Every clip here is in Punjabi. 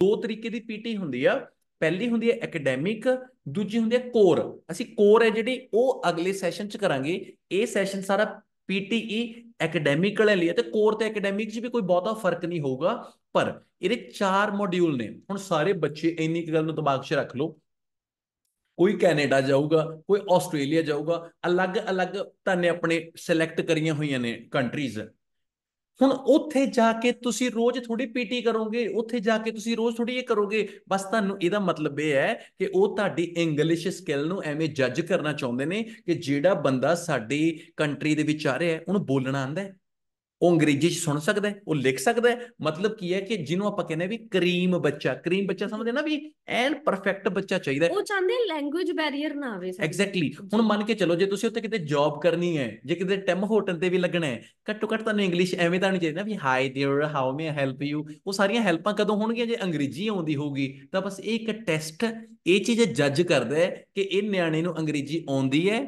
ਦੋ ਤਰੀਕੇ ਦੀ ਪੀਟੀ ਹੁੰਦੀ ਆ ਪਹਿਲੀ ਹੁੰਦੀ ਹੈ ਅਕੈਡੈਮਿਕ ਦੂਜੀ ਹੁੰਦੀ ਹੈ ਕੋਰ ਅਸੀਂ ਕੋਰ ਹੈ ਜਿਹੜੀ ਉਹ ਅਗਲੇ ਸੈਸ਼ਨ 'ਚ ਕਰਾਂਗੇ ਇਹ ਸੈਸ਼ਨ ਸਾਰਾ ਪੀਟੀਈ ਅਕੈਡੈਮਿਕ ਵਾਲੇ ਲਈ ਤੇ ਕੋਰ ਤੇ ਅਕੈਡੈਮਿਕ 'ਚ ਵੀ ਕੋਈ ਬਹੁਤਾ ਫਰਕ ਨਹੀਂ ਹੋਊਗਾ ਪਰ ਇਹਦੇ ਚਾਰ ਮੋਡਿਊਲ ਨੇ ਹੁਣ ਸਾਰੇ ਬੱਚੇ ਇੰਨੀ ਗੱਲ ਨੂੰ ਦਿਮਾਗ 'ਚ ਰੱਖ ਲਓ ਕੋਈ ਕੈਨੇਡਾ ਜਾਊਗਾ ਕੋਈ ਆਸਟ੍ਰੇਲੀਆ ਜਾਊਗਾ ਅਲੱਗ-ਅਲੱਗ ਤਾਂ ਨੇ ਆਪਣੇ ਸਿਲੈਕਟ ਕਰੀਆਂ ਹੋਈਆਂ ਨੇ ਕੰਟਰੀਜ਼ ਹੁਣ ਉੱਥੇ ਜਾ ਕੇ ਤੁਸੀਂ ਰੋਜ਼ ਥੋੜੀ ਪੀਟੀ ਕਰੋਗੇ ਉੱਥੇ ਜਾ ਕੇ ਤੁਸੀਂ ਰੋਜ਼ ਥੋੜੀ ਇਹ ਕਰੋਗੇ ਬਸ ਤੁਹਾਨੂੰ ਇਹਦਾ ਮਤਲਬ ਇਹ ਹੈ ਕਿ ਉਹ ਤੁਹਾਡੀ ਇੰਗਲਿਸ਼ ਸਕਿੱਲ ਨੂੰ ਐਵੇਂ ਜੱਜ ਕਰਨਾ ਚਾਹੁੰਦੇ ਨੇ ਕਿ ਜਿਹੜਾ ਬੰਦਾ ਸਾਡੀ ਕੰਟਰੀ ਦੇ ਵਿੱਚ ਆ ਰਿਹਾ ਹੈ ਉਹਨੂੰ ਬੋਲਣਾ ਆਂਦਾ ਹੈ ਉਹ ਅੰਗਰੇਜ਼ੀ ਚ ਸੁਣ ਸਕਦਾ ਹੈ ਉਹ ਲਿਖ ਸਕਦਾ ਹੈ ਮਤਲਬ ਕੀ ਹੈ ਕਿ ਜਿਹਨੂੰ ਆਪਾਂ ਕਹਿੰਦੇ ਵੀ ਕਰੀਮ ਬੱਚਾ ਕਰੀਮ ਬੱਚਾ ਸਮਝਦੇ ਨਾ ਵੀ ਐਨ ਪਰਫੈਕਟ ਬੱਚਾ ਚਾਹੀਦਾ ਉਹ ਚਾਹੁੰਦੇ ਲੈਂਗੁਏਜ ਬੈਰੀਅਰ ਨਾ ਆਵੇ ਐਗਜ਼ੈਕਟਲੀ ਹੁਣ ਮੰਨ ਕੇ ਚਲੋ ਜੇ ਤੁਸੀਂ ਉੱਥੇ ਕਿਤੇ ਜੌਬ ਕਰਨੀ ਹੈ ਜੇ ਕਿਤੇ ਟੈਮ ਹੋਟਲ ਤੇ ਵੀ ਲੱਗਣਾ ਹੈ ਘੱਟੋ ਘੱਟ ਤੁਹਾਨੂੰ ਇੰਗਲਿਸ਼ ਐਵੇਂ ਤਾਂ ਨਹੀਂ ਚਾਹੀਦਾ ਵੀ hi dear how may help you ਉਹ ਸਾਰੀਆਂ ਹੈਲਪਾਂ ਕਦੋਂ ਹੋਣਗੀਆਂ ਜੇ ਅੰਗਰੇਜ਼ੀ ਆਉਂਦੀ ਹੋਊਗੀ ਤਾਂ ਬਸ ਇਹ ਇੱਕ ਟੈਸਟ ਇਹ ਚੀਜ਼ ਜੱਜ ਕਰਦਾ ਹੈ ਕਿ ਇਹ ਨਿਆਣੇ ਨੂੰ ਅੰਗਰੇਜ਼ੀ ਆਉਂਦੀ ਹੈ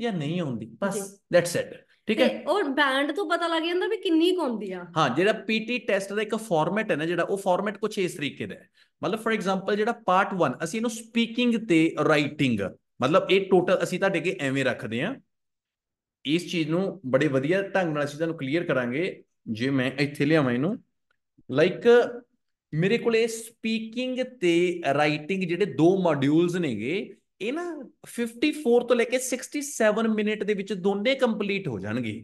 ਜਾਂ ਨਹੀਂ ਆਉਂਦੀ ਬਸ ਦੈਟਸ ਇਟ ਠੀਕ ਹੈ ਉਹ ਬੈਂਡ ਤੋਂ ਪਤਾ ਲੱਗ ਜਾਂਦਾ ਵੀ ਕਿੰਨੀ ਕੌਂਦੀ ਆ ਹਾਂ ਜਿਹੜਾ ਪੀਟੀ ਟੈਸਟ ਦਾ ਇੱਕ ਫਾਰਮੈਟ ਹੈ ਨਾ ਜਿਹੜਾ ਉਹ ਫਾਰਮੈਟ ਕੁਝ ਇਸ ਤਰੀਕੇ ਦਾ ਹੈ ਮਤਲਬ ਫੋਰ ਐਗਜ਼ਾਮਪਲ ਜਿਹੜਾ ਪਾਰਟ 1 ਅਸੀਂ ਇਹਨੂੰ ਸਪੀਕਿੰਗ ਤੇ ਰਾਈਟਿੰਗ ਮਤਲਬ ਇਹ ਟੋਟਲ ਅਸੀਂ ਤੁਹਾਡੇ ਕੇ ਐਵੇਂ ਰੱਖਦੇ ਆ ਇਸ ਚੀਜ਼ ਨੂੰ ਬੜੇ ਵਧੀਆ ਢੰਗ ਨਾਲ ਅਸੀਂ ਤੁਹਾਨੂੰ ਕਲੀਅਰ ਕਰਾਂਗੇ ਜੇ ਮੈਂ ਇੱਥੇ ਲਿਆਵਾਂ ਇਹਨੂੰ ਲਾਈਕ ਮੇਰੇ ਕੋਲੇ ਸਪੀਕਿੰਗ ਤੇ ਰਾਈਟਿੰਗ ਜਿਹੜੇ ਦੋ ਮੋਡਿਊਲਸ ਨੇਗੇ ਇਹ ਨਾ 54 ਤੋਂ ਲੈ ਕੇ 67 ਮਿੰਟ ਦੇ ਵਿੱਚ ਦੋਨੇ ਕੰਪਲੀਟ ਹੋ ਜਾਣਗੇ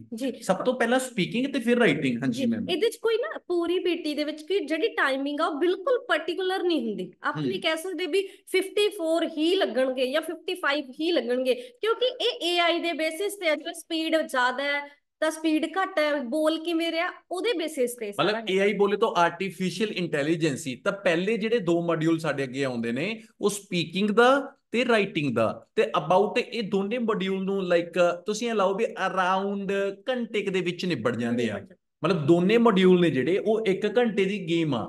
ਸਭ ਤੋਂ ਪਹਿਲਾਂ ਸਪੀਕਿੰਗ ਤੇ ਫਿਰ ਰਾਈਟਿੰਗ ਹਾਂਜੀ ਮੈਮ ਇਹਦੇ ਵਿੱਚ ਕੋਈ ਨਾ ਪੂਰੀ ਬੀਟੀ ਦੇ ਵਿੱਚ ਕਿ ਜਿਹੜੀ ਟਾਈਮਿੰਗ ਆ ਉਹ ਬਿਲਕੁਲ ਪਾਰਟਿਕੂਲਰ ਨਹੀਂ ਹੁੰਦੀ ਆਪ ਨਹੀਂ ਕਹਿ ਸਕਦੇ ਵੀ 54 ਹੀ ਲੱਗਣਗੇ ਜਾਂ 55 ਹੀ ਲੱਗਣਗੇ ਕਿਉਂਕਿ ਇਹ AI ਦੇ ਬੇਸਿਸ ਤੇ ਅਜੇ ਸਪੀਡ ਜ਼ਿਆਦਾ ਹੈ ਤਾਂ ਸਪੀਡ ਘੱਟ ਹੈ ਬੋਲ ਕਿਵੇਂ ਰਿਹਾ ਉਹਦੇ ਬੇਸਿਸ ਤੇ ਮਤਲਬ AI ਬੋਲੇ ਤਾਂ ਆਰਟੀਫੀਸ਼ੀਅਲ ਇੰਟੈਲੀਜੈਂਸੀ ਤਾਂ ਪਹਿਲੇ ਜਿਹੜੇ ਦੋ ਮੋਡਿਊਲ ਸਾਡੇ ਅੱਗੇ ਆਉਂਦੇ ਨੇ ਉਹ ਸਪੀਕਿੰਗ ਦਾ ਤੇ ਰਾਈਟਿੰਗ ਦਾ ਤੇ ਅਬਾਊਟ ਇਹ ਦੋਨੇ ਮੋਡਿਊਲ ਨੂੰ ਲਾਈਕ ਤੁਸੀਂ ਇਹ ਲਾਓ ਵੀ ਅਰਾਊਂਡ ਘੰਟੇ ਦੇ ਵਿੱਚ ਨਿਬੜ ਜਾਂਦੇ ਆ ਮਤਲਬ ਦੋਨੇ ਮੋਡਿਊਲ ਨੇ ਜਿਹੜੇ ਉਹ 1 ਘੰਟੇ ਦੀ ਗੇਮ ਆ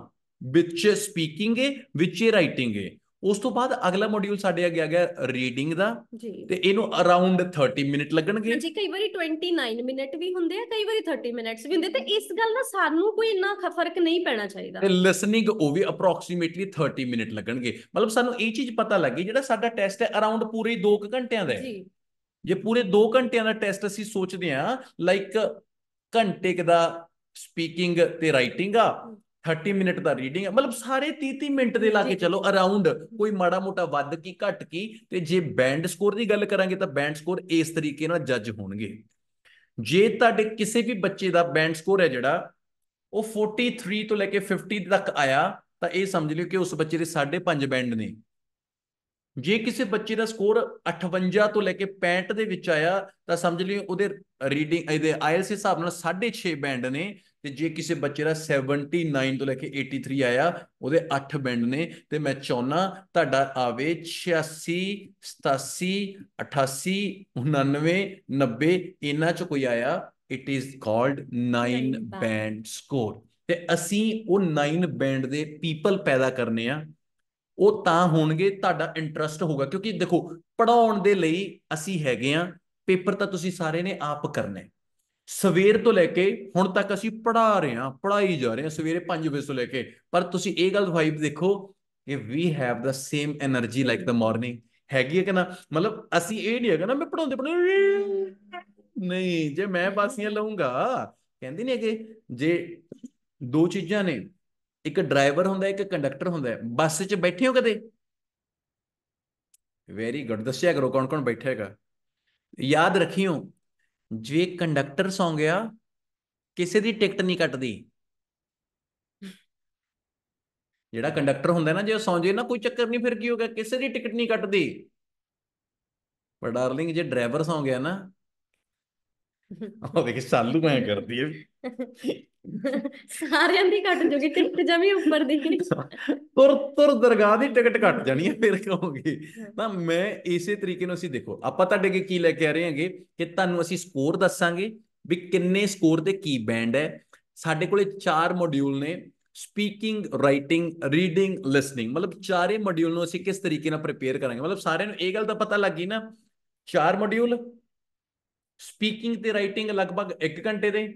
ਵਿੱਚ ਸਪੀਕਿੰਗ ਏ ਵਿੱਚ ਰਾਈਟਿੰਗ ਏ ਉਸ ਤੋਂ ਬਾਅਦ ਅਗਲਾ ਮੋਡਿਊਲ ਸਾਡੇ ਅੱਗੇ ਆ ਗਿਆ ਰੀਡਿੰਗ ਦਾ ਤੇ ਇਹਨੂੰ ਅਰਾਊਂਡ 30 ਮਿੰਟ ਲੱਗਣਗੇ ਜੀ ਕਈ ਵਾਰੀ 29 ਮਿੰਟ ਵੀ ਹੁੰਦੇ ਆ ਕਈ ਵਾਰੀ 30 ਮਿੰਟਸ ਵੀ ਹੁੰਦੇ ਤੇ ਇਸ ਗੱਲ ਦਾ ਸਾਨੂੰ ਕੋਈ ਇੰਨਾ ਫਰਕ ਨਹੀਂ ਪੈਣਾ ਚਾਹੀਦਾ ਤੇ ਲਿਸਨਿੰਗ ਉਹ ਵੀ ਅਪਰੋਕਸੀਮੇਟਲੀ 30 ਮਿੰਟ ਲੱਗਣਗੇ ਮਤਲਬ ਸਾਨੂੰ ਇਹ ਚੀਜ਼ ਪਤਾ ਲੱਗੀ ਜਿਹੜਾ ਸਾਡਾ ਟੈਸਟ ਹੈ ਅਰਾਊਂਡ ਪੂਰੇ 2 ਘੰਟਿਆਂ ਦਾ ਹੈ ਜੀ ਜੇ ਪੂਰੇ 2 ਘੰਟਿਆਂ ਦਾ ਟੈਸਟ ਅਸੀਂ ਸੋਚਦੇ ਆ ਲਾਈਕ ਘੰਟੇ ਦਾ ਸਪੀਕਿੰਗ ਤੇ ਰਾਈਟਿੰਗ ਆ 30 ਮਿੰਟ ਦਾ ਰੀਡਿੰਗ ਹੈ ਮਤਲਬ ਸਾਰੇ 30-30 ਮਿੰਟ ਦੇ ਲਾ ਕੇ ਚਲੋ ਅਰਾਊਂਡ ਕੋਈ ਮਾੜਾ ਮੋਟਾ ਵੱਧ ਕੀ ਘਟ ਕੀ ਤੇ ਜੇ ਬੈਂਡ ਸਕੋਰ ਦੀ ਗੱਲ ਕਰਾਂਗੇ ਤਾਂ ਬੈਂਡ ਸਕੋਰ ਇਸ ਤਰੀਕੇ ਨਾਲ ਜੱਜ ਹੋਣਗੇ ਜੇ ਤੁਹਾਡੇ ਕਿਸੇ ਵੀ ਬੱਚੇ ਦਾ ਬੈਂਡ ਸਕੋਰ ਹੈ ਜਿਹੜਾ ਉਹ 43 ਤੋਂ ਲੈ ਕੇ 50 ਤੱਕ ਆਇਆ ਤਾਂ ਇਹ ਸਮਝ ਲਿਓ ਕਿ ਉਸ ਬੱਚੇ ਦੇ ਸਾਢੇ 5 ਬੈਂਡ ਨੇ ਜੇ ਕਿਸੇ ਬੱਚੇ ਦਾ ਸਕੋਰ 58 ਤੋਂ ਲੈ ਕੇ 65 ਦੇ ਵਿੱਚ ਆਇਆ ਤਾਂ ਸਮਝ ਲਿਓ ਉਹਦੇ ਰੀਡਿੰਗ ਇਹਦੇ ਆਇਲਸ ਹਿਸਾਬ ਨਾਲ 6.5 ਬੈਂਡ ਨੇ ਤੇ ਜੇ ਕਿਸੇ ਬੱਚੇ ਦਾ 79 ਤੋਂ ਲੈ ਕੇ 83 ਆਇਆ ਉਹਦੇ 8 ਬੈਂਡ ਨੇ ਤੇ ਮੈਂ ਚਾਹਨਾ ਤੁਹਾਡਾ ਆਵੇ 86 87 88 99 90 ਇਹਨਾਂ ਚ ਕੋਈ ਆਇਆ it is called 9 band score ਤੇ ਅਸੀਂ ਉਹ 9 ਬੈਂਡ ਦੇ ਪੀਪਲ ਪੈਦਾ ਕਰਨੇ ਆ ਉਹ ਤਾਂ ਹੋਣਗੇ ਤੁਹਾਡਾ ਇੰਟਰਸਟ ਹੋਗਾ ਕਿਉਂਕਿ ਦੇਖੋ ਪੜਾਉਣ ਦੇ ਲਈ ਅਸੀਂ ਹੈਗੇ ਆ ਪੇਪਰ ਤਾਂ ਤੁਸੀਂ ਸਾਰੇ ਨੇ ਆਪ ਕਰਨਾ ਹੈ ਸਵੇਰ ਤੋਂ ਲੈ ਕੇ ਹੁਣ ਤੱਕ ਅਸੀਂ ਪੜਾ ਰਹੇ ਹਾਂ ਪੜਾਈ ਜਾ ਰਹੇ ਹਾਂ ਸਵੇਰੇ 5 ਵਜੇ ਤੋਂ ਲੈ ਕੇ ਪਰ ਤੁਸੀਂ ਇਹ ਗੱਲ ਵਾਈਬ ਦੇਖੋ ਕਿ we have the same energy like the morning ਹੈਗੀ ਹੈ ਕਿ ਨਾ ਮਤਲਬ ਅਸੀਂ ਇਹ ਨਹੀਂ ਹੈਗਾ ਨਾ ਮੈਂ ਪੜਾਉਂਦੇ ਪੜਾਉਂਦੇ ਨਹੀਂ ਜੇ ਮੈਂ ਬਾਸੀਆਂ ਲਵਾਂਗਾ ਕਹਿੰਦੇ ਨਹੀਂ ਹੈਗੇ ਜੇ ਦੋ ਚੀਜ਼ਾਂ ਨੇ ਇੱਕ ਡਰਾਈਵਰ ਹੁੰਦਾ ਇੱਕ ਕੰਡਕਟਰ ਹੁੰਦਾ ਹੈ ਬੱਸ 'ਚ ਬੈਠੇ ਹੋ ਕਦੇ ਵੈਰੀ ਗੁੱਡ ਦੱਸਿਆ ਕਰੋ ਕੌਣ ਕੌਣ ਬੈਠੇਗਾ ਯਾਦ ਰੱਖਿਓ ਜੇ ਕੰਡਕਟਰ ਸੌਂ ਗਿਆ ਕਿਸੇ ਦੀ ਟਿਕਟ ਨਹੀਂ ਕੱਟਦੀ ਜਿਹੜਾ ਕੰਡਕਟਰ ਹੁੰਦਾ ਨਾ ਜੇ ਉਹ ਸੌਂ ਜੇ ਨਾ ਕੋਈ ਚੱਕਰ ਨਹੀਂ ਫਿਰ ਕੀ ਹੋ ਗਿਆ ਕਿਸੇ ਦੀ ਟਿਕਟ ਨਹੀਂ ਕੱਟਦੀ ਪਰ ਡਾਰਲਿੰਗ ਜੇ ਡਰਾਈਵਰ ਸੌਂ ਗਿਆ ਨਾ ਉਹ ਦੇਖ ਸਾਲੂ ਮੈਂ ਕਰਦੀ ਐ ਸਾਰਿਆਂ ਦੀ ਘਟ ਜੂਗੀ ਟਿਕਟ ਜਮੀ ਉੱਪਰ ਦੀ ਤੁਰ ਤੁਰ ਦਰਗਾਹ ਦੀ ਟਿਕਟ ਘਟ ਜਾਣੀ ਹੈ ਫਿਰ ਕਹੋਗੇ ਤਾਂ ਮੈਂ ਇਸੇ ਤਰੀਕੇ ਨਾਲ ਅਸੀਂ ਦੇਖੋ ਆਪਾਂ ਤੁਹਾਡੇ ਅੱਗੇ ਕੀ ਲੈ ਕੇ ਆ ਰਹੇ ਹਾਂਗੇ ਕਿ ਤੁਹਾਨੂੰ ਅਸੀਂ ਸਕੋਰ ਦੱਸਾਂਗੇ ਵੀ ਕਿੰਨੇ ਸਕੋਰ ਦੇ ਕੀ ਬੈਂਡ ਹੈ ਸਾਡੇ ਕੋਲੇ 4 ਮੋਡਿਊਲ ਨੇ ਸਪੀਕਿੰਗ ਰਾਈਟਿੰਗ ਰੀਡਿੰਗ ਲਿਸਨਿੰਗ ਮਤਲਬ ਚਾਰੇ ਮੋਡਿਊਲ ਨੂੰ ਅਸੀਂ ਕਿਸ ਤਰੀਕੇ ਨਾਲ ਪ੍ਰਿਪੇਅਰ ਕਰਾਂਗੇ ਮਤਲਬ ਸਾਰਿਆਂ ਨੂੰ ਇਹ ਗੱਲ ਦਾ ਪਤਾ ਲੱਗੀ ਨਾ ਚਾਰ ਮੋਡਿਊਲ ਸਪੀਕਿੰਗ ਤੇ ਰਾਈਟਿੰਗ ਲਗਭਗ 1 ਘੰਟੇ ਦੇ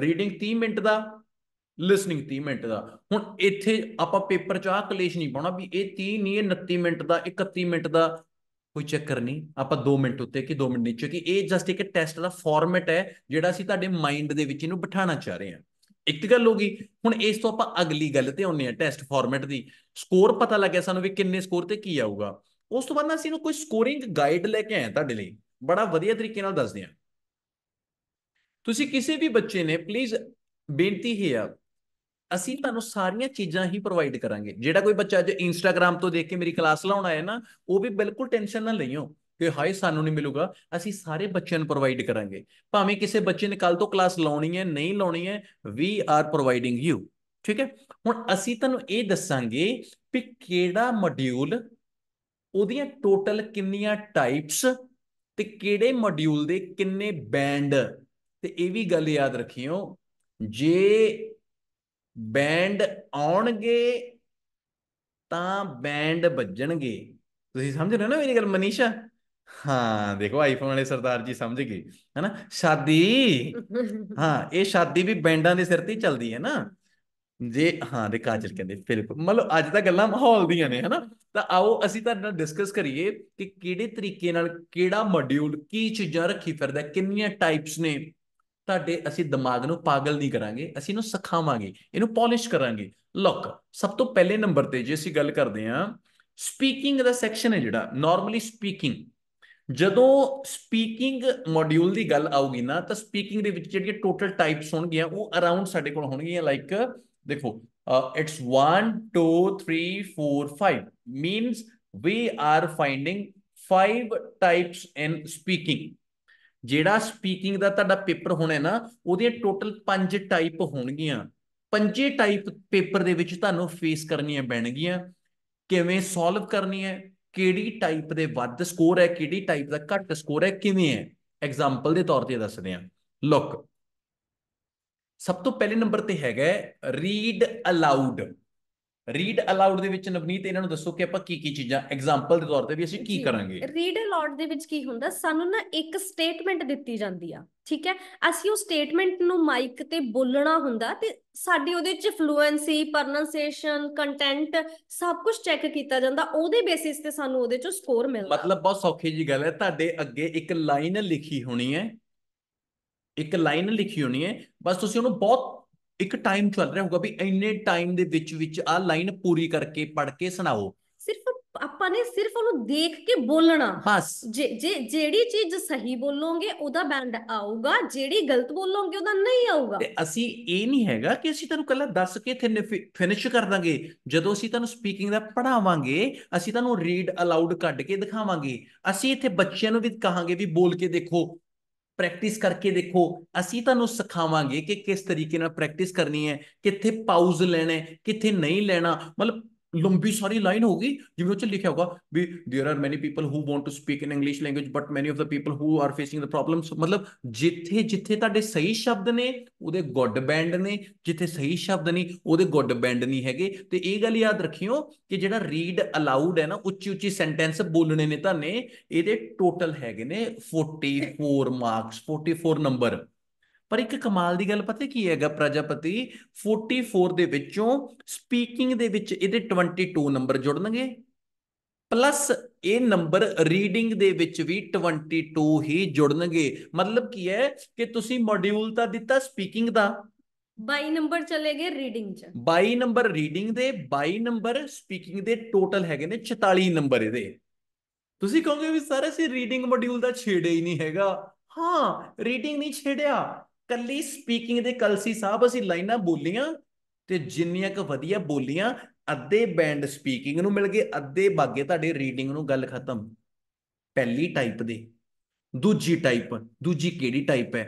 ਰੀਡਿੰਗ 30 ਮਿੰਟ ਦਾ ਲਿਸਨਿੰਗ 30 ਮਿੰਟ ਦਾ ਹੁਣ ਇੱਥੇ ਆਪਾਂ ਪੇਪਰ 'ਚ ਆ ਕਲੇਸ਼ ਨਹੀਂ ਪਾਉਣਾ ਵੀ ਇਹ 30 ਨਹੀਂ ਇਹ 29 ਮਿੰਟ ਦਾ 31 ਮਿੰਟ ਦਾ ਕੋਈ ਚੱਕਰ ਨਹੀਂ ਆਪਾਂ 2 ਮਿੰਟ ਉੱਤੇ ਕਿ 2 ਮਿੰਟ ਨੀਚੇ ਕਿ ਇਹ ਜਸਟ ਇੱਕ ਟੈਸਟ ਦਾ ਫਾਰਮੈਟ ਹੈ ਜਿਹੜਾ ਅਸੀਂ ਤੁਹਾਡੇ ਮਾਈਂਡ ਦੇ ਵਿੱਚ ਇਹਨੂੰ ਬਿਠਾਣਾ ਚਾਹ ਰਹੇ ਹਾਂ ਇੱਕ ਗੱਲ ਹੋ ਗਈ ਹੁਣ ਇਸ ਤੋਂ ਆਪਾਂ ਅਗਲੀ ਗੱਲ ਤੇ ਆਉਂਦੇ ਹਾਂ ਟੈਸਟ ਫਾਰਮੈਟ ਦੀ ਸਕੋਰ ਪਤਾ ਲੱਗਿਆ ਸਾਨੂੰ ਵੀ ਕਿੰਨੇ ਸਕੋਰ ਤੇ ਕੀ ਆਊਗਾ ਉਸ ਤੋਂ ਬਾਅਦ ਅਸੀਂ ਨੂੰ ਕੋਈ ਸਕੋਰਿੰਗ ਗਾਈਡ ਲੈ ਕੇ ਆਏ ਤੁਹਾਡੇ ਲਈ ਬੜਾ ਵਧੀਆ ਤਰੀਕੇ ਨਾਲ ਦੱਸਦੇ ਆ ਤੁਸੀਂ ਕਿਸੇ ਵੀ ਬੱਚੇ ਨੇ ਪਲੀਜ਼ ਬੇਨਤੀ ਹੈ ਆ ਅਸੀਂ ਤੁਹਾਨੂੰ ਸਾਰੀਆਂ ਚੀਜ਼ਾਂ ਹੀ ਪ੍ਰੋਵਾਈਡ ਕਰਾਂਗੇ ਜਿਹੜਾ ਕੋਈ ਬੱਚਾ ਅੱਜ ਇੰਸਟਾਗ੍ਰam ਤੋਂ ਦੇਖ ਕੇ ਮੇਰੀ ਕਲਾਸ ਲਾਉਣ ਆਇਆ ਨਾ ਉਹ ਵੀ ਬਿਲਕੁਲ ਟੈਨਸ਼ਨ ਨਾ ਲਈਓ ਕਿ ਹਾਈ ਸਾਨੂੰ ਨਹੀਂ ਮਿਲੂਗਾ ਅਸੀਂ ਸਾਰੇ ਬੱਚਿਆਂ ਨੂੰ ਪ੍ਰੋਵਾਈਡ ਕਰਾਂਗੇ ਭਾਵੇਂ ਕਿਸੇ ਬੱਚੇ ਨੇ ਕੱਲ ਤੋਂ ਕਲਾਸ ਲਾਉਣੀ ਹੈ ਨਹੀਂ ਲਾਉਣੀ ਹੈ ਵੀ ਆਰ ਪ੍ਰੋਵਾਈਡਿੰਗ ਯੂ ਠੀਕ ਹੈ ਹੁਣ ਅਸੀਂ ਤੁਹਾਨੂੰ ਇਹ ਦੱਸਾਂਗੇ ਕਿ ਕਿਹੜਾ ਮੋਡਿਊਲ ਉਹਦੀਆਂ ਟੋਟਲ ਕਿੰਨੀਆਂ ਟਾਈਪਸ ਤੇ ਕਿਹੜੇ ਮੋਡਿਊਲ ਦੇ ਕਿੰਨੇ ਬੈਂਡ ਤੇ ਇਹ ਵੀ ਗੱਲ ਯਾਦ ਰੱਖਿਓ ਜੇ ਬੈਂਡ ਆਉਣਗੇ ਤਾਂ ਬੈਂਡ ਵੱਜਣਗੇ ਤੁਸੀਂ ਸਮਝ ਰਹੇ ਹੋ ਨਾ ਮੇਰੀ ਗੱਲ ਮਨੀਸ਼ਾ ਹਾਂ ਦੇਖੋ ਆਈਫੋਨ ਵਾਲੇ ਸਰਦਾਰ ਜੀ ਸਮਝ ਗਏ ਹੈਨਾ ਸ਼ਾਦੀ ਹਾਂ ਇਹ ਸ਼ਾਦੀ ਵੀ ਬੈਂਡਾਂ ਦੇ ਸਿਰ ਤੇ ਚੱਲਦੀ ਹੈ ਨਾ ਜੇ ਹਾਂ ਦੇ ਕਾਜਲ ਕਹਿੰਦੇ ਬਿਲਕੁਲ ਮਤਲਬ ਅੱਜ ਤਾਂ ਗੱਲਾਂ ਮਾਹੌਲ ਦੀਆਂ ਨੇ ਹਨਾ ਤਾਂ ਆਓ ਅਸੀਂ ਤੁਹਾਡੇ ਨਾਲ ਡਿਸਕਸ ਕਰੀਏ ਕਿ ਕਿਹੜੇ ਤਰੀਕੇ ਨਾਲ ਕਿਹੜਾ ਮੋਡਿਊਲ ਕੀ ਚੀਜ਼ਾਂ ਰੱਖੀ ਫਿਰਦਾ ਕਿੰਨੀਆਂ ਟਾਈਪਸ ਨੇ ਤੁਹਾਡੇ ਅਸੀਂ ਦਿਮਾਗ ਨੂੰ ਪਾਗਲ ਨਹੀਂ ਕਰਾਂਗੇ ਅਸੀਂ ਇਹਨੂੰ ਸਿਖਾਵਾਂਗੇ ਇਹਨੂੰ ਪਾਲਿਸ਼ ਕਰਾਂਗੇ ਲੁੱਕ ਸਭ ਤੋਂ ਪਹਿਲੇ ਨੰਬਰ ਤੇ ਜੇ ਅਸੀਂ ਗੱਲ ਕਰਦੇ ਹਾਂ ਸਪੀਕਿੰਗ ਦਾ ਸੈਕਸ਼ਨ ਹੈ ਜਿਹੜਾ ਨਾਰਮਲੀ ਸਪੀਕਿੰਗ ਜਦੋਂ ਸਪੀਕਿੰਗ ਮੋਡਿਊਲ ਦੀ ਗੱਲ ਆਊਗੀ ਨਾ ਤਾਂ ਸਪੀਕਿੰਗ ਦੇ ਵਿੱਚ ਜਿਹੜੀਆਂ ਟੋਟਲ ਟਾਈਪਸ ਹੋਣਗੀਆਂ ਉਹ ਅਰਾਊਂਡ ਸਾਡੇ ਕੋਲ ਹੋਣਗੀਆਂ ਲਾਈਕ देखो it's one two three four five means we are finding 5 types in speaking ਜਿਹੜਾ ਸਪੀਕਿੰਗ ਦਾ ਤੁਹਾਡਾ ਪੇਪਰ ਹੋਣਾ ਨਾ ਉਹਦੇ ਟੋਟਲ ਪੰਜ ਟਾਈਪ ਹੋਣਗੀਆਂ ਪੰਜੇ ਟਾਈਪ ਪੇਪਰ ਦੇ ਵਿੱਚ ਤੁਹਾਨੂੰ ਫੇਸ ਕਰਨੀਆਂ ਪੈਣਗੀਆਂ ਕਿਵੇਂ ਸੋਲਵ ਕਰਨੀ ਹੈ ਕਿਹੜੀ ਟਾਈਪ ਦੇ ਵੱਧ ਸਕੋਰ ਹੈ ਕਿਹੜੀ ਟਾਈਪ ਦਾ ਘੱਟ ਸਕੋਰ ਹੈ ਕਿਵੇਂ ਹੈ ਐਗਜ਼ਾਮਪਲ ਦੇ ਤੌਰ ਤੇ ਦੱਸਦੇ ਆ ਲੁੱਕ ਸਭ ਤੋਂ ਪਹਿਲੇ ਨੰਬਰ ਤੇ ਹੈਗਾ ਰੀਡ ਅਲਾਊਡ ਰੀਡ ਅਲਾਊਡ ਦੇ ਵਿੱਚ ਨਵਨੀਤ ਇਹਨਾਂ ਨੂੰ ਦੱਸੋ ਕਿ ਆਪਾਂ ਕੀ ਕੀ ਚੀਜ਼ਾਂ ਐਗਜ਼ਾਮਪਲ ਦੇ ਤੌਰ ਤੇ ਵੀ ਅਸੀਂ ਕੀ ਕਰਾਂਗੇ ਰੀਡ ਅਲਾਊਡ ਦੇ ਵਿੱਚ ਕੀ ਹੁੰਦਾ ਸਾਨੂੰ ਨਾ ਇੱਕ ਸਟੇਟਮੈਂਟ ਦਿੱਤੀ ਜਾਂਦੀ ਆ ਠੀਕ ਹੈ ਅਸੀਂ ਉਹ ਸਟੇਟਮੈਂਟ ਨੂੰ ਮਾਈਕ ਤੇ ਬੋਲਣਾ ਹੁੰਦਾ ਤੇ ਸਾਡੀ ਉਹਦੇ ਵਿੱਚ ਫਲੂਐਂਸੀ ਪ੍ਰੋਨੰਸੀਏਸ਼ਨ ਕੰਟੈਂਟ ਸਭ ਕੁਝ ਚੈੱਕ ਕੀਤਾ ਜਾਂਦਾ ਉਹਦੇ ਬੇਸਿਸ ਤੇ ਸਾਨੂੰ ਉਹਦੇ ਚੋਂ ਸਕੋਰ ਮਿਲਦਾ ਮਤਲਬ ਬਹੁਤ ਸੌਖੀ ਜੀ ਗੱਲ ਹੈ ਤੁਹਾਡੇ ਅੱਗੇ ਇੱਕ ਲਾਈਨ ਲਿਖੀ ਹੋਣੀ ਹੈ ਇੱਕ ਲਾਈਨ ਲਿਖੀ ਹੋਣੀ ਹੈ ਬਸ ਤੁਸੀਂ ਉਹਨੂੰ ਬਹੁਤ ਇੱਕ ਟਾਈਮ ਚੱਲ ਰਿਹਾ ਹੋਊਗਾ ਵੀ ਇੰਨੇ ਟਾਈਮ ਦੇ ਵਿੱਚ ਵਿੱਚ ਆ ਲਾਈਨ ਪੂਰੀ ਕਰਕੇ ਪੜ ਕੇ ਸੁਣਾਓ ਸਿਰਫ ਆਪਾਂ ਨੇ ਸਿਰਫ ਉਹਨੂੰ ਦੇਖ ਕੇ ਬੋਲਣਾ ਬਸ ਜੇ ਜਿਹੜੀ ਚੀਜ਼ ਸਹੀ ਬੋਲੋਗੇ ਉਹਦਾ ਬੈਂਡ ਆਊਗਾ ਜਿਹੜੀ ਗਲਤ ਬੋਲੋਗੇ ਉਹਦਾ ਨਹੀਂ ਆਊਗਾ ਤੇ ਅਸੀਂ ਇਹ ਨਹੀਂ ਹੈਗਾ ਕਿ ਅਸੀਂ ਤੁਹਾਨੂੰ ਕੱਲਾ ਦੱਸ ਕੇ ਇੱਥੇ ਫਿਨਿਸ਼ ਕਰ ਦਾਂਗੇ ਜਦੋਂ ਅਸੀਂ ਤੁਹਾਨੂੰ ਸਪੀਕਿੰਗ ਦਾ ਪੜਾਵਾਂਗੇ ਅਸੀਂ ਤੁਹਾਨੂੰ ਰੀਡ ਅਲਾਉਡ ਕੱਢ ਕੇ ਦਿਖਾਵਾਂਗੇ ਅਸੀਂ ਇੱਥੇ ਬੱਚਿਆਂ ਨੂੰ ਵੀ ਕਹਾਂਗੇ ਵੀ ਬੋਲ ਕੇ ਦੇਖੋ ਪ੍ਰੈਕਟਿਸ ਕਰਕੇ ਦੇਖੋ ਅਸੀਂ ਤੁਹਾਨੂੰ ਸਿਖਾਵਾਂਗੇ ਕਿ ਕਿਸ ਤਰੀਕੇ ਨਾਲ ਪ੍ਰੈਕਟਿਸ ਕਰਨੀ ਹੈ ਕਿੱਥੇ ਪਾਉਜ਼ ਲੈਣਾ ਹੈ ਕਿੱਥੇ ਨਹੀਂ ਲੈਣਾ ਮਤਲਬ ਲੰਬੀ ਸਾਰੀ ਲਾਈਨ ਹੋਗੀ ਜਿਵੇਂ ਉੱਚ ਲਿਖਿਆ ਹੋਗਾ ਵੀ there are many people who want to speak in English language but many of the people who are facing the problems ਮਤਲਬ ਜਿੱਥੇ ਜਿੱਥੇ ਤੁਹਾਡੇ ਸਹੀ ਸ਼ਬਦ ਨੇ ਉਹਦੇ ਗੁੱਡ ਬੈਂਡ ਨੇ ਜਿੱਥੇ ਸਹੀ ਸ਼ਬਦ ਨਹੀਂ ਉਹਦੇ ਗੁੱਡ ਬੈਂਡ ਨਹੀਂ ਹੈਗੇ ਤੇ ਇਹ ਗੱਲ ਯਾਦ ਰੱਖਿਓ ਕਿ ਜਿਹੜਾ ਰੀਡ ਅਲਾਉਡ ਹੈ ਨਾ ਉੱਚੀ ਉੱਚੀ ਸੈਂਟੈਂਸ ਬੋਲਣੇ ਨੇ ਤਾਂ ਨੇ ਇਹਦੇ ਟੋਟਲ ਹੈਗੇ ਨੇ 44 ਮਾਰਕਸ 44 ਨੰਬਰ ਪਰ ਇੱਕ ਕਮਾਲ ਦੀ ਗੱਲ ਪਤਾ ਕੀ ਹੈਗਾ ਪ੍ਰਜਾਪਤੀ 44 ਦੇ ਵਿੱਚੋਂ ਸਪੀਕਿੰਗ ਦੇ ਵਿੱਚ ਇਹਦੇ 22 ਨੰਬਰ ਜੁੜਨਗੇ ਪਲੱਸ ਇਹ ਨੰਬਰ ਰੀਡਿੰਗ ਦੇ ਵਿੱਚ ਵੀ 22 ਹੀ ਜੁੜਨਗੇ ਮਤਲਬ ਕੀ ਹੈ ਕਿ ਤੁਸੀਂ ਮੋਡਿਊਲ ਤਾਂ ਦਿੱਤਾ ਸਪੀਕਿੰਗ ਦਾ 22 ਨੰਬਰ ਚਲੇਗੇ ਰੀਡਿੰਗ ਚ 22 ਨੰਬਰ ਰੀਡਿੰਗ ਦੇ 22 ਨੰਬਰ ਸਪੀਕਿੰਗ ਦੇ ਟੋਟਲ ਹੈਗੇ ਨੇ 44 ਨੰਬਰ ਇਹਦੇ ਤੁਸੀਂ ਕਹੋਗੇ ਵੀ ਸਾਰੇ ਸੀ ਰੀਡਿੰਗ ਮੋਡਿਊਲ ਦਾ ਛੇੜਿਆ ਹੀ ਨਹੀਂ ਹੈਗਾ ਹਾਂ ਰੀਡਿੰਗ ਨਹੀਂ ਛੇੜਿਆ ਕੱਲੀ ਸਪੀਕਿੰਗ ਦੇ ਕਲਸੀ ਸਾਹਿਬ ਅਸੀਂ ਲਾਈਨਾਂ ਬੋਲੀਆਂ ਤੇ ਜਿੰਨੀਆਂ ਕ ਵਧੀਆ ਬੋਲੀਆਂ ਅੱਧੇ ਬੈਂਡ ਸਪੀਕਿੰਗ ਨੂੰ ਮਿਲ ਗਏ ਅੱਧੇ ਬਾਗੇ ਤੁਹਾਡੇ ਰੀਡਿੰਗ ਨੂੰ ਗੱਲ ਖਤਮ ਪਹਿਲੀ ਟਾਈਪ ਦੇ ਦੂਜੀ ਟਾਈਪ ਦੂਜੀ ਕਿਹੜੀ ਟਾਈਪ ਹੈ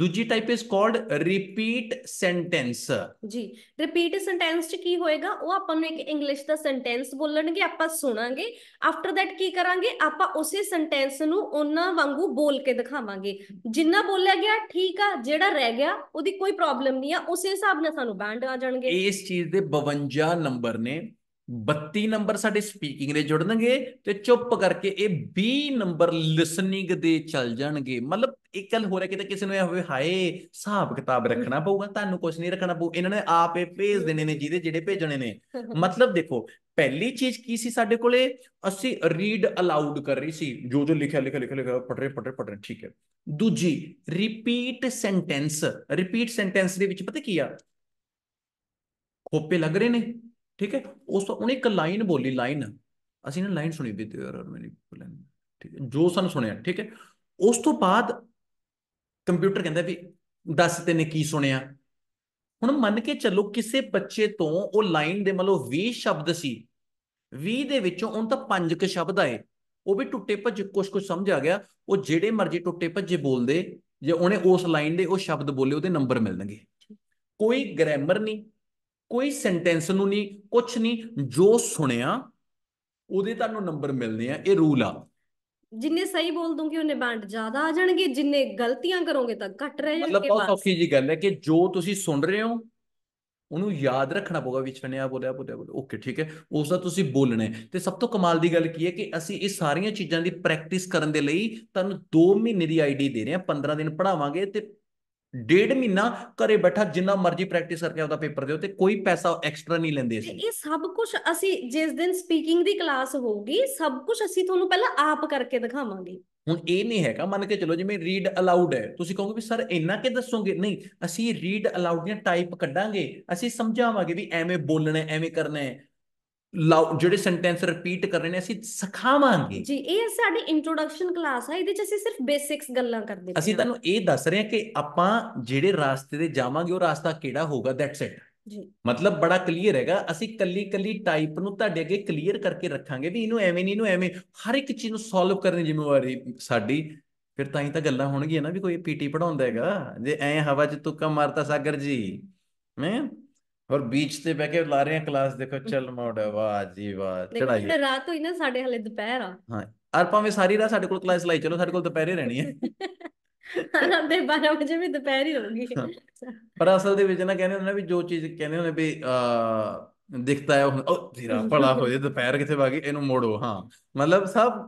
ਦੂਜੀ type is called repeat sentence ਜੀ ਰਿਪੀਟ ਸੈਂਟੈਂਸ ਚ ਕੀ ਹੋਏਗਾ ਉਹ ਆਪਾਂ ਨੂੰ ਇੱਕ ਇੰਗਲਿਸ਼ ਦਾ ਸੈਂਟੈਂਸ ਬੋਲਣਗੇ ਆਪਾਂ ਸੁਣਾਂਗੇ ਆਫਟਰ ਦੈਟ ਕੀ ਕਰਾਂਗੇ ਆਪਾਂ ਉਸੇ ਸੈਂਟੈਂਸ ਨੂੰ ਉਹਨਾਂ ਵਾਂਗੂ ਬੋਲ ਕੇ ਦਿਖਾਵਾਂਗੇ ਜਿੰਨਾ ਬੋਲਿਆ ਗਿਆ ਠੀਕ ਆ ਜਿਹੜਾ ਰਹਿ ਗਿਆ ਉਹਦੀ ਕੋਈ ਪ੍ਰੋਬਲਮ ਨਹੀਂ ਆ ਉਸੇ ਹਿਸਾਬ ਨਾਲ ਸਾਨੂੰ ਬੈਂਡ ਆ ਜਾਣਗੇ ਇਸ ਚੀਜ਼ ਦੇ 52 ਨੰਬਰ ਨੇ 32 ਨੰਬਰ ਸਾਡੇ ਸਪੀਕਿੰਗ ਦੇ ਜੁੜਨਗੇ ਤੇ ਚੁੱਪ ਕਰਕੇ ਇਹ 20 ਨੰਬਰ ਲਿਸਨਿੰਗ ਦੇ ਚੱਲ ਜਾਣਗੇ ਮਤਲਬ ਇੱਕ ਗੱਲ ਹੋ ਰਿਹਾ ਕਿਤੇ ਕਿਸੇ ਨੂੰ ਇਹ ਹੋਵੇ ਹਾਏ ਹਿਸਾਬ ਕਿਤਾਬ ਰੱਖਣਾ ਪਊਗਾ ਤੁਹਾਨੂੰ ਕੁਝ ਨਹੀਂ ਰੱਖਣਾ ਪਊ ਇਹਨਾਂ ਨੇ ਆਪ ਇਹ ਭੇਜ ਦੇਣੇ ਨੇ ਜਿਹਦੇ ਜਿਹੜੇ ਭੇਜਣੇ ਨੇ ਮਤਲਬ ਦੇਖੋ ਪਹਿਲੀ ਚੀਜ਼ ਕੀ ਸੀ ਸਾਡੇ ਕੋਲੇ ਅਸੀਂ ਰੀਡ ਅਲਾਉਡ ਕਰ ਰਹੀ ਸੀ ਜੋ ਜੋ ਲਿਖਿਆ ਲਿਖਿਆ ਲਿਖਿਆ ਲਿਖਿਆ ਪੜ ਰਹੇ ਪੜ ਰਹੇ ਪੜ ਰਹੇ ਠੀਕ ਹੈ ਦੂਜੀ ਰਿਪੀਟ ਸੈਂਟੈਂਸ ਰਿਪੀਟ ਸੈਂਟੈਂਸ ਦੇ ਵਿੱਚ ਪਤਾ ਕੀ ਆ ਖੋਪੇ ਲੱਗ ਰਹੇ ਨੇ ਠੀਕ ਹੈ ਉਸ ਤੋਂ ਉਹਨੇ ਇੱਕ ਲਾਈਨ ਬੋਲੀ ਲਾਈਨ ਅਸੀਂ ਨਾ ਲਾਈਨ ਸੁਣੀ ਵੀ ਤੇ ਯਾਰ ਮੈਨੂੰ ਬੋਲਣ ਠੀਕ ਹੈ ਜੋ ਸਾਨੂੰ ਸੁਣਿਆ ਠੀਕ ਹੈ ਉਸ ਤੋਂ ਬਾਅਦ ਕੰਪਿਊਟਰ ਕਹਿੰਦਾ ਵੀ ਦੱਸ ਤੈਨੇ ਕੀ ਸੁਣਿਆ ਹੁਣ ਮੰਨ ਕੇ ਚੱਲੋ ਕਿਸੇ ਬੱਚੇ ਤੋਂ ਉਹ ਲਾਈਨ ਦੇ ਮਤਲਬ 20 ਸ਼ਬਦ ਸੀ 20 ਦੇ ਵਿੱਚੋਂ ਉਹਨ ਤਾਂ ਪੰਜ ਕ ਸ਼ਬਦ ਆਏ ਉਹ ਵੀ ਟੁੱਟੇ ਭੱਜ ਕੁਛ ਕੁਛ ਸਮਝ ਆ ਗਿਆ ਉਹ ਜਿਹੜੇ ਮਰਜ਼ੀ ਟੁੱਟੇ ਭੱਜੇ ਬੋਲਦੇ ਜੇ ਉਹਨੇ ਉਸ ਲਾਈਨ ਦੇ ਉਹ ਸ਼ਬਦ ਬੋਲੇ ਉਹਦੇ ਨੰਬਰ ਮਿਲਣਗੇ ਕੋਈ ਗ੍ਰਾਮਰ ਨਹੀਂ ਕੋਈ ਸੈਂਟੈਂਸ ਨੂੰ ਨਹੀਂ ਕੁਝ ਨਹੀਂ ਜੋ ਸੁਣਿਆ ਉਹਦੇ ਤੁਹਾਨੂੰ ਨੰਬਰ ਮਿਲਨੇ ਆ ਇਹ ਰੂਲ ਆ ਜਿੰਨੇ ਸਹੀ ਬੋਲ ਦੋਗੇ ਉਹਨੇ ਬੰਡ ਜ਼ਿਆਦਾ ਆ ਜਾਣਗੇ ਜਿੰਨੇ ਗਲਤੀਆਂ ਕਰੋਗੇ ਤਾਂ ਘਟ ਰਹਿ ਜਾਣਗੇ ਮਤਲਬ ਬਹੁਤ ਔਖੀ ਜੀ ਗੱਲ ਹੈ ਕਿ ਜੋ ਤੁਸੀਂ ਸੁਣ ਰਹੇ ਹੋ ਉਹਨੂੰ ਯਾਦ ਰੱਖਣਾ ਪਊਗਾ ਆ ਬੋਲਿਆ ਬੋਲਿਆ ਓਕੇ ਠੀਕ ਹੈ ਉਸ ਦਾ ਤੁਸੀਂ ਬੋਲਣਾ ਹੈ ਤੇ ਸਭ ਤੋਂ ਕਮਾਲ ਦੀ ਗੱਲ ਕੀ ਹੈ ਕਿ ਅਸੀਂ ਇਹ ਸਾਰੀਆਂ ਚੀਜ਼ਾਂ ਦੀ ਪ੍ਰੈਕਟਿਸ ਕਰਨ ਦੇ ਲਈ ਤੁਹਾਨੂੰ 2 ਮਹੀਨੇ ਦੀ ਆਈਡੀ ਦੇ ਰਹੇ ਹਾਂ 15 ਦਿਨ ਪੜਾਵਾਂਗੇ ਤੇ ਡੇਢ ਮਹੀਨਾ ਘਰੇ ਬੈਠਾ ਜਿੰਨਾ ਮਰਜ਼ੀ ਪ੍ਰੈਕਟਿਸ ਕਰਕੇ ਆਪਦਾ ਪੇਪਰ ਦਿਓ ਤੇ ਕੋਈ ਪੈਸਾ ਐਕਸਟਰਾ ਨਹੀਂ ਲੈਂਦੇ ਸੀ ਇਹ ਸਭ ਕੁਝ ਅਸੀਂ ਜਿਸ ਦਿਨ ਸਪੀਕਿੰਗ ਦੀ ਕਲਾਸ ਹੋਊਗੀ ਸਭ ਕੁਝ ਅਸੀਂ ਤੁਹਾਨੂੰ ਪਹਿਲਾਂ ਆਪ ਕਰਕੇ ਦਿਖਾਵਾਂਗੇ ਹੁਣ ਇਹ ਨਹੀਂ ਹੈਗਾ ਮੰਨ ਕੇ ਚਲੋ ਜਿਵੇਂ ਰੀਡ ਅਲਾਉਡ ਹੈ ਤੁਸੀਂ ਕਹੋਗੇ ਵੀ ਸਰ ਇੰਨਾ ਕਿ ਦੱਸੋਗੇ ਨਹੀਂ ਅਸੀਂ ਰੀਡ ਅਲਾਉਡ ਦੀਆਂ ਟਾਈਪ ਕੱਢਾਂਗੇ ਅਸੀਂ ਸਮਝਾਵਾਂਗੇ ਵੀ ਐਵੇਂ ਬੋਲਣਾ ਐਵੇਂ ਕਰਨਾ ਹੈ ਜਿਹੜੇ ਸੈਂਟੈਂਸ ਰਿਪੀਟ ਕਰ ਰਹੇ ਨੇ ਅਸੀਂ ਸਿਖਾਵਾਂਗੇ ਜੀ ਇਹ ਸਾਡੀ ਇੰਟਰੋਡਕਸ਼ਨ ਕਲਾਸ ਹੈ ਇਹਦੇ ਚ ਅਸੀਂ ਸਿਰਫ ਬੇਸਿਕਸ ਗੱਲਾਂ ਕਰਦੇ ਹਾਂ ਅਸੀਂ ਤੁਹਾਨੂੰ ਇਹ ਦੱਸ ਰਹੇ ਹਾਂ ਕਿ ਆਪਾਂ ਜਿਹੜੇ ਰਾਸਤੇ ਤੇ ਜਾਵਾਂਗੇ ਉਹ ਰਾਸਤਾ ਕਿਹੜਾ ਹੋਊਗਾ ਦੈਟਸ ਇਟ ਜੀ ਮਤਲਬ ਬੜਾ ਕਲੀਅਰ ਹੈਗਾ ਅਸੀਂ ਕੱਲੀ ਕੱਲੀ ਟਾਈਪ ਨੂੰ ਤੁਹਾਡੇ ਅੱਗੇ ਕਲੀਅਰ ਕਰਕੇ ਰੱਖਾਂਗੇ ਵੀ ਇਹਨੂੰ ਐਵੇਂ ਨਹੀਂ ਇਹਨੂੰ ਐਵੇਂ ਹਰ ਇੱਕ ਚੀਜ਼ ਨੂੰ ਸੋਲਵ ਕਰਨ ਦੀ ਜ਼ਿੰਮੇਵਾਰੀ ਸਾਡੀ ਫਿਰ ਤਾਂ ਹੀ ਤਾਂ ਗੱਲਾਂ ਹੋਣਗੀਆਂ ਨਾ ਵੀ ਕੋਈ ਪੀਟੀ ਪੜਾਉਂਦਾ ਹੈਗਾ ਜੇ ਐ ਹਵਾ 'ਚ ਤੁੱਕਾ ਮਾਰਤਾ ਸਾਗਰ ਜੀ ਮੈਂ ਔਰ ਬੀਚ ਤੇ ਬਹਿ ਕੇ ਲਾ ਰਹੇ ਆ ਕਲਾਸ ਦੇਖੋ ਚੱਲ ਮੋੜ ਵਾਹ ਜੀ ਵਾਹ ਚੜਾਈ ਰਾਤ ਹੋਈ ਨਾ ਸਾਡੇ ਹਲੇ ਦੁਪਹਿਰ ਆ ਹਾਂ ਅਰ ਭਾਵੇਂ ਸਾਰੀ ਰਾਤ ਸਾਡੇ ਕੋਲ ਕਲਾਸ ਲਾਈ ਚਲੋ ਸਾਡੇ ਕੋਲ ਦੁਪਹਿਰੇ ਰਹਿਣੀ ਹੈ ਰਾਤ ਦੇ 12 ਵਜੇ ਵੀ ਦੁਪਹਿਰ ਹੀ ਹੋਗੀ ਪਰ ਅਸਲ ਦੇ ਵਿੱਚ ਨਾ ਕਹਿੰਦੇ ਹੁੰਦੇ ਨੇ ਵੀ ਜੋ ਚੀਜ਼ ਕਹਿੰਦੇ ਹੁੰਦੇ ਵੀ ਆ ਦਿਖਦਾ ਹੈ ਉਹ ਧੀਰਾ ਭਲਾ ਹੋ ਜੇ ਦੁਪਹਿਰ ਵਾ ਗਈ ਇਹਨੂੰ ਮੋੜੋ ਹਾਂ ਮਤਲਬ ਸਭ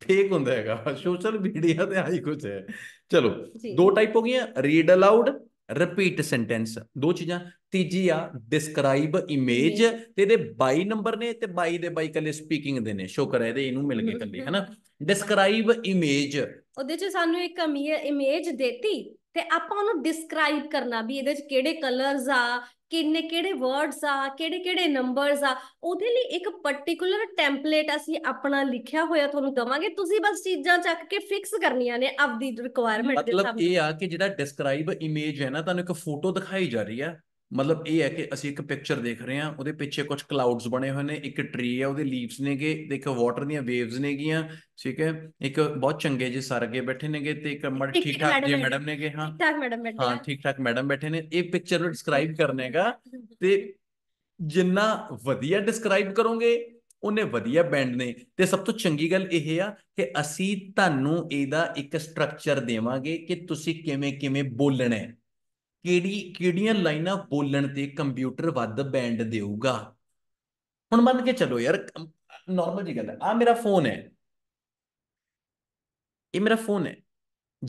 ਠੀਕ ਹੁੰਦਾ ਹੈਗਾ ਸੋਸ਼ਲ ਮੀਡੀਆ ਤੇ ਆਈ ਕੁਝ ਹੈ ਚਲੋ ਦੋ ਟਾਈਪ ਹੋ ਗਈਆਂ ਰੀਡ ਅਲਾਉਡ ਰਿਪੀਟ ਸੈਂਟੈਂਸ ਦੋ ਚੀਜ਼ਾਂ ਤੀਜੀ ਆ ਡਿਸਕ੍ਰਾਈਬ ਇਮੇਜ ਤੇ ਇਹਦੇ 22 ਨੰਬਰ ਨੇ ਤੇ 22 ਦੇ 22 ਕੱਲੇ ਸਪੀਕਿੰਗ ਦੇ ਨੇ ਸ਼ੁਕਰ ਹੈ ਇਹਦੇ ਇਹਨੂੰ ਮਿਲ ਗਏ ਕੱਲੇ ਹਨਾ ਡਿਸਕ੍ਰਾਈਬ ਇਮੇਜ ਉਹਦੇ ਚ ਸਾਨੂੰ ਇੱਕ ਇਮੇਜ ਦਿੱਤੀ ਤੇ ਆਪਾਂ ਉਹਨੂੰ ਡਿਸਕ੍ਰਾਈਬ ਕਰਨਾ ਵੀ ਇਹਦੇ ਵਿੱਚ ਕਿਹੜੇ ਕਲਰਸ ਆ ਕਿੰਨੇ ਕਿਹੜੇ ਵਰਡਸ ਆ ਕਿਹੜੇ ਕਿਹੜੇ ਨੰਬਰਸ ਆ ਉਹਦੇ ਲਈ ਇੱਕ ਪਾਰਟਿਕੂਲਰ ਟੈਂਪਲੇਟ ਅਸੀਂ ਆਪਣਾ ਲਿਖਿਆ ਹੋਇਆ ਤੁਹਾਨੂੰ ਦਵਾਂਗੇ ਤੁਸੀਂ ਬਸ ਚੀਜ਼ਾਂ ਚੱਕ ਕੇ ਫਿਕਸ ਕਰਨੀਆਂ ਨੇ ਆਪਦੀ ਰਿਕੁਆਇਰਮੈਂਟ ਦੇ ਸਾਹਮਣੇ ਮਤਲਬ ਇਹ ਆ ਕਿ ਜਿਹੜਾ ਡਿਸਕ੍ਰਾਈਬ ਇਮੇਜ ਹੈ ਨਾ ਤੁਹਾਨੂੰ ਇੱਕ ਫੋਟੋ ਦਿਖਾਈ ਜਾ ਰਹੀ ਆ ਮਤਲਬ ਇਹ ਹੈ ਕਿ ਅਸੀਂ ਇੱਕ ਪਿਕਚਰ ਦੇਖ ਰਹੇ ਹਾਂ ਉਹਦੇ ਪਿੱਛੇ ਕੁਝ ਕਲਾਊਡਸ ਬਣੇ ਹੋਏ ਨੇ ਇੱਕ ਟਰੀ ਹੈ ਉਹਦੇ ਲੀਵਸ ਨੇਗੇ ਦੇਖੋ ਵਾਟਰ ਦੀਆਂ ਵੇਵਸ ਨੇਗੀਆਂ ਠੀਕ ਹੈ ਇੱਕ ਬਹੁਤ ਚੰਗੇ ਜੇ ਸਰ ਅੱਗੇ ਬੈਠੇ ਨੇਗੇ ਤੇ ਇੱਕ ਮੜ ਠੀਕ ਠਾਕ ਜੀ ਮੈਡਮ ਨੇਗੇ ਹਾਂ ਠੀਕ ਠਾਕ ਮੈਡਮ ਬੈਠੇ ਹਾਂ ਠੀਕ ਠਾਕ ਮੈਡਮ ਬੈਠੇ ਨੇ ਇਹ ਪਿਕਚਰ ਨੂੰ ਡਿਸਕ੍ਰਾਈਬ ਕਰਨੇਗਾ ਤੇ ਜਿੰਨਾ ਵਧੀਆ ਡਿਸਕ੍ਰਾਈਬ ਕਰੋਗੇ ਉਹਨੇ ਵਧੀਆ ਬੈਂਡ ਨੇ ਤੇ ਸਭ ਤੋਂ ਚੰਗੀ ਗੱਲ ਇਹ ਆ ਕਿ ਅਸੀਂ ਤੁਹਾਨੂੰ ਇਹਦਾ ਇੱਕ ਸਟਰਕਚਰ ਦੇਵਾਂਗੇ ਕਿ ਤੁਸੀਂ ਕਿਵੇਂ ਕਿਵੇਂ ਬੋਲਣਾ ਹੈ ਕਿਹੜੀ ਕਿਹੜੀਆਂ ਲਾਈਨਾਂ ਬੋਲਣ ਤੇ ਕੰਪਿਊਟਰ ਵੱਧ ਬੈਂਡ ਦੇਊਗਾ ਹੁਣ ਮੰਨ ਕੇ ਚੱਲੋ ਯਾਰ ਨਾਰਮਲ ਜੀ ਗੱਲ ਹੈ ਆ ਮੇਰਾ ਫੋਨ ਹੈ ਇਹ ਮੇਰਾ ਫੋਨ ਹੈ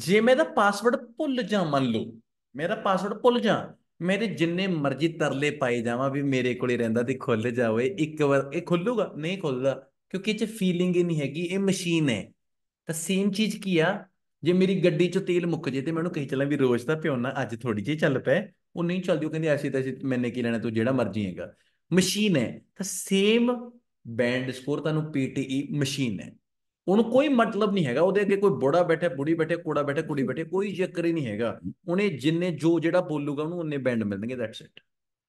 ਜੇ ਮੈਂ ਦਾ ਪਾਸਵਰਡ ਭੁੱਲ ਜਾ ਮੰਨ ਲਓ ਮੇਰਾ ਪਾਸਵਰਡ ਭੁੱਲ ਜਾ ਮੇਰੇ ਜਿੰਨੇ ਮਰਜ਼ੀ ਤਰਲੇ ਪਾਈ ਜਾਵਾਂ ਵੀ ਮੇਰੇ ਕੋਲੇ ਰਹਿੰਦਾ ਤੇ ਖੁੱਲ ਜਾਵੇ ਇੱਕ ਵਾਰ ਇਹ ਖੁੱਲੂਗਾ ਨਹੀਂ ਖੁੱਲਦਾ ਕਿਉਂਕਿ ਇਹ ਚ ਫੀਲਿੰਗ ਹੀ ਨਹੀਂ ਹੈਗੀ ਇਹ ਮਸ਼ੀਨ ਹੈ ਤਾਂ ਸੇਮ ਚੀਜ਼ ਕੀ ਆ ਜੇ ਮੇਰੀ ਗੱਡੀ 'ਚ ਤੇਲ ਮੁੱਕ ਜੇ ਤੇ ਮੈਂ ਉਹਨੂੰ ਕਹੀ ਚੱਲਾਂ ਵੀ ਰੋਜ਼ ਦਾ ਪਿਉਣਾ ਅੱਜ ਥੋੜੀ ਜਿਹੀ ਚੱਲ ਪਏ ਉਹ ਨਹੀਂ ਚੱਲਦੀ ਉਹ ਕਹਿੰਦੀ ਐਸੀ ਤੈਸੀ ਮੈਨੇ ਕੀ ਲੈਣਾ ਤੂੰ ਜਿਹੜਾ ਮਰਜੀ ਹੈਗਾ ਮਸ਼ੀਨ ਹੈ ਤਾਂ ਸੇਮ ਬੈਂਡ ਸਕੋਰ ਤੁਹਾਨੂੰ ਪੀਟੀਈ e ਮਸ਼ੀਨ ਹੈ ਉਹਨੂੰ ਕੋਈ ਮਤਲਬ ਨਹੀਂ ਹੈਗਾ ਉਹਦੇ ਅੱਗੇ ਕੋਈ ਬੋੜਾ ਬੈਠੇ ਬੁੜੀ ਬੈਠੇ ਕੋੜਾ ਬੈਠੇ ਕੁੜੀ ਬੈਠੇ ਕੋਈ ਚੱਕਰ ਹੀ ਨਹੀਂ ਹੈਗਾ ਉਹਨੇ ਜਿੰਨੇ ਜੋ ਜਿਹੜਾ ਬੋਲੂਗਾ ਉਹਨੂੰ ਉਹਨੇ ਬੈਂਡ ਮਿਲਣਗੇ ਦੈਟਸ ਇਟ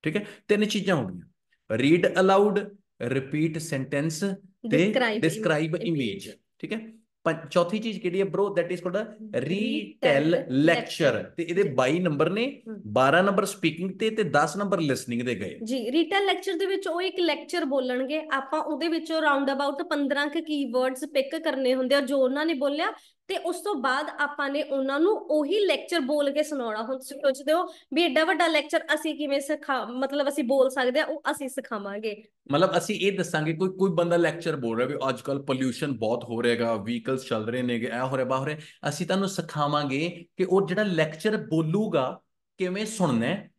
ਠੀਕ ਹੈ ਤਿੰਨ ਚੀਜ਼ਾਂ ਹੋ ਗਈਆਂ ਰੀਡ ਅਲਾਊਡ ਰਿਪੀਟ ਸੈਂਟੈਂਸ ਤੇ ਡਿਸਕ੍ਰਾਈਬ ਇਮੇਜ ਠੀਕ ਹੈ ਚੌਥੀ ਚੀਜ਼ ਕਿਹੜੀ ਹੈ bro that is called retell lecture ਤੇ ਇਹਦੇ 22 ਨੰਬਰ ਨੇ 12 ਨੰਬਰ ਸਪੀਕਿੰਗ ਤੇ ਤੇ 10 ਨੰਬਰ ਲਿਸਨਿੰਗ ਦੇ ਗਏ ਜੀ ਰੀਟੈਲ ਲੈਕਚਰ ਦੇ ਵਿੱਚ ਉਹ ਇੱਕ ਲੈਕਚਰ ਬੋਲਣਗੇ ਆਪਾਂ ਉਹਦੇ ਵਿੱਚੋਂ ਰਾਉਂਡ ਅਬਾਊਟ 15 ਕ ਕੀਵਰਡਸ ਪਿਕ ਕਰਨੇ ਹੁੰਦੇ ਆ ਜੋ ਉਹਨਾਂ ਨੇ ਬੋਲਿਆ ਤੇ ਉਸ ਤੋਂ ਬਾਅਦ ਆਪਾਂ ਨੇ ਉਹਨਾਂ ਨੂੰ ਉਹੀ ਲੈਕਚਰ ਬੋਲ ਕੇ ਸੁਣਾਉਣਾ ਹੁਣ ਤੁਸੀਂ ਸੋਚਦੇ ਹੋ ਵੀ ਐਡਾ ਵੱਡਾ ਲੈਕਚਰ ਅਸੀਂ ਕਿਵੇਂ ਸਿਖਾ ਮਤਲਬ ਅਸੀਂ ਬੋਲ ਸਕਦੇ ਆ ਉਹ ਅਸੀਂ ਸਿਖਾਵਾਂਗੇ ਮਤਲਬ ਅਸੀਂ ਇਹ ਦੱਸਾਂਗੇ ਕੋਈ ਕੋਈ ਬੰਦਾ ਲੈਕਚਰ ਬੋਲ ਰਿਹਾ ਵੀ ਅੱਜ ਕੱਲ ਪੋਲੂਸ਼ਨ ਬਹੁਤ ਹੋ ਰਿਹਾਗਾ ਵਹੀਕਲਸ ਚੱਲ ਰਹੇ ਨੇਗੇ ਇਹ ਹੋ ਰਿਹਾ ਬਾਹਰੇ ਅਸੀਂ ਤੁਹਾਨੂੰ ਸਿਖਾਵਾਂਗੇ ਕਿ ਉਹ ਜਿਹੜਾ ਲੈਕਚਰ ਬੋਲੂਗਾ ਕਿਵੇਂ ਸੁਣਨਾ ਹੈ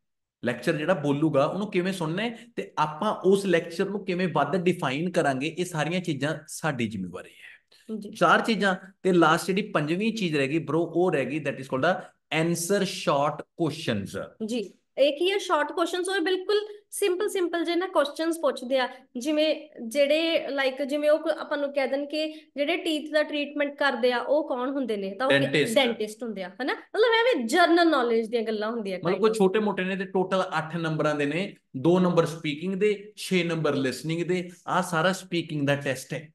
ਲੈਕਚਰ ਜਿਹੜਾ ਬੋਲੂਗਾ ਉਹਨੂੰ ਕਿਵੇਂ ਸੁਣਨਾ ਹੈ ਤੇ ਆਪਾਂ ਉਸ ਲੈਕਚਰ ਨੂੰ ਕਿਵੇਂ ਵੱਧ ਡਿਫਾਈਨ ਕਰਾਂਗੇ ਇਹ ਸਾਰੀਆਂ ਚੀਜ਼ਾਂ ਸਾਡੀ ਜ਼ਿੰਮੇਵਾਰੀ ਹੈ ਚਾਰ ਚੀਜ਼ਾਂ ਤੇ ਲਾਸਟ ਜਿਹੜੀ ਪੰਜਵੀਂ ਚੀਜ਼ ਰਹਿ ਗਈ ਬ్రో ਉਹ ਰਹਿ ਗਈ that is called uh answer short questions ਜੀ ਇਹ ਕੀ ਹੈ ਸ਼ਾਰਟ ਕੁਐਸਚਨਸ ਹੋਏ ਬਿਲਕੁਲ ਸਿੰਪਲ ਸਿੰਪਲ ਜੇ ਨਾ ਕੁਐਸਚਨਸ ਪੁੱਛਦੇ ਆ ਜਿਵੇਂ ਜਿਹੜੇ ਲਾਈਕ ਜਿਵੇਂ ਉਹ ਆਪਾਂ ਨੂੰ ਕਹਿ ਦਨ ਕਿ ਜਿਹੜੇ ਟੀਥ ਦਾ ਟ੍ਰੀਟਮੈਂਟ ਕਰਦੇ ਆ ਉਹ ਕੌਣ ਹੁੰਦੇ ਨੇ ਤਾਂ ਉਹ ਡੈਂਟਿਸਟ ਹੁੰਦੇ ਆ ਹਨਾ ਮਤਲਬ ਐਵੇਂ ਜਰਨਲ ਨੌਲੇਜ ਦੀਆਂ ਗੱਲਾਂ ਹੁੰਦੀਆਂ ਮਤਲਬ ਕੋਈ ਛੋਟੇ ਮੋਟੇ ਨੇ ਤੇ ਟੋਟਲ 8 ਨੰਬਰਾਂ ਦੇ ਨੇ 2 ਨੰਬਰ ਸਪੀਕਿੰਗ ਦੇ 6 ਨੰਬਰ ਲਿਸਨਿੰਗ ਦੇ ਆ ਸਾਰਾ ਸਪੀਕਿੰਗ ਦਾ ਟੈਸਟ ਹੈ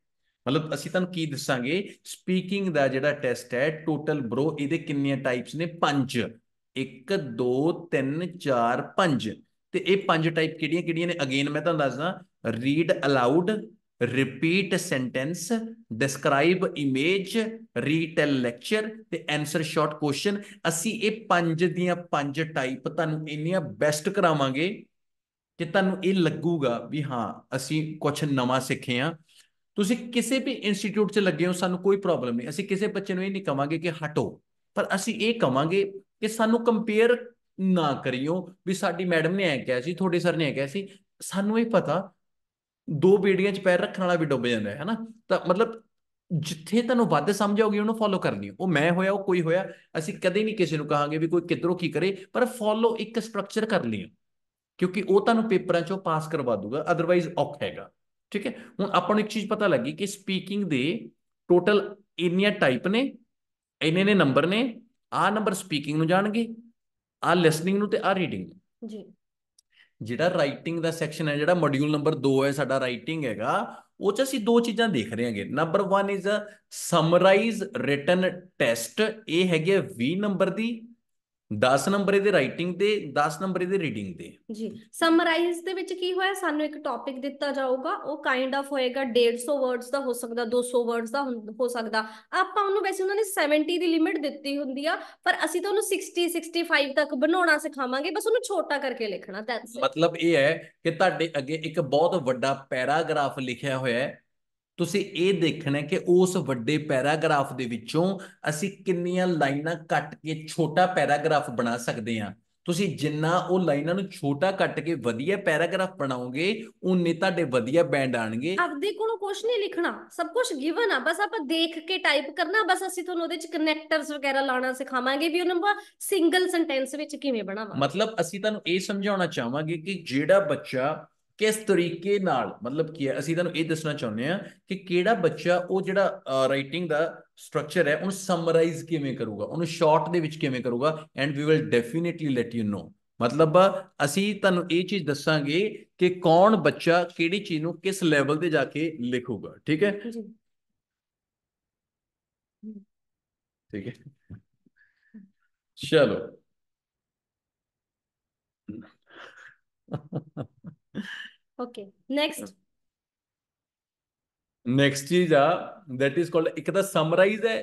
ਮਤਲਬ ਅਸੀਂ ਤੁਹਾਨੂੰ ਕੀ ਦੱਸਾਂਗੇ ਸਪੀਕਿੰਗ ਦਾ ਜਿਹੜਾ ਟੈਸਟ ਹੈ ਟੋਟਲ ਬ్రో ਇਹਦੇ ਕਿੰਨੀਆਂ ਟਾਈਪਸ ਨੇ ਪੰਜ 1 2 3 4 5 ਤੇ ਇਹ ਪੰਜ ਟਾਈਪ ਕਿਹੜੀਆਂ ਕਿਹੜੀਆਂ ਨੇ ਅਗੇਨ ਮੈਂ ਤੁਹਾਨੂੰ ਦੱਸਦਾ read aloud repeat sentence describe image retell lecture ਤੇ ਆਨਸਰ ਸ਼ਾਰਟ ਕੁਐਸਚਨ ਅਸੀਂ ਇਹ ਪੰਜ ਦੀਆਂ ਪੰਜ ਟਾਈਪ ਤੁਹਾਨੂੰ ਇੰਨੀਆਂ ਬੈਸਟ ਕਰਾਵਾਂਗੇ ਕਿ ਤੁਹਾਨੂੰ ਇਹ ਲੱਗੂਗਾ ਵੀ ਹਾਂ ਅਸੀਂ ਕੁਝ ਨਵਾਂ ਸਿੱਖੇ ਆ ਤੁਸੀਂ ਕਿਸੇ ਵੀ ਇੰਸਟੀਚਿਊਟ 'ਚ ਲੱਗੇ ਹੋ ਸਾਨੂੰ ਕੋਈ ਪ੍ਰੋਬਲਮ ਨਹੀਂ ਅਸੀਂ ਕਿਸੇ ਬੱਚੇ ਨੂੰ ਇਹ ਨਹੀਂ ਕਵਾਂਗੇ ਕਿ ਹਟੋ ਪਰ ਅਸੀਂ ਇਹ ਕਵਾਂਗੇ ਕਿ ਸਾਨੂੰ ਕੰਪੇਅਰ ਨਾ ਕਰਿਓ ਵੀ ਸਾਡੀ ਮੈਡਮ ਨੇ ਐ ਕਿਹਾ ਸੀ ਤੁਹਾਡੇ ਸਰ ਨੇ ਐ ਕਿਹਾ ਸੀ ਸਾਨੂੰ ਇਹ ਪਤਾ ਦੋ ਬੇੜੀਆਂ 'ਚ ਪੈਰ ਰੱਖਣ ਵਾਲਾ ਵੀ ਡੁੱਬ ਜਾਂਦਾ ਹੈ ਹਨਾ ਤਾਂ ਮਤਲਬ ਜਿੱਥੇ ਤੁਹਾਨੂੰ ਵੱਧ ਸਮਝ ਆਉਗੀ ਉਹਨੂੰ ਫੋਲੋ ਕਰਨੀ ਉਹ ਮੈਂ ਹੋਇਆ ਉਹ ਕੋਈ ਹੋਇਆ ਅਸੀਂ ਕਦੇ ਨਹੀਂ ਕਿਸੇ ਨੂੰ ਕਹਾਂਗੇ ਵੀ ਕੋਈ ਕਿਧਰੋਂ ਕੀ ਕਰੇ ਪਰ ਫੋਲੋ ਇੱਕ ਸਟਰਕਚਰ ਕਰ ਲਿਓ ਕਿਉਂਕਿ ਉਹ ਤੁਹਾਨੂੰ ਪੇਪਰਾਂ 'ਚੋਂ ਪਾਸ ਕਰਵਾ ਦੂਗਾ ਅਦਰਵਾਈਜ਼ ਔਖ ਹੈਗਾ ਠੀਕ ਹੈ ਹੁਣ ਆਪਾਂ ਨੂੰ ਇੱਕ ਚੀਜ਼ ਪਤਾ ਲੱਗੀ ਕਿ ਸਪੀਕਿੰਗ ਦੇ ਟੋਟਲ ਇੰਨੇ ਟਾਈਪ ਨੇ ਇੰਨੇ ਨੇ ਨੰਬਰ ਨੇ ਆ ਨੰਬਰ ਸਪੀਕਿੰਗ ਨੂੰ ਜਾਣਗੇ ਆ ਲਿਸਨਿੰਗ ਨੂੰ ਤੇ ਆ ਰੀਡਿੰਗ ਨੂੰ ਜੀ ਜਿਹੜਾ ਰਾਈਟਿੰਗ ਦਾ ਸੈਕਸ਼ਨ ਹੈ ਜਿਹੜਾ ਮੋਡਿਊਲ ਨੰਬਰ 2 ਹੈ ਸਾਡਾ ਰਾਈਟਿੰਗ ਹੈਗਾ ਉਹ ਚ ਅਸੀਂ ਦੋ ਚੀਜ਼ਾਂ ਦੇਖ ਰਹੇ ਹਾਂਗੇ number 1 is uh summarize written test ਇਹ ਹੈਗੀ 20 ਨੰਬਰ ਦੀ 10 ਨੰਬਰ ਇਹਦੇ ਰਾਈਟਿੰਗ ਤੇ 10 ਨੰਬਰ ਇਹਦੇ ਰੀਡਿੰਗ ਤੇ ਜੀ ਸਮਰਾਈਜ਼ ਦੇ ਵਿੱਚ ਕੀ ਹੋਇਆ ਸਾਨੂੰ ਇੱਕ ਟੌਪਿਕ ਦਿੱਤਾ ਜਾਊਗਾ ਉਹ ਕਾਈਂਡ ਆਫ ਹੋਏਗਾ 150 ਵਰਡਸ ਦਾ ਹੋ ਸਕਦਾ 200 ਵਰਡਸ ਦਾ ਹੋ ਸਕਦਾ ਆਪਾਂ ਉਹਨੂੰ ਵੈਸੇ ਉਹਨਾਂ ਨੇ 70 ਦੀ ਲਿਮਿਟ ਦਿੱਤੀ ਹੁੰਦੀ ਆ ਪਰ ਅਸੀਂ ਤਾਂ ਉਹਨੂੰ 60 65 ਤੱਕ ਬਣਾਉਣਾ ਸਿਖਾਵਾਂਗੇ ਬਸ ਉਹਨੂੰ ਛੋਟਾ ਕਰਕੇ ਲਿਖਣਾ ਦੈਟਸ ਮਤਲਬ ਇਹ ਹੈ ਕਿ ਤੁਹਾਡੇ ਅੱਗੇ ਇੱਕ ਬਹੁਤ ਵੱਡਾ ਪੈਰਾਗ੍ਰਾਫ ਲਿਖਿਆ ਹੋਇਆ ਹੈ ਤੁਸੀਂ ਇਹ ਦੇਖਣਾ ਕਿ ਉਸ ਵੱਡੇ ਪੈਰਾਗ੍ਰਾਫ ਦੇ ਵਿੱਚੋਂ ਅਸੀਂ ਕਿੰਨੀਆਂ ਲਾਈਨਾਂ ਕੱਟ ਕੇ ਛੋਟਾ ਪੈਰਾਗ੍ਰਾਫ ਬਣਾ ਸਕਦੇ ਹਾਂ ਤੁਸੀਂ ਜਿੰਨਾ ਉਹ ਲਾਈਨਾਂ ਨੂੰ ਛੋਟਾ ਕੱਟ ਕੇ ਵਧੀਆ ਪੈਰਾਗ੍ਰਾਫ ਬਣਾਓਗੇ ਉਨੇ ਤੁਹਾਡੇ ਵਧੀਆ ਬੈਂਡ ਆਣਗੇ ਆਪਦੇ ਕੋਲੋਂ ਕੁਝ ਨਹੀਂ ਲਿਖਣਾ ਸਭ ਕੁਝ ਗਿਵਨ ਆ ਬਸ ਆਪਾਂ ਦੇਖ ਕੇ ਟਾਈਪ ਕਰਨਾ ਬਸ ਅਸੀਂ ਤੁਹਾਨੂੰ ਉਹਦੇ ਚ ਕਨੈਕਟਰਸ ਵਗੈਰਾ ਲਾਣਾ ਸਿਖਾਵਾਂਗੇ ਵੀ ਉਹਨਾਂ ਦਾ ਸਿੰਗਲ ਸੈਂਟੈਂਸ ਵਿੱਚ ਕਿਵੇਂ ਬਣਾਵਾਂ ਮਤਲਬ ਅਸੀਂ ਤੁਹਾਨੂੰ ਇਹ ਸਮਝਾਉਣਾ ਚਾਹਾਂਗੇ ਕਿ ਜਿਹੜਾ ਬੱਚਾ ਕਿਸ ਤਰੀਕੇ ਨਾਲ ਮਤਲਬ ਕੀ ਹੈ ਅਸੀਂ ਤੁਹਾਨੂੰ ਇਹ ਦੱਸਣਾ ਚਾਹੁੰਦੇ ਆ ਕਿ ਕਿਹੜਾ ਬੱਚਾ ਉਹ ਜਿਹੜਾ ਰਾਈਟਿੰਗ ਦਾ ਸਟਰਕਚਰ ਹੈ ਉਹਨੂੰ ਸਮਰਾਈਜ਼ ਕਿਵੇਂ ਕਰੂਗਾ ਉਹਨੂੰ ਸ਼ਾਰਟ ਦੇ ਵਿੱਚ ਕਿਵੇਂ ਕਰੂਗਾ and we will definitely let you know ਮਤਲਬ ਅਸੀਂ ਤੁਹਾਨੂੰ ਇਹ ਚੀਜ਼ ਦੱਸਾਂਗੇ ਕਿ ਕੌਣ ਬੱਚਾ ਕਿਹੜੀ ਚੀਜ਼ ਨੂੰ ਕਿਸ ਲੈਵਲ ਤੇ ਜਾ ਕੇ ਲਿਖੂਗਾ ਠੀਕ ਹੈ ਠੀਕ ਹੈ ਚਲੋ Okay. Next. Next is a that is called एक तो summarize है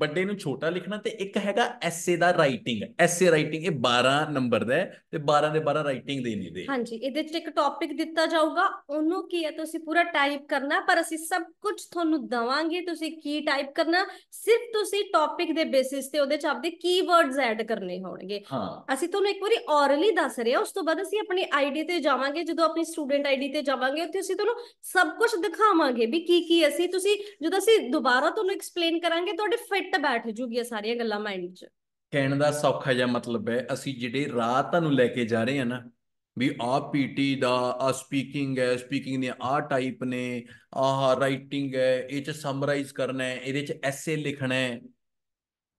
ਵੱਡੇ ਨੂੰ ਛੋਟਾ ਲਿਖਣਾ ਤੇ ਇੱਕ ਹੈਗਾ ਐਸੇ ਦਾ ਰਾਈਟਿੰਗ ਐਸੇ ਰਾਈਟਿੰਗ ਇਹ 12 ਨੰਬਰ ਦਾ ਹੈ ਤੇ 12 ਦੇ 12 ਰਾਈਟਿੰਗ ਦੇ ਨਹੀਂ ਦੇ ਹਾਂਜੀ ਇਹਦੇ ਚ ਇੱਕ ਟੌਪਿਕ ਦਿੱਤਾ ਜਾਊਗਾ ਉਹਨੂੰ ਕੀ ਹੈ ਤੁਸੀਂ ਪੂਰਾ ਟਾਈਪ ਕਰਨਾ ਪਰ ਅਸੀਂ ਸਭ ਕੁਝ ਤੁਹਾਨੂੰ ਦਵਾਂਗੇ ਤੁਸੀਂ ਕੀ ਟਾਈਪ ਕਰਨਾ ਸਿਰਫ ਤੁਸੀਂ ਟੌਪਿਕ ਦੇ ਬੇਸਿਸ ਤੇ ਉਹਦੇ ਚ ਆਪਦੇ ਕੀਵਰਡਸ ਐਡ ਕਰਨੇ ਹੋਣਗੇ ਅਸੀਂ ਤੁਹਾਨੂੰ ਇੱਕ ਵਾਰੀ ਔਰਲੀ ਦੱਸ ਰਹੇ ਹਾਂ ਉਸ ਤੋਂ ਬਾਅਦ ਅਸੀਂ ਆਪਣੀ ਆਈਡੀ ਤੇ ਜਾਵਾਂਗੇ ਜਦੋਂ ਆਪਣੀ ਸਟੂਡੈਂਟ ਆਈਡੀ ਤੇ ਜਾਵਾਂਗੇ ਉੱਥੇ ਅਸੀਂ ਤੁਹਾਨੂੰ ਸਭ ਕੁਝ ਦਿਖਾਵਾਂਗੇ ਵੀ ਕੀ ਕੀ ਅਸੀਂ ਤੁਸੀਂ ਜਦੋਂ ਅਸੀਂ ਦੁਬਾਰਾ ਤੁਹਾਨੂੰ ਐਕਸਪਲੇਨ ਕਰਾਂਗੇ ਤੁਹਾਡੇ ਫਿੱਟ ਬੈਠ ਜੂਗੀ ਸਾਰੀਆਂ ਗੱਲਾਂ ਮਾਈਂਡ 'ਚ ਕਹਿਣ ਦਾ ਸੌਖਾ ਜਿਹਾ ਮਤਲਬ ਹੈ ਅਸੀਂ ਜਿਹੜੇ ਰਾਹ ਤੁਹਾਨੂੰ ਲੈ ਕੇ ਜਾ ਰਹੇ ਹਾਂ ਨਾ ਵੀ ਆ ਪੀਟੀ ਦਾ ਆ ਸਪੀਕਿੰਗ ਹੈ ਸਪੀਕਿੰਗ ਦੇ ਆ ਟਾਈਪ ਨੇ ਆ ਰਾਈਟਿੰਗ ਹੈ ਇਹ ਚ ਸਮਰਾਈਜ਼ ਕਰਨਾ ਹੈ ਇਹਦੇ ਚ ਐਸੇ ਲਿਖਣਾ ਹੈ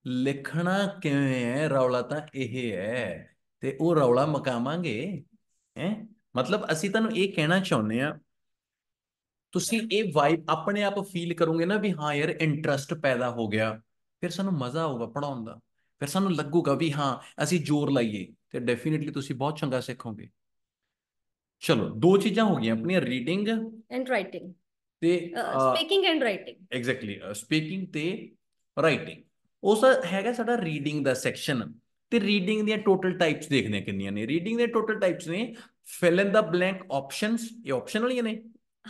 ਲਿਖਣਾ ਕਿਵੇਂ ਹੈ ਰੌਲਾ ਤਾਂ ਇਹ ਹੈ ਤੇ ਉਹ ਰੌਲਾ ਮਕਾਵਾਂਗੇ ਹੈ ਮਤਲਬ ਅਸੀਂ ਤੁਹਾਨੂੰ ਇਹ ਕਹਿਣਾ ਚਾਹੁੰਦੇ ਆ ਤੁਸੀਂ ਇਹ ਵਾਈਬ ਆਪਣੇ ਆਪ ਫੀਲ ਕਰੋਗੇ ਨਾ ਵੀ ਹਾਂ ਯਾਰ ਇੰਟਰਸਟ ਪੈਦਾ ਹੋ ਗਿਆ ਫਿਰ ਸਾਨੂੰ ਮਜ਼ਾ ਆਊਗਾ ਪੜਾਉਣ ਦਾ ਫਿਰ ਸਾਨੂੰ ਲੱਗੂਗਾ ਵੀ ਹਾਂ ਅਸੀਂ ਜ਼ੋਰ ਲਾਈਏ ਤੇ ਡੈਫੀਨਿਟਲੀ ਤੁਸੀਂ ਬਹੁਤ ਚੰਗਾ ਸਿੱਖੋਗੇ ਚਲੋ ਦੋ ਚੀਜ਼ਾਂ ਹੋ ਗਈਆਂ ਆਪਣੀਆਂ ਰੀਡਿੰਗ ਐਂਡ ਰਾਈਟਿੰਗ ਤੇ speaking and writing exactly speaking ਤੇ ਰਾਈਟਿੰਗ ਉਸ ਹੈਗਾ ਸਾਡਾ ਰੀਡਿੰਗ ਦਾ ਸੈਕਸ਼ਨ ਤੇ ਰੀਡਿੰਗ ਦੀਆਂ ਟੋਟਲ ਟਾਈਪਸ ਦੇਖਦੇ ਕਿੰਨੀਆਂ ਨੇ ਰੀਡਿੰਗ ਦੇ ਟੋਟਲ ਟਾਈਪਸ ਨੇ fill in the blank options ਇਹ ਆਪਸ਼ਨ ਵਾਲੀਆਂ ਨੇ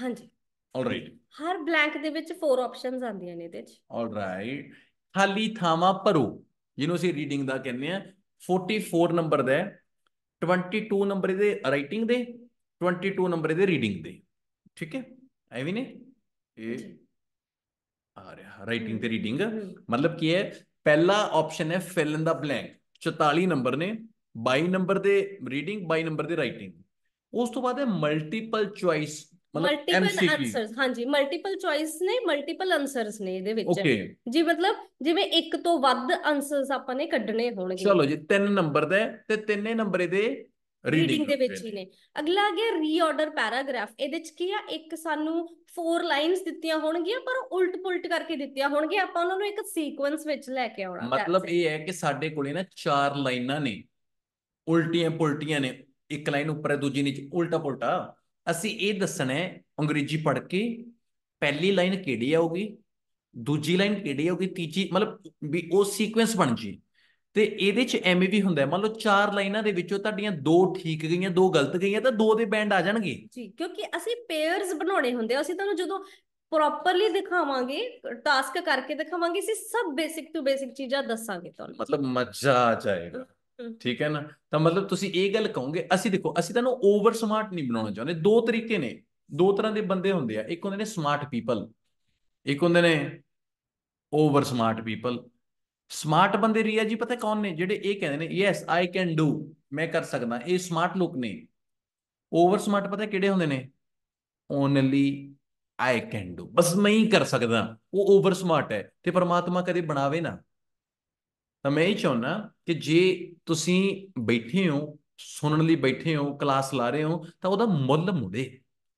ਹਾਂਜੀ ਆਲਰਾਈਟ ਹਰ ਬਲੈਂਕ ਦੇ ਵਿੱਚ 4 ਆਪਸ਼ਨਸ ਆਉਂਦੀਆਂ ਨੇ ਇਹਦੇ ਵਿੱਚ ਆਲਰਾਈਟ ਖਾਲੀ ਥਾਵਾਂ ਭਰੋ ਜਿਹਨੂੰ ਅਸੀਂ ਰੀਡਿੰਗ ਦਾ ਕਹਿੰਦੇ ਆ 44 ਨੰਬਰ ਦਾ 22 ਨੰਬਰ ਦੇ ਰਾਈਟਿੰਗ ਦੇ 22 ਨੰਬਰ ਦੇ ਰੀਡਿੰਗ ਦੇ ਠੀਕ ਹੈ ਐਵੇਂ ਨੇ ਇਹ ਆ ਰਿਹਾ ਰਾਈਟਿੰਗ ਤੇ ਰੀਡਿੰਗ ਮਤਲਬ ਕੀ ਹੈ ਪਹਿਲਾ ਆਪਸ਼ਨ ਹੈ fill in the blank 44 number ਨੇ 22 ਨੰਬਰ ਦੇ ਰੀਡਿੰਗ 22 ਨੰਬਰ ਦੇ ਰਾਈਟਿੰਗ ਉਸ ਤੋਂ ਬਾਅਦ ਹੈ ਮਲਟੀਪਲ ਚੁਆਇਸ ਮਲਟੀਪਲ ਆਨਸਰਸ ਹਾਂਜੀ ਮਲਟੀਪਲ ਚੁਆਇਸ ਨੇ ਮਲਟੀਪਲ ਆਨਸਰਸ ਨੇ ਇਹਦੇ ਵਿੱਚ ਜੀ ਮਤਲਬ ਜਿਵੇਂ ਇੱਕ ਤੋਂ ਵੱਧ ਆਨਸਰਸ ਆਪਾਂ ਨੇ ਕੱਢਣੇ ਹੋਣਗੇ ਚਲੋ ਜੀ ਤਿੰਨ ਨੰਬਰ ਦੇ ਤੇ ਤਿੰਨੇ ਨੰਬਰ ਦੇ ਰੀਡਿੰਗ ਦੇ ਵਿੱਚ ਹੀ ਨੇ ਅਗਲਾ ਆ ਗਿਆ ਰੀਆਰਡਰ ਪੈਰਾਗ੍ਰਾਫ ਇਹਦੇ ਚ ਕੀ ਆ ਇੱਕ ਸਾਨੂੰ ਫੋਰ ਲਾਈਨਸ ਦਿੱਤੀਆਂ ਹੋਣਗੀਆਂ ਪਰ ਉਲਟ ਪੁਲਟ ਕਰਕੇ ਦਿੱਤੀਆਂ ਹੋਣਗੀਆਂ ਆਪਾਂ ਉਹਨਾਂ ਨੂੰ ਇੱਕ ਸੀਕੁਐਂਸ ਵਿੱਚ ਲੈ ਕੇ ਆਉਣਾ ਮਤਲਬ ਇਹ ਹੈ ਕਿ ਸਾਡੇ ਕੋਲੇ ਨਾ ਚਾਰ ਲਾਈਨਾਂ ਨੇ ਉਲਟੀਆਂ ਪੁਲਟੀਆਂ ਨੇ ਇੱਕ ਲਾਈਨ ਉੱਪਰ ਹੈ ਦੂਜੀ ਨੀਚੇ ਉਲਟਾ ਪੁਲਟਾ ਅਸੀਂ ਇਹ ਦੱਸਣਾ ਹੈ ਅੰਗਰੇਜ਼ੀ ਪੜ੍ਹ ਕੇ ਪਹਿਲੀ ਲਾਈਨ ਕਿਹੜੀ ਆਊਗੀ ਦੂਜੀ ਲਾਈਨ ਕਿਹੜੀ ਆਊਗੀ ਤੀਜੀ ਮਤਲਬ ਵੀ ਉਹ ਸੀਕੁਐਂਸ ਬਣ ਜੀ ਤੇ ਇਹਦੇ ਚ ਐਵੇਂ ਵੀ ਹੁੰਦਾ ਮੰਨ ਲਓ ਚਾਰ ਲਾਈਨਾਂ ਦੇ ਵਿੱਚੋਂ ਤੁਹਾਡੀਆਂ ਦੋ ਠੀਕ ਗਈਆਂ ਦੋ ਗਲਤ ਗਈਆਂ ਤਾਂ ਦੋ ਦੇ ਬੈਂਡ ਆ ਜਾਣਗੇ ਜੀ ਕਿਉਂਕਿ ਅਸੀਂ ਪੇਅਰਸ ਬਣਾਉਣੇ ਹੁੰਦੇ ਅਸੀਂ ਤੁਹਾਨੂੰ ਜਦੋਂ ਪ੍ਰੋਪਰਲੀ ਦਿਖਾਵਾਂਗੇ ਟਾਸਕ ਕਰਕੇ ਦਿਖਾਵਾਂਗੇ ਅਸੀਂ ਸਭ ਬੇਸਿਕ ਟੂ ਬੇਸਿਕ ਚੀਜ਼ਾਂ ਦੱਸਾਂਗੇ ਤੁਹਾਨੂੰ ਮਤਲਬ ਮਜ਼ਾ ਆ ਜਾਏਗਾ ਠੀਕ ਹੈ ਨਾ ਤਾਂ ਮਤਲਬ ਤੁਸੀਂ ਇਹ ਗੱਲ ਕਹੋਗੇ ਅਸੀਂ ਦੇਖੋ ਅਸੀਂ ਤੁਹਾਨੂੰ ਓਵਰ ਸਮਾਰਟ ਨਹੀਂ ਬਣਾਉਣਾ ਚਾਹੁੰਦੇ ਦੋ ਤਰੀਕੇ ਨੇ ਦੋ ਤਰ੍ਹਾਂ ਦੇ ਬੰਦੇ ਹੁੰਦੇ ਆ ਇੱਕ ਹੁੰਦੇ ਨੇ ਸਮਾਰਟ ਪੀਪਲ ਇੱਕ ਹੁੰਦੇ ਨੇ ਓਵਰ ਸਮਾਰਟ ਪੀਪਲ ਸਮਾਰਟ ਬੰਦੇ ਰੀਆ ਜੀ ਪਤਾ ਕੌਣ ਨੇ ਜਿਹੜੇ ਇਹ ਕਹਿੰਦੇ ਨੇ ਯੈਸ ਆਈ ਕੈਨ ਡੂ ਮੈਂ ਕਰ ਸਕਦਾ ਇਹ ਸਮਾਰਟ ਲੋਕ ਨੇ ਓਵਰ ਸਮਾਰਟ ਪਤਾ ਕਿਹੜੇ ਹੁੰਦੇ ਨੇ ਓਨਲੀ ਆਈ ਕੈਨ ਡੂ ਬਸ ਮੈਂ ਹੀ ਕਰ ਸਕਦਾ ਉਹ ਓਵਰ ਸਮਾਰਟ ਹੈ ਤੇ ਪਰਮਾਤਮਾ ਕਦੇ ਬਣਾਵੇ ਨਾ ਤਾਂ ਮੈਂ ਇਹ ਚਾਹੁੰਦਾ ਕਿ ਜੇ ਤੁਸੀਂ ਬੈਠੇ ਹੋ ਸੁਣਨ ਲਈ ਬੈਠੇ ਹੋ ਕਲਾਸ ਲਾ ਰਹੇ ਹੋ ਤਾਂ ਉਹਦਾ ਮੁੱਲ ਮੁੜੇ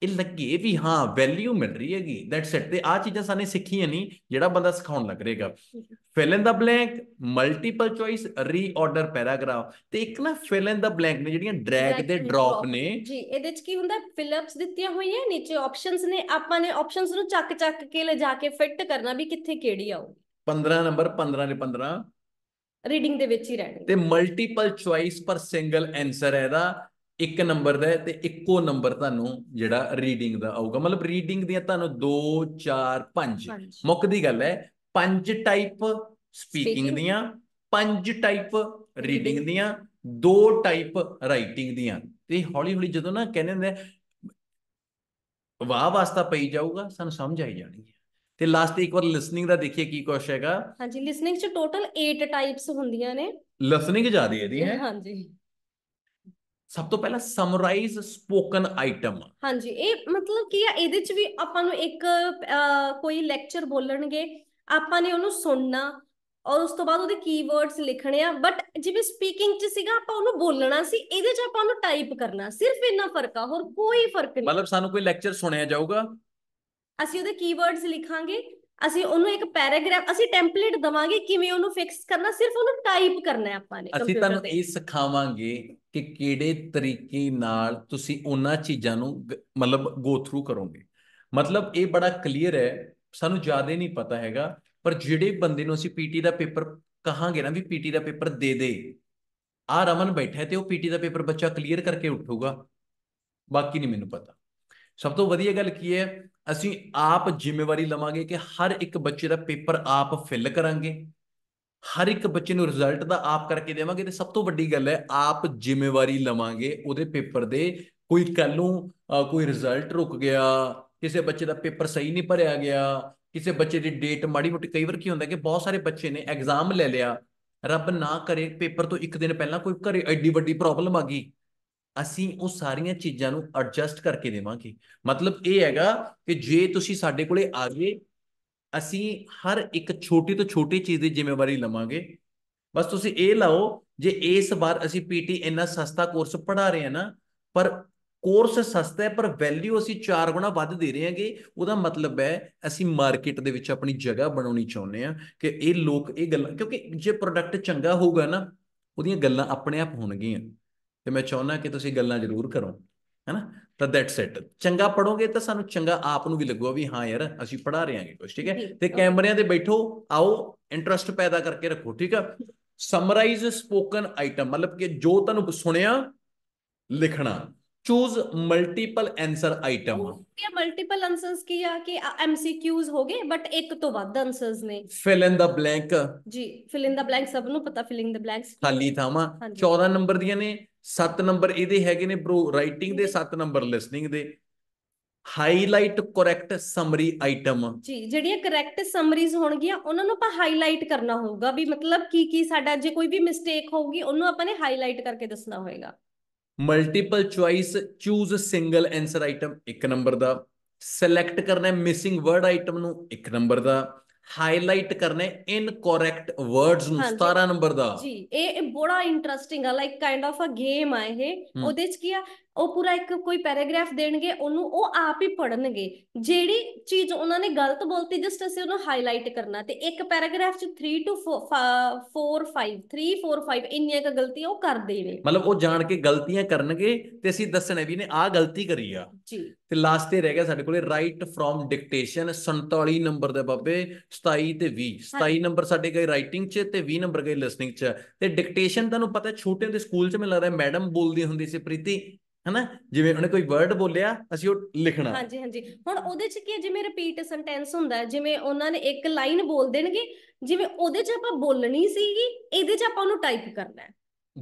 ਇਹ ਲੱਗੇ ਵੀ ਹਾਂ ਵੈਲਿਊ ਮਿਲ ਰਹੀ ਹੈਗੀ ਦੈਟਸ ਇਟ ਤੇ ਆ ਚੀਜ਼ਾਂ ਸਾਨੇ ਸਿੱਖੀਆਂ ਨਹੀਂ ਜਿਹੜਾ ਬੰਦਾ ਸਿਖਾਉਣ ਲੱਗ ਰਿਹਾਗਾ fill in the blank multiple choice reorder paragraph ਤੇ ਇੱਕ ਨਾ ਫਿਲ ਇਨ ਦਾ ਬਲੈਂਕ ਨੇ ਜਿਹੜੀਆਂ ਡਰੈਗ ਦੇ ਡ੍ਰੌਪ ਨੇ ਜੀ ਇਹਦੇ ਚ ਕੀ ਹੁੰਦਾ ਅਪਸ ਦਿੱਤੀਆਂ ਹੋਈਆਂ ਨੀਚੇ ਆਪਸ਼ਨਸ ਨੇ ਆਪਾਂ ਨੇ ਆਪਸ਼ਨਸ ਨੂੰ ਚੱਕ ਚੱਕ ਕੇ ਲਿਜਾ ਕੇ ਫਿੱਟ ਕਰਨਾ ਵੀ ਕਿੱਥੇ ਕਿਹੜੀ ਆਉਗੀ 15 ਨੰਬਰ 15 ਦੇ 15 ਰੀਡਿੰਗ ਦੇ ਵਿੱਚ ਹੀ ਰਹਿਣਗੇ ਤੇ ਮਲਟੀਪਲ ਚੁਆਇਸ ਪਰ ਸਿੰਗਲ ਆਨਸਰ ਹੈ ਦਾ ਇੱਕ ਨੰਬਰ ਦਾ ਤੇ ਇੱਕੋ ਨੰਬਰ ਤੁਹਾਨੂੰ ਜਿਹੜਾ ਰੀਡਿੰਗ ਦਾ ਆਊਗਾ ਮਤਲਬ ਰੀਡਿੰਗ ਦੀਆਂ ਤੁਹਾਨੂੰ 2 4 5 ਮੁੱਖ ਦੀ ਗੱਲ ਹੈ ਪੰਜ ਟਾਈਪ ਸਪੀਕਿੰਗ ਦੀਆਂ ਪੰਜ ਟਾਈਪ ਰੀਡਿੰਗ ਦੀਆਂ ਦੋ ਟਾਈਪ ਰਾਈਟਿੰਗ ਦੀਆਂ ਤੇ ਹੌਲੀ ਹੌਲੀ ਜਦੋਂ ਨਾ ਕਹਿੰਦੇ ਹੁੰਦੇ ਵਾਹ ਵਾਸਤਾ ਪਈ ਜਾਊਗਾ ਸਾਨੂੰ ਸਮਝ ਆਈ ਜਾਣੀ ਤੇ ਲਾਸਟ ਇੱਕ ਵਾਰ ਲਿਸਨਿੰਗ ਦਾ ਦੇਖੀਏ ਕੀ ਕੁਛ ਹੈਗਾ ਹਾਂਜੀ ਲਿਸਨਿੰਗ ਚ ਟੋਟਲ 8 ਟਾਈਪਸ ਹੁੰਦੀਆਂ ਨੇ ਲਿਸਨਿੰਗ ਜ਼ਿਆਦਾ ਦੀ ਹੈ ਹਾਂਜੀ ਸਭ ਤੋਂ ਪਹਿਲਾਂ ਸਮਰਾਈਜ਼ ਸਪੋਕਨ ਆਈਟਮ ਹਾਂਜੀ ਇਹ ਮਤਲਬ ਕੀ ਹੈ ਇਹਦੇ ਚ ਵੀ ਆਪਾਂ ਨੂੰ ਇੱਕ ਕੋਈ ਲੈਕਚਰ ਬੋਲਣਗੇ ਆਪਾਂ ਨੇ ਉਹਨੂੰ ਸੁਣਨਾ ਔਰ ਉਸ ਤੋਂ ਬਾਅਦ ਉਹਦੇ ਕੀਵਰਡਸ ਲਿਖਣੇ ਆ ਬਟ ਜਿਵੇਂ ਸਪੀਕਿੰਗ ਚ ਸੀਗਾ ਆਪਾਂ ਉਹਨੂੰ ਬੋਲਣਾ ਸੀ ਇਹਦੇ ਚ ਆਪਾਂ ਉਹਨੂੰ ਟਾਈਪ ਕਰਨਾ ਸਿਰਫ ਇੰਨਾ ਫਰਕ ਆ ਹੋਰ ਕੋਈ ਫਰਕ ਨਹੀਂ ਮਤਲਬ ਸਾਨੂੰ ਕੋਈ ਲੈਕਚਰ ਸੁਣਿਆ ਜਾਊਗਾ ਅਸੀਂ ਉਹਦੇ ਕੀਵਰਡਸ ਲਿਖਾਂਗੇ ਅਸੀਂ ਉਹਨੂੰ ਇੱਕ ਪੈਰਾਗ੍ਰਾਫ ਅਸੀਂ ਟੈਂਪਲੇਟ ਦਵਾਂਗੇ ਕਿਵੇਂ ਉਹਨੂੰ ਫਿਕਸ ਕਰਨਾ ਸਿਰਫ ਉਹਨੂੰ ਟਾਈਪ ਕਰਨਾ ਹੈ ਆਪਾਂ ਨੇ ਅਸੀਂ ਤੁਹਾਨੂੰ ਇਹ ਸਿਖਾਵਾਂਗੇ ਕਿ ਕਿਹੜੇ ਤਰੀਕੇ ਨਾਲ ਤੁਸੀਂ ਉਹਨਾਂ ਚੀਜ਼ਾਂ ਨੂੰ ਮਤਲਬ ਗੋ ਥਰੂ ਕਰੋਗੇ ਮਤਲਬ ਇਹ ਬੜਾ ਕਲੀਅਰ ਹੈ ਸਾਨੂੰ ਜ਼ਿਆਦਾ ਨਹੀਂ ਪਤਾ ਹੈਗਾ ਪਰ ਜਿਹੜੇ ਬੰਦੇ ਨੂੰ ਅਸੀਂ ਪੀਟੀ ਦਾ ਪੇਪਰ ਕਹਾਂਗੇ ਨਾ ਵੀ ਪੀਟੀ ਦਾ ਪੇਪਰ ਦੇ ਦੇ ਆ ਰਮਨ ਬੈਠਾ ਤੇ ਉਹ ਪੀਟੀ ਦਾ ਪੇਪਰ ਬੱਚਾ ਕਲੀਅਰ ਕਰਕੇ ਉੱਠੂਗਾ ਬਾਕੀ ਨਹੀਂ ਮੈਨੂੰ ਪਤਾ ਸਭ ਤੋਂ ਵਧੀਆ ਗੱਲ ਕੀ ਹੈ ਅਸੀਂ ਆਪ ਜ਼ਿੰਮੇਵਾਰੀ ਲਵਾਂਗੇ ਕਿ ਹਰ ਇੱਕ ਬੱਚੇ ਦਾ ਪੇਪਰ ਆਪ ਫਿਲ ਕਰਾਂਗੇ ਹਰ ਇੱਕ ਬੱਚੇ ਨੂੰ ਰਿਜ਼ਲਟ ਦਾ ਆਪ ਕਰਕੇ ਦੇਵਾਂਗੇ ਤੇ ਸਭ ਤੋਂ ਵੱਡੀ ਗੱਲ ਹੈ ਆਪ ਜ਼ਿੰਮੇਵਾਰੀ ਲਵਾਂਗੇ ਉਹਦੇ ਪੇਪਰ ਦੇ ਕੋਈ ਕੱਲ ਨੂੰ ਕੋਈ ਰਿਜ਼ਲਟ ਰੁਕ ਗਿਆ ਕਿਸੇ ਬੱਚੇ ਦਾ ਪੇਪਰ ਸਹੀ ਨਹੀਂ ਭਰਿਆ ਗਿਆ ਕਿਸੇ ਬੱਚੇ ਦੀ ਡੇਟ ਮਾੜੀ ਮੋਟੀ ਕਈ ਵਾਰ ਕੀ ਹੁੰਦਾ ਕਿ ਬਹੁਤ ਸਾਰੇ ਬੱਚੇ ਨੇ ਐਗਜ਼ਾਮ ਲੈ ਲਿਆ ਰੱਬ ਨਾ ਕਰੇ ਪੇਪਰ ਤੋਂ ਇੱਕ ਦਿਨ ਪਹਿਲਾਂ ਕੋਈ ਘਰੇ ਐਡੀ ਵੱਡੀ ਪ੍ਰੋਬਲਮ ਆ ਗਈ ਅਸੀਂ ਉਹ ਸਾਰੀਆਂ ਚੀਜ਼ਾਂ ਨੂੰ ਐਡਜਸਟ ਕਰਕੇ ਦੇਵਾਂਗੇ ਮਤਲਬ ਇਹ ਹੈਗਾ ਕਿ ਜੇ ਤੁਸੀਂ ਸਾਡੇ ਕੋਲੇ ਆ ਗਏ ਅਸੀਂ ਹਰ ਇੱਕ ਛੋਟੀ ਤੋਂ ਛੋਟੀ ਚੀਜ਼ ਦੀ ਜ਼ਿੰਮੇਵਾਰੀ ਲਵਾਂਗੇ ਬਸ ਤੁਸੀਂ ਇਹ ਲਾਓ ਜੇ ਇਸ ਵਾਰ ਅਸੀਂ ਪੀਟੀ ਇੰਨਾ ਸਸਤਾ ਕੋਰਸ ਪੜਾ ਰਹੇ ਹਾਂ ਨਾ ਪਰ ਕੋਰਸ ਸਸਤਾ ਹੈ ਪਰ ਵੈਲਿਊ ਅਸੀਂ 4 ਗੁਣਾ ਵੱਧ ਦੇ ਰਹੇ ਹਾਂਗੇ ਉਹਦਾ ਮਤਲਬ ਹੈ ਅਸੀਂ ਮਾਰਕੀਟ ਦੇ ਵਿੱਚ ਆਪਣੀ ਜਗ੍ਹਾ ਬਣਾਉਣੀ ਚਾਹੁੰਦੇ ਆ ਕਿ ਇਹ ਲੋਕ ਇਹ ਗੱਲਾਂ ਕਿਉਂਕਿ ਜੇ ਪ੍ਰੋਡਕਟ ਚੰਗਾ ਹੋਊਗਾ ਨਾ ਉਹਦੀਆਂ ਗੱਲਾਂ ਆਪਣੇ ਆਪ ਹੋਣਗੀਆਂ ਤੇ ਮੈਂ ਚਾਹੁੰਦਾ ਕਿ ਤੁਸੀਂ ਗੱਲਾਂ ਜ਼ਰੂਰ ਕਰੋ ਹੈਨਾ ਤਾਂ ਦੈਟਸ ਇਟ ਚੰਗਾ ਪੜੋਗੇ ਤਾਂ ਸਾਨੂੰ ਚੰਗਾ ਆਪ ਨੂੰ ਵੀ ਲੱਗੂਗਾ ਵੀ ਹਾਂ ਯਾਰ ਅਸੀਂ ਪੜਾ ਰਹੇ ਹਾਂਗੇ ਕੁਝ ਠੀਕ ਹੈ ਤੇ ਕੈਮਰਿਆਂ ਦੇ ਬੈਠੋ ਆਓ ਇੰਟਰਸਟ ਪੈਦਾ ਕਰਕੇ ਰੱਖੋ ਠੀਕ ਆ ਸਮਰਾਈਜ਼ ਸਪੋਕਨ ਆਈਟਮ ਮਤਲਬ ਕਿ ਜੋ ਤੁਹਾਨੂੰ ਸੁਣਿਆ ਲਿਖਣਾ ਚੂਜ਼ ਮਲਟੀਪਲ ਆਨਸਰ ਆਈਟਮ ਕੀ ਮਲਟੀਪਲ ਆਨਸਰਸ ਕੀ ਆ ਕਿ ਐਮਸੀਕਿਊਜ਼ ਹੋ ਗਏ ਬਟ ਇੱਕ ਤੋਂ ਵੱਧ ਆਨਸਰਸ ਨੇ ਫਿਲ ਇਨ ਦਾ ਬਲੈਂਕ ਜੀ ਫਿਲ ਇਨ ਦਾ ਬਲੈਂਕ ਸਭ ਨੂੰ ਪਤਾ ਫਿਲਿੰਗ ਦਾ ਬਲੈਂਕਸ ਖਾਲੀ ਥਾਵਾਂ 14 ਨੰਬਰ ਦੀਆਂ ਨੇ ਸੱਤ ਨੰਬਰ ਇਹਦੇ ਹੈਗੇ ਨੇ ਬ్రో ਰਾਈਟਿੰਗ ਦੇ ਸੱਤ ਨੰਬਰ ਲਿਸਨਿੰਗ ਦੇ ਹਾਈਲਾਈਟ ਕਰੈਕਟ ਸਮਰੀ ਆਈਟਮ ਜੀ ਜਿਹੜੀਆਂ ਕਰੈਕਟ ਸਮਰੀਜ਼ ਹੋਣਗੀਆਂ ਉਹਨਾਂ ਨੂੰ ਆਪਾਂ ਹਾਈਲਾਈਟ ਕਰਨਾ ਹੋਊਗਾ ਵੀ ਮਤਲਬ ਕੀ ਕੀ ਸਾਡਾ ਜੇ ਕੋਈ ਵੀ ਮਿਸਟੇਕ ਹੋਊਗੀ ਉਹਨੂੰ ਆਪਾਂ ਨੇ ਹਾਈਲਾਈਟ ਕਰਕੇ ਦੱਸਣਾ ਹੋਏਗਾ multiple choice choose single answer item 1 number ਦਾ ਸਿਲੈਕਟ ਕਰਨਾ ਹੈ ਮਿਸਿੰਗ ਵਰਡ ਆਈਟਮ ਨੂੰ 1 ਨੰਬਰ ਦਾ ਹਾਈਲਾਈਟ ਕਰਨੇ ਇਨਕੋਰੈਕਟ ਵਰਡਸ ਨੂੰ 17 ਨੰਬਰ ਦਾ ਜੀ ਇਹ ਬੜਾ ਇੰਟਰਸਟਿੰਗ ਆ like kind of uh game ਆ ਇਹ ਉਹਦੇ ਚ ਕੀ ਆ ਉਹ ਪੂਰਾ ਇੱਕ ਕੋਈ ਪੈਰਾਗ੍ਰਾਫ ਦੇਣਗੇ ਉਹਨੂੰ ਉਹ ਆਪ ਹੀ ਪੜਨਗੇ ਜਿਹੜੀ ਚੀਜ਼ ਉਹਨਾਂ ਨੇ ਗਲਤ ਬੋਲਤੀ ਜਸਟ ਅਸੀਂ ਉਹਨੂੰ ਹਾਈਲਾਈਟ ਕਰਨਾ ਤੇ ਇੱਕ ਪੈਰਾਗ੍ਰਾਫ ਚ 3 ਟੂ 4 4 5 3 4 5 ਇੰਨੀਆਂ ਕ ਗਲਤੀਆਂ ਉਹ ਕਰ ਦੇਵੇ ਮਤਲਬ ਉਹ ਜਾਣ ਕੇ ਗਲਤੀਆਂ ਕਰਨਗੇ ਤੇ ਅਸੀਂ ਦੱਸਣਾ ਵੀ ਨੇ ਆਹ ਗਲਤੀ ਕਰੀ ਆ ਜੀ ਤੇ ਲਾਸਟ ਤੇ ਰਹਿ ਗਿਆ ਸਾਡੇ ਕੋਲੇ ਰਾਈਟ ਫਰੋਮ ਡਿਕਟੇਸ਼ਨ 47 ਨੰਬਰ ਦੇ ਬਾਬੇ 27 ਤੇ 20 27 ਨੰਬਰ ਸਾਡੇ ਗਏ ਰਾਈਟਿੰਗ ਚ ਤੇ 20 ਨੰਬਰ ਗਏ ਲਿਸਨਿੰਗ ਚ ਤੇ ਡਿਕਟੇਸ਼ਨ ਤੁਹਾਨੂੰ ਪਤਾ ਛੋਟੇ ਦੇ ਸਕੂਲ ਚ ਮੈਨੂੰ ਲੱਗਦਾ ਮੈਡਮ ਬੋਲਦੀ ਹੁੰਦੀ ਸੀ ਪ੍ਰੀਤੀ ਹਨਾ ਜਿਵੇਂ ਉਹਨੇ ਕੋਈ ਵਰਡ ਬੋਲਿਆ ਅਸੀਂ ਉਹ ਲਿਖਣਾ ਹਾਂਜੀ ਹਾਂਜੀ ਹੁਣ ਉਹਦੇ ਚ ਕੀ ਜਿਵੇਂ ਰਿਪੀਟ ਸੈਂਟੈਂਸ ਹੁੰਦਾ ਜਿਵੇਂ ਉਹਨਾਂ ਨੇ ਇੱਕ ਲਾਈਨ ਬੋਲ ਦੇਣਗੇ ਜਿਵੇਂ ਉਹਦੇ ਚ ਆਪਾਂ ਬੋਲਣੀ ਸੀਗੀ ਇਹਦੇ ਚ ਆਪਾਂ ਉਹਨੂੰ ਟਾਈਪ ਕਰਨਾ ਹੈ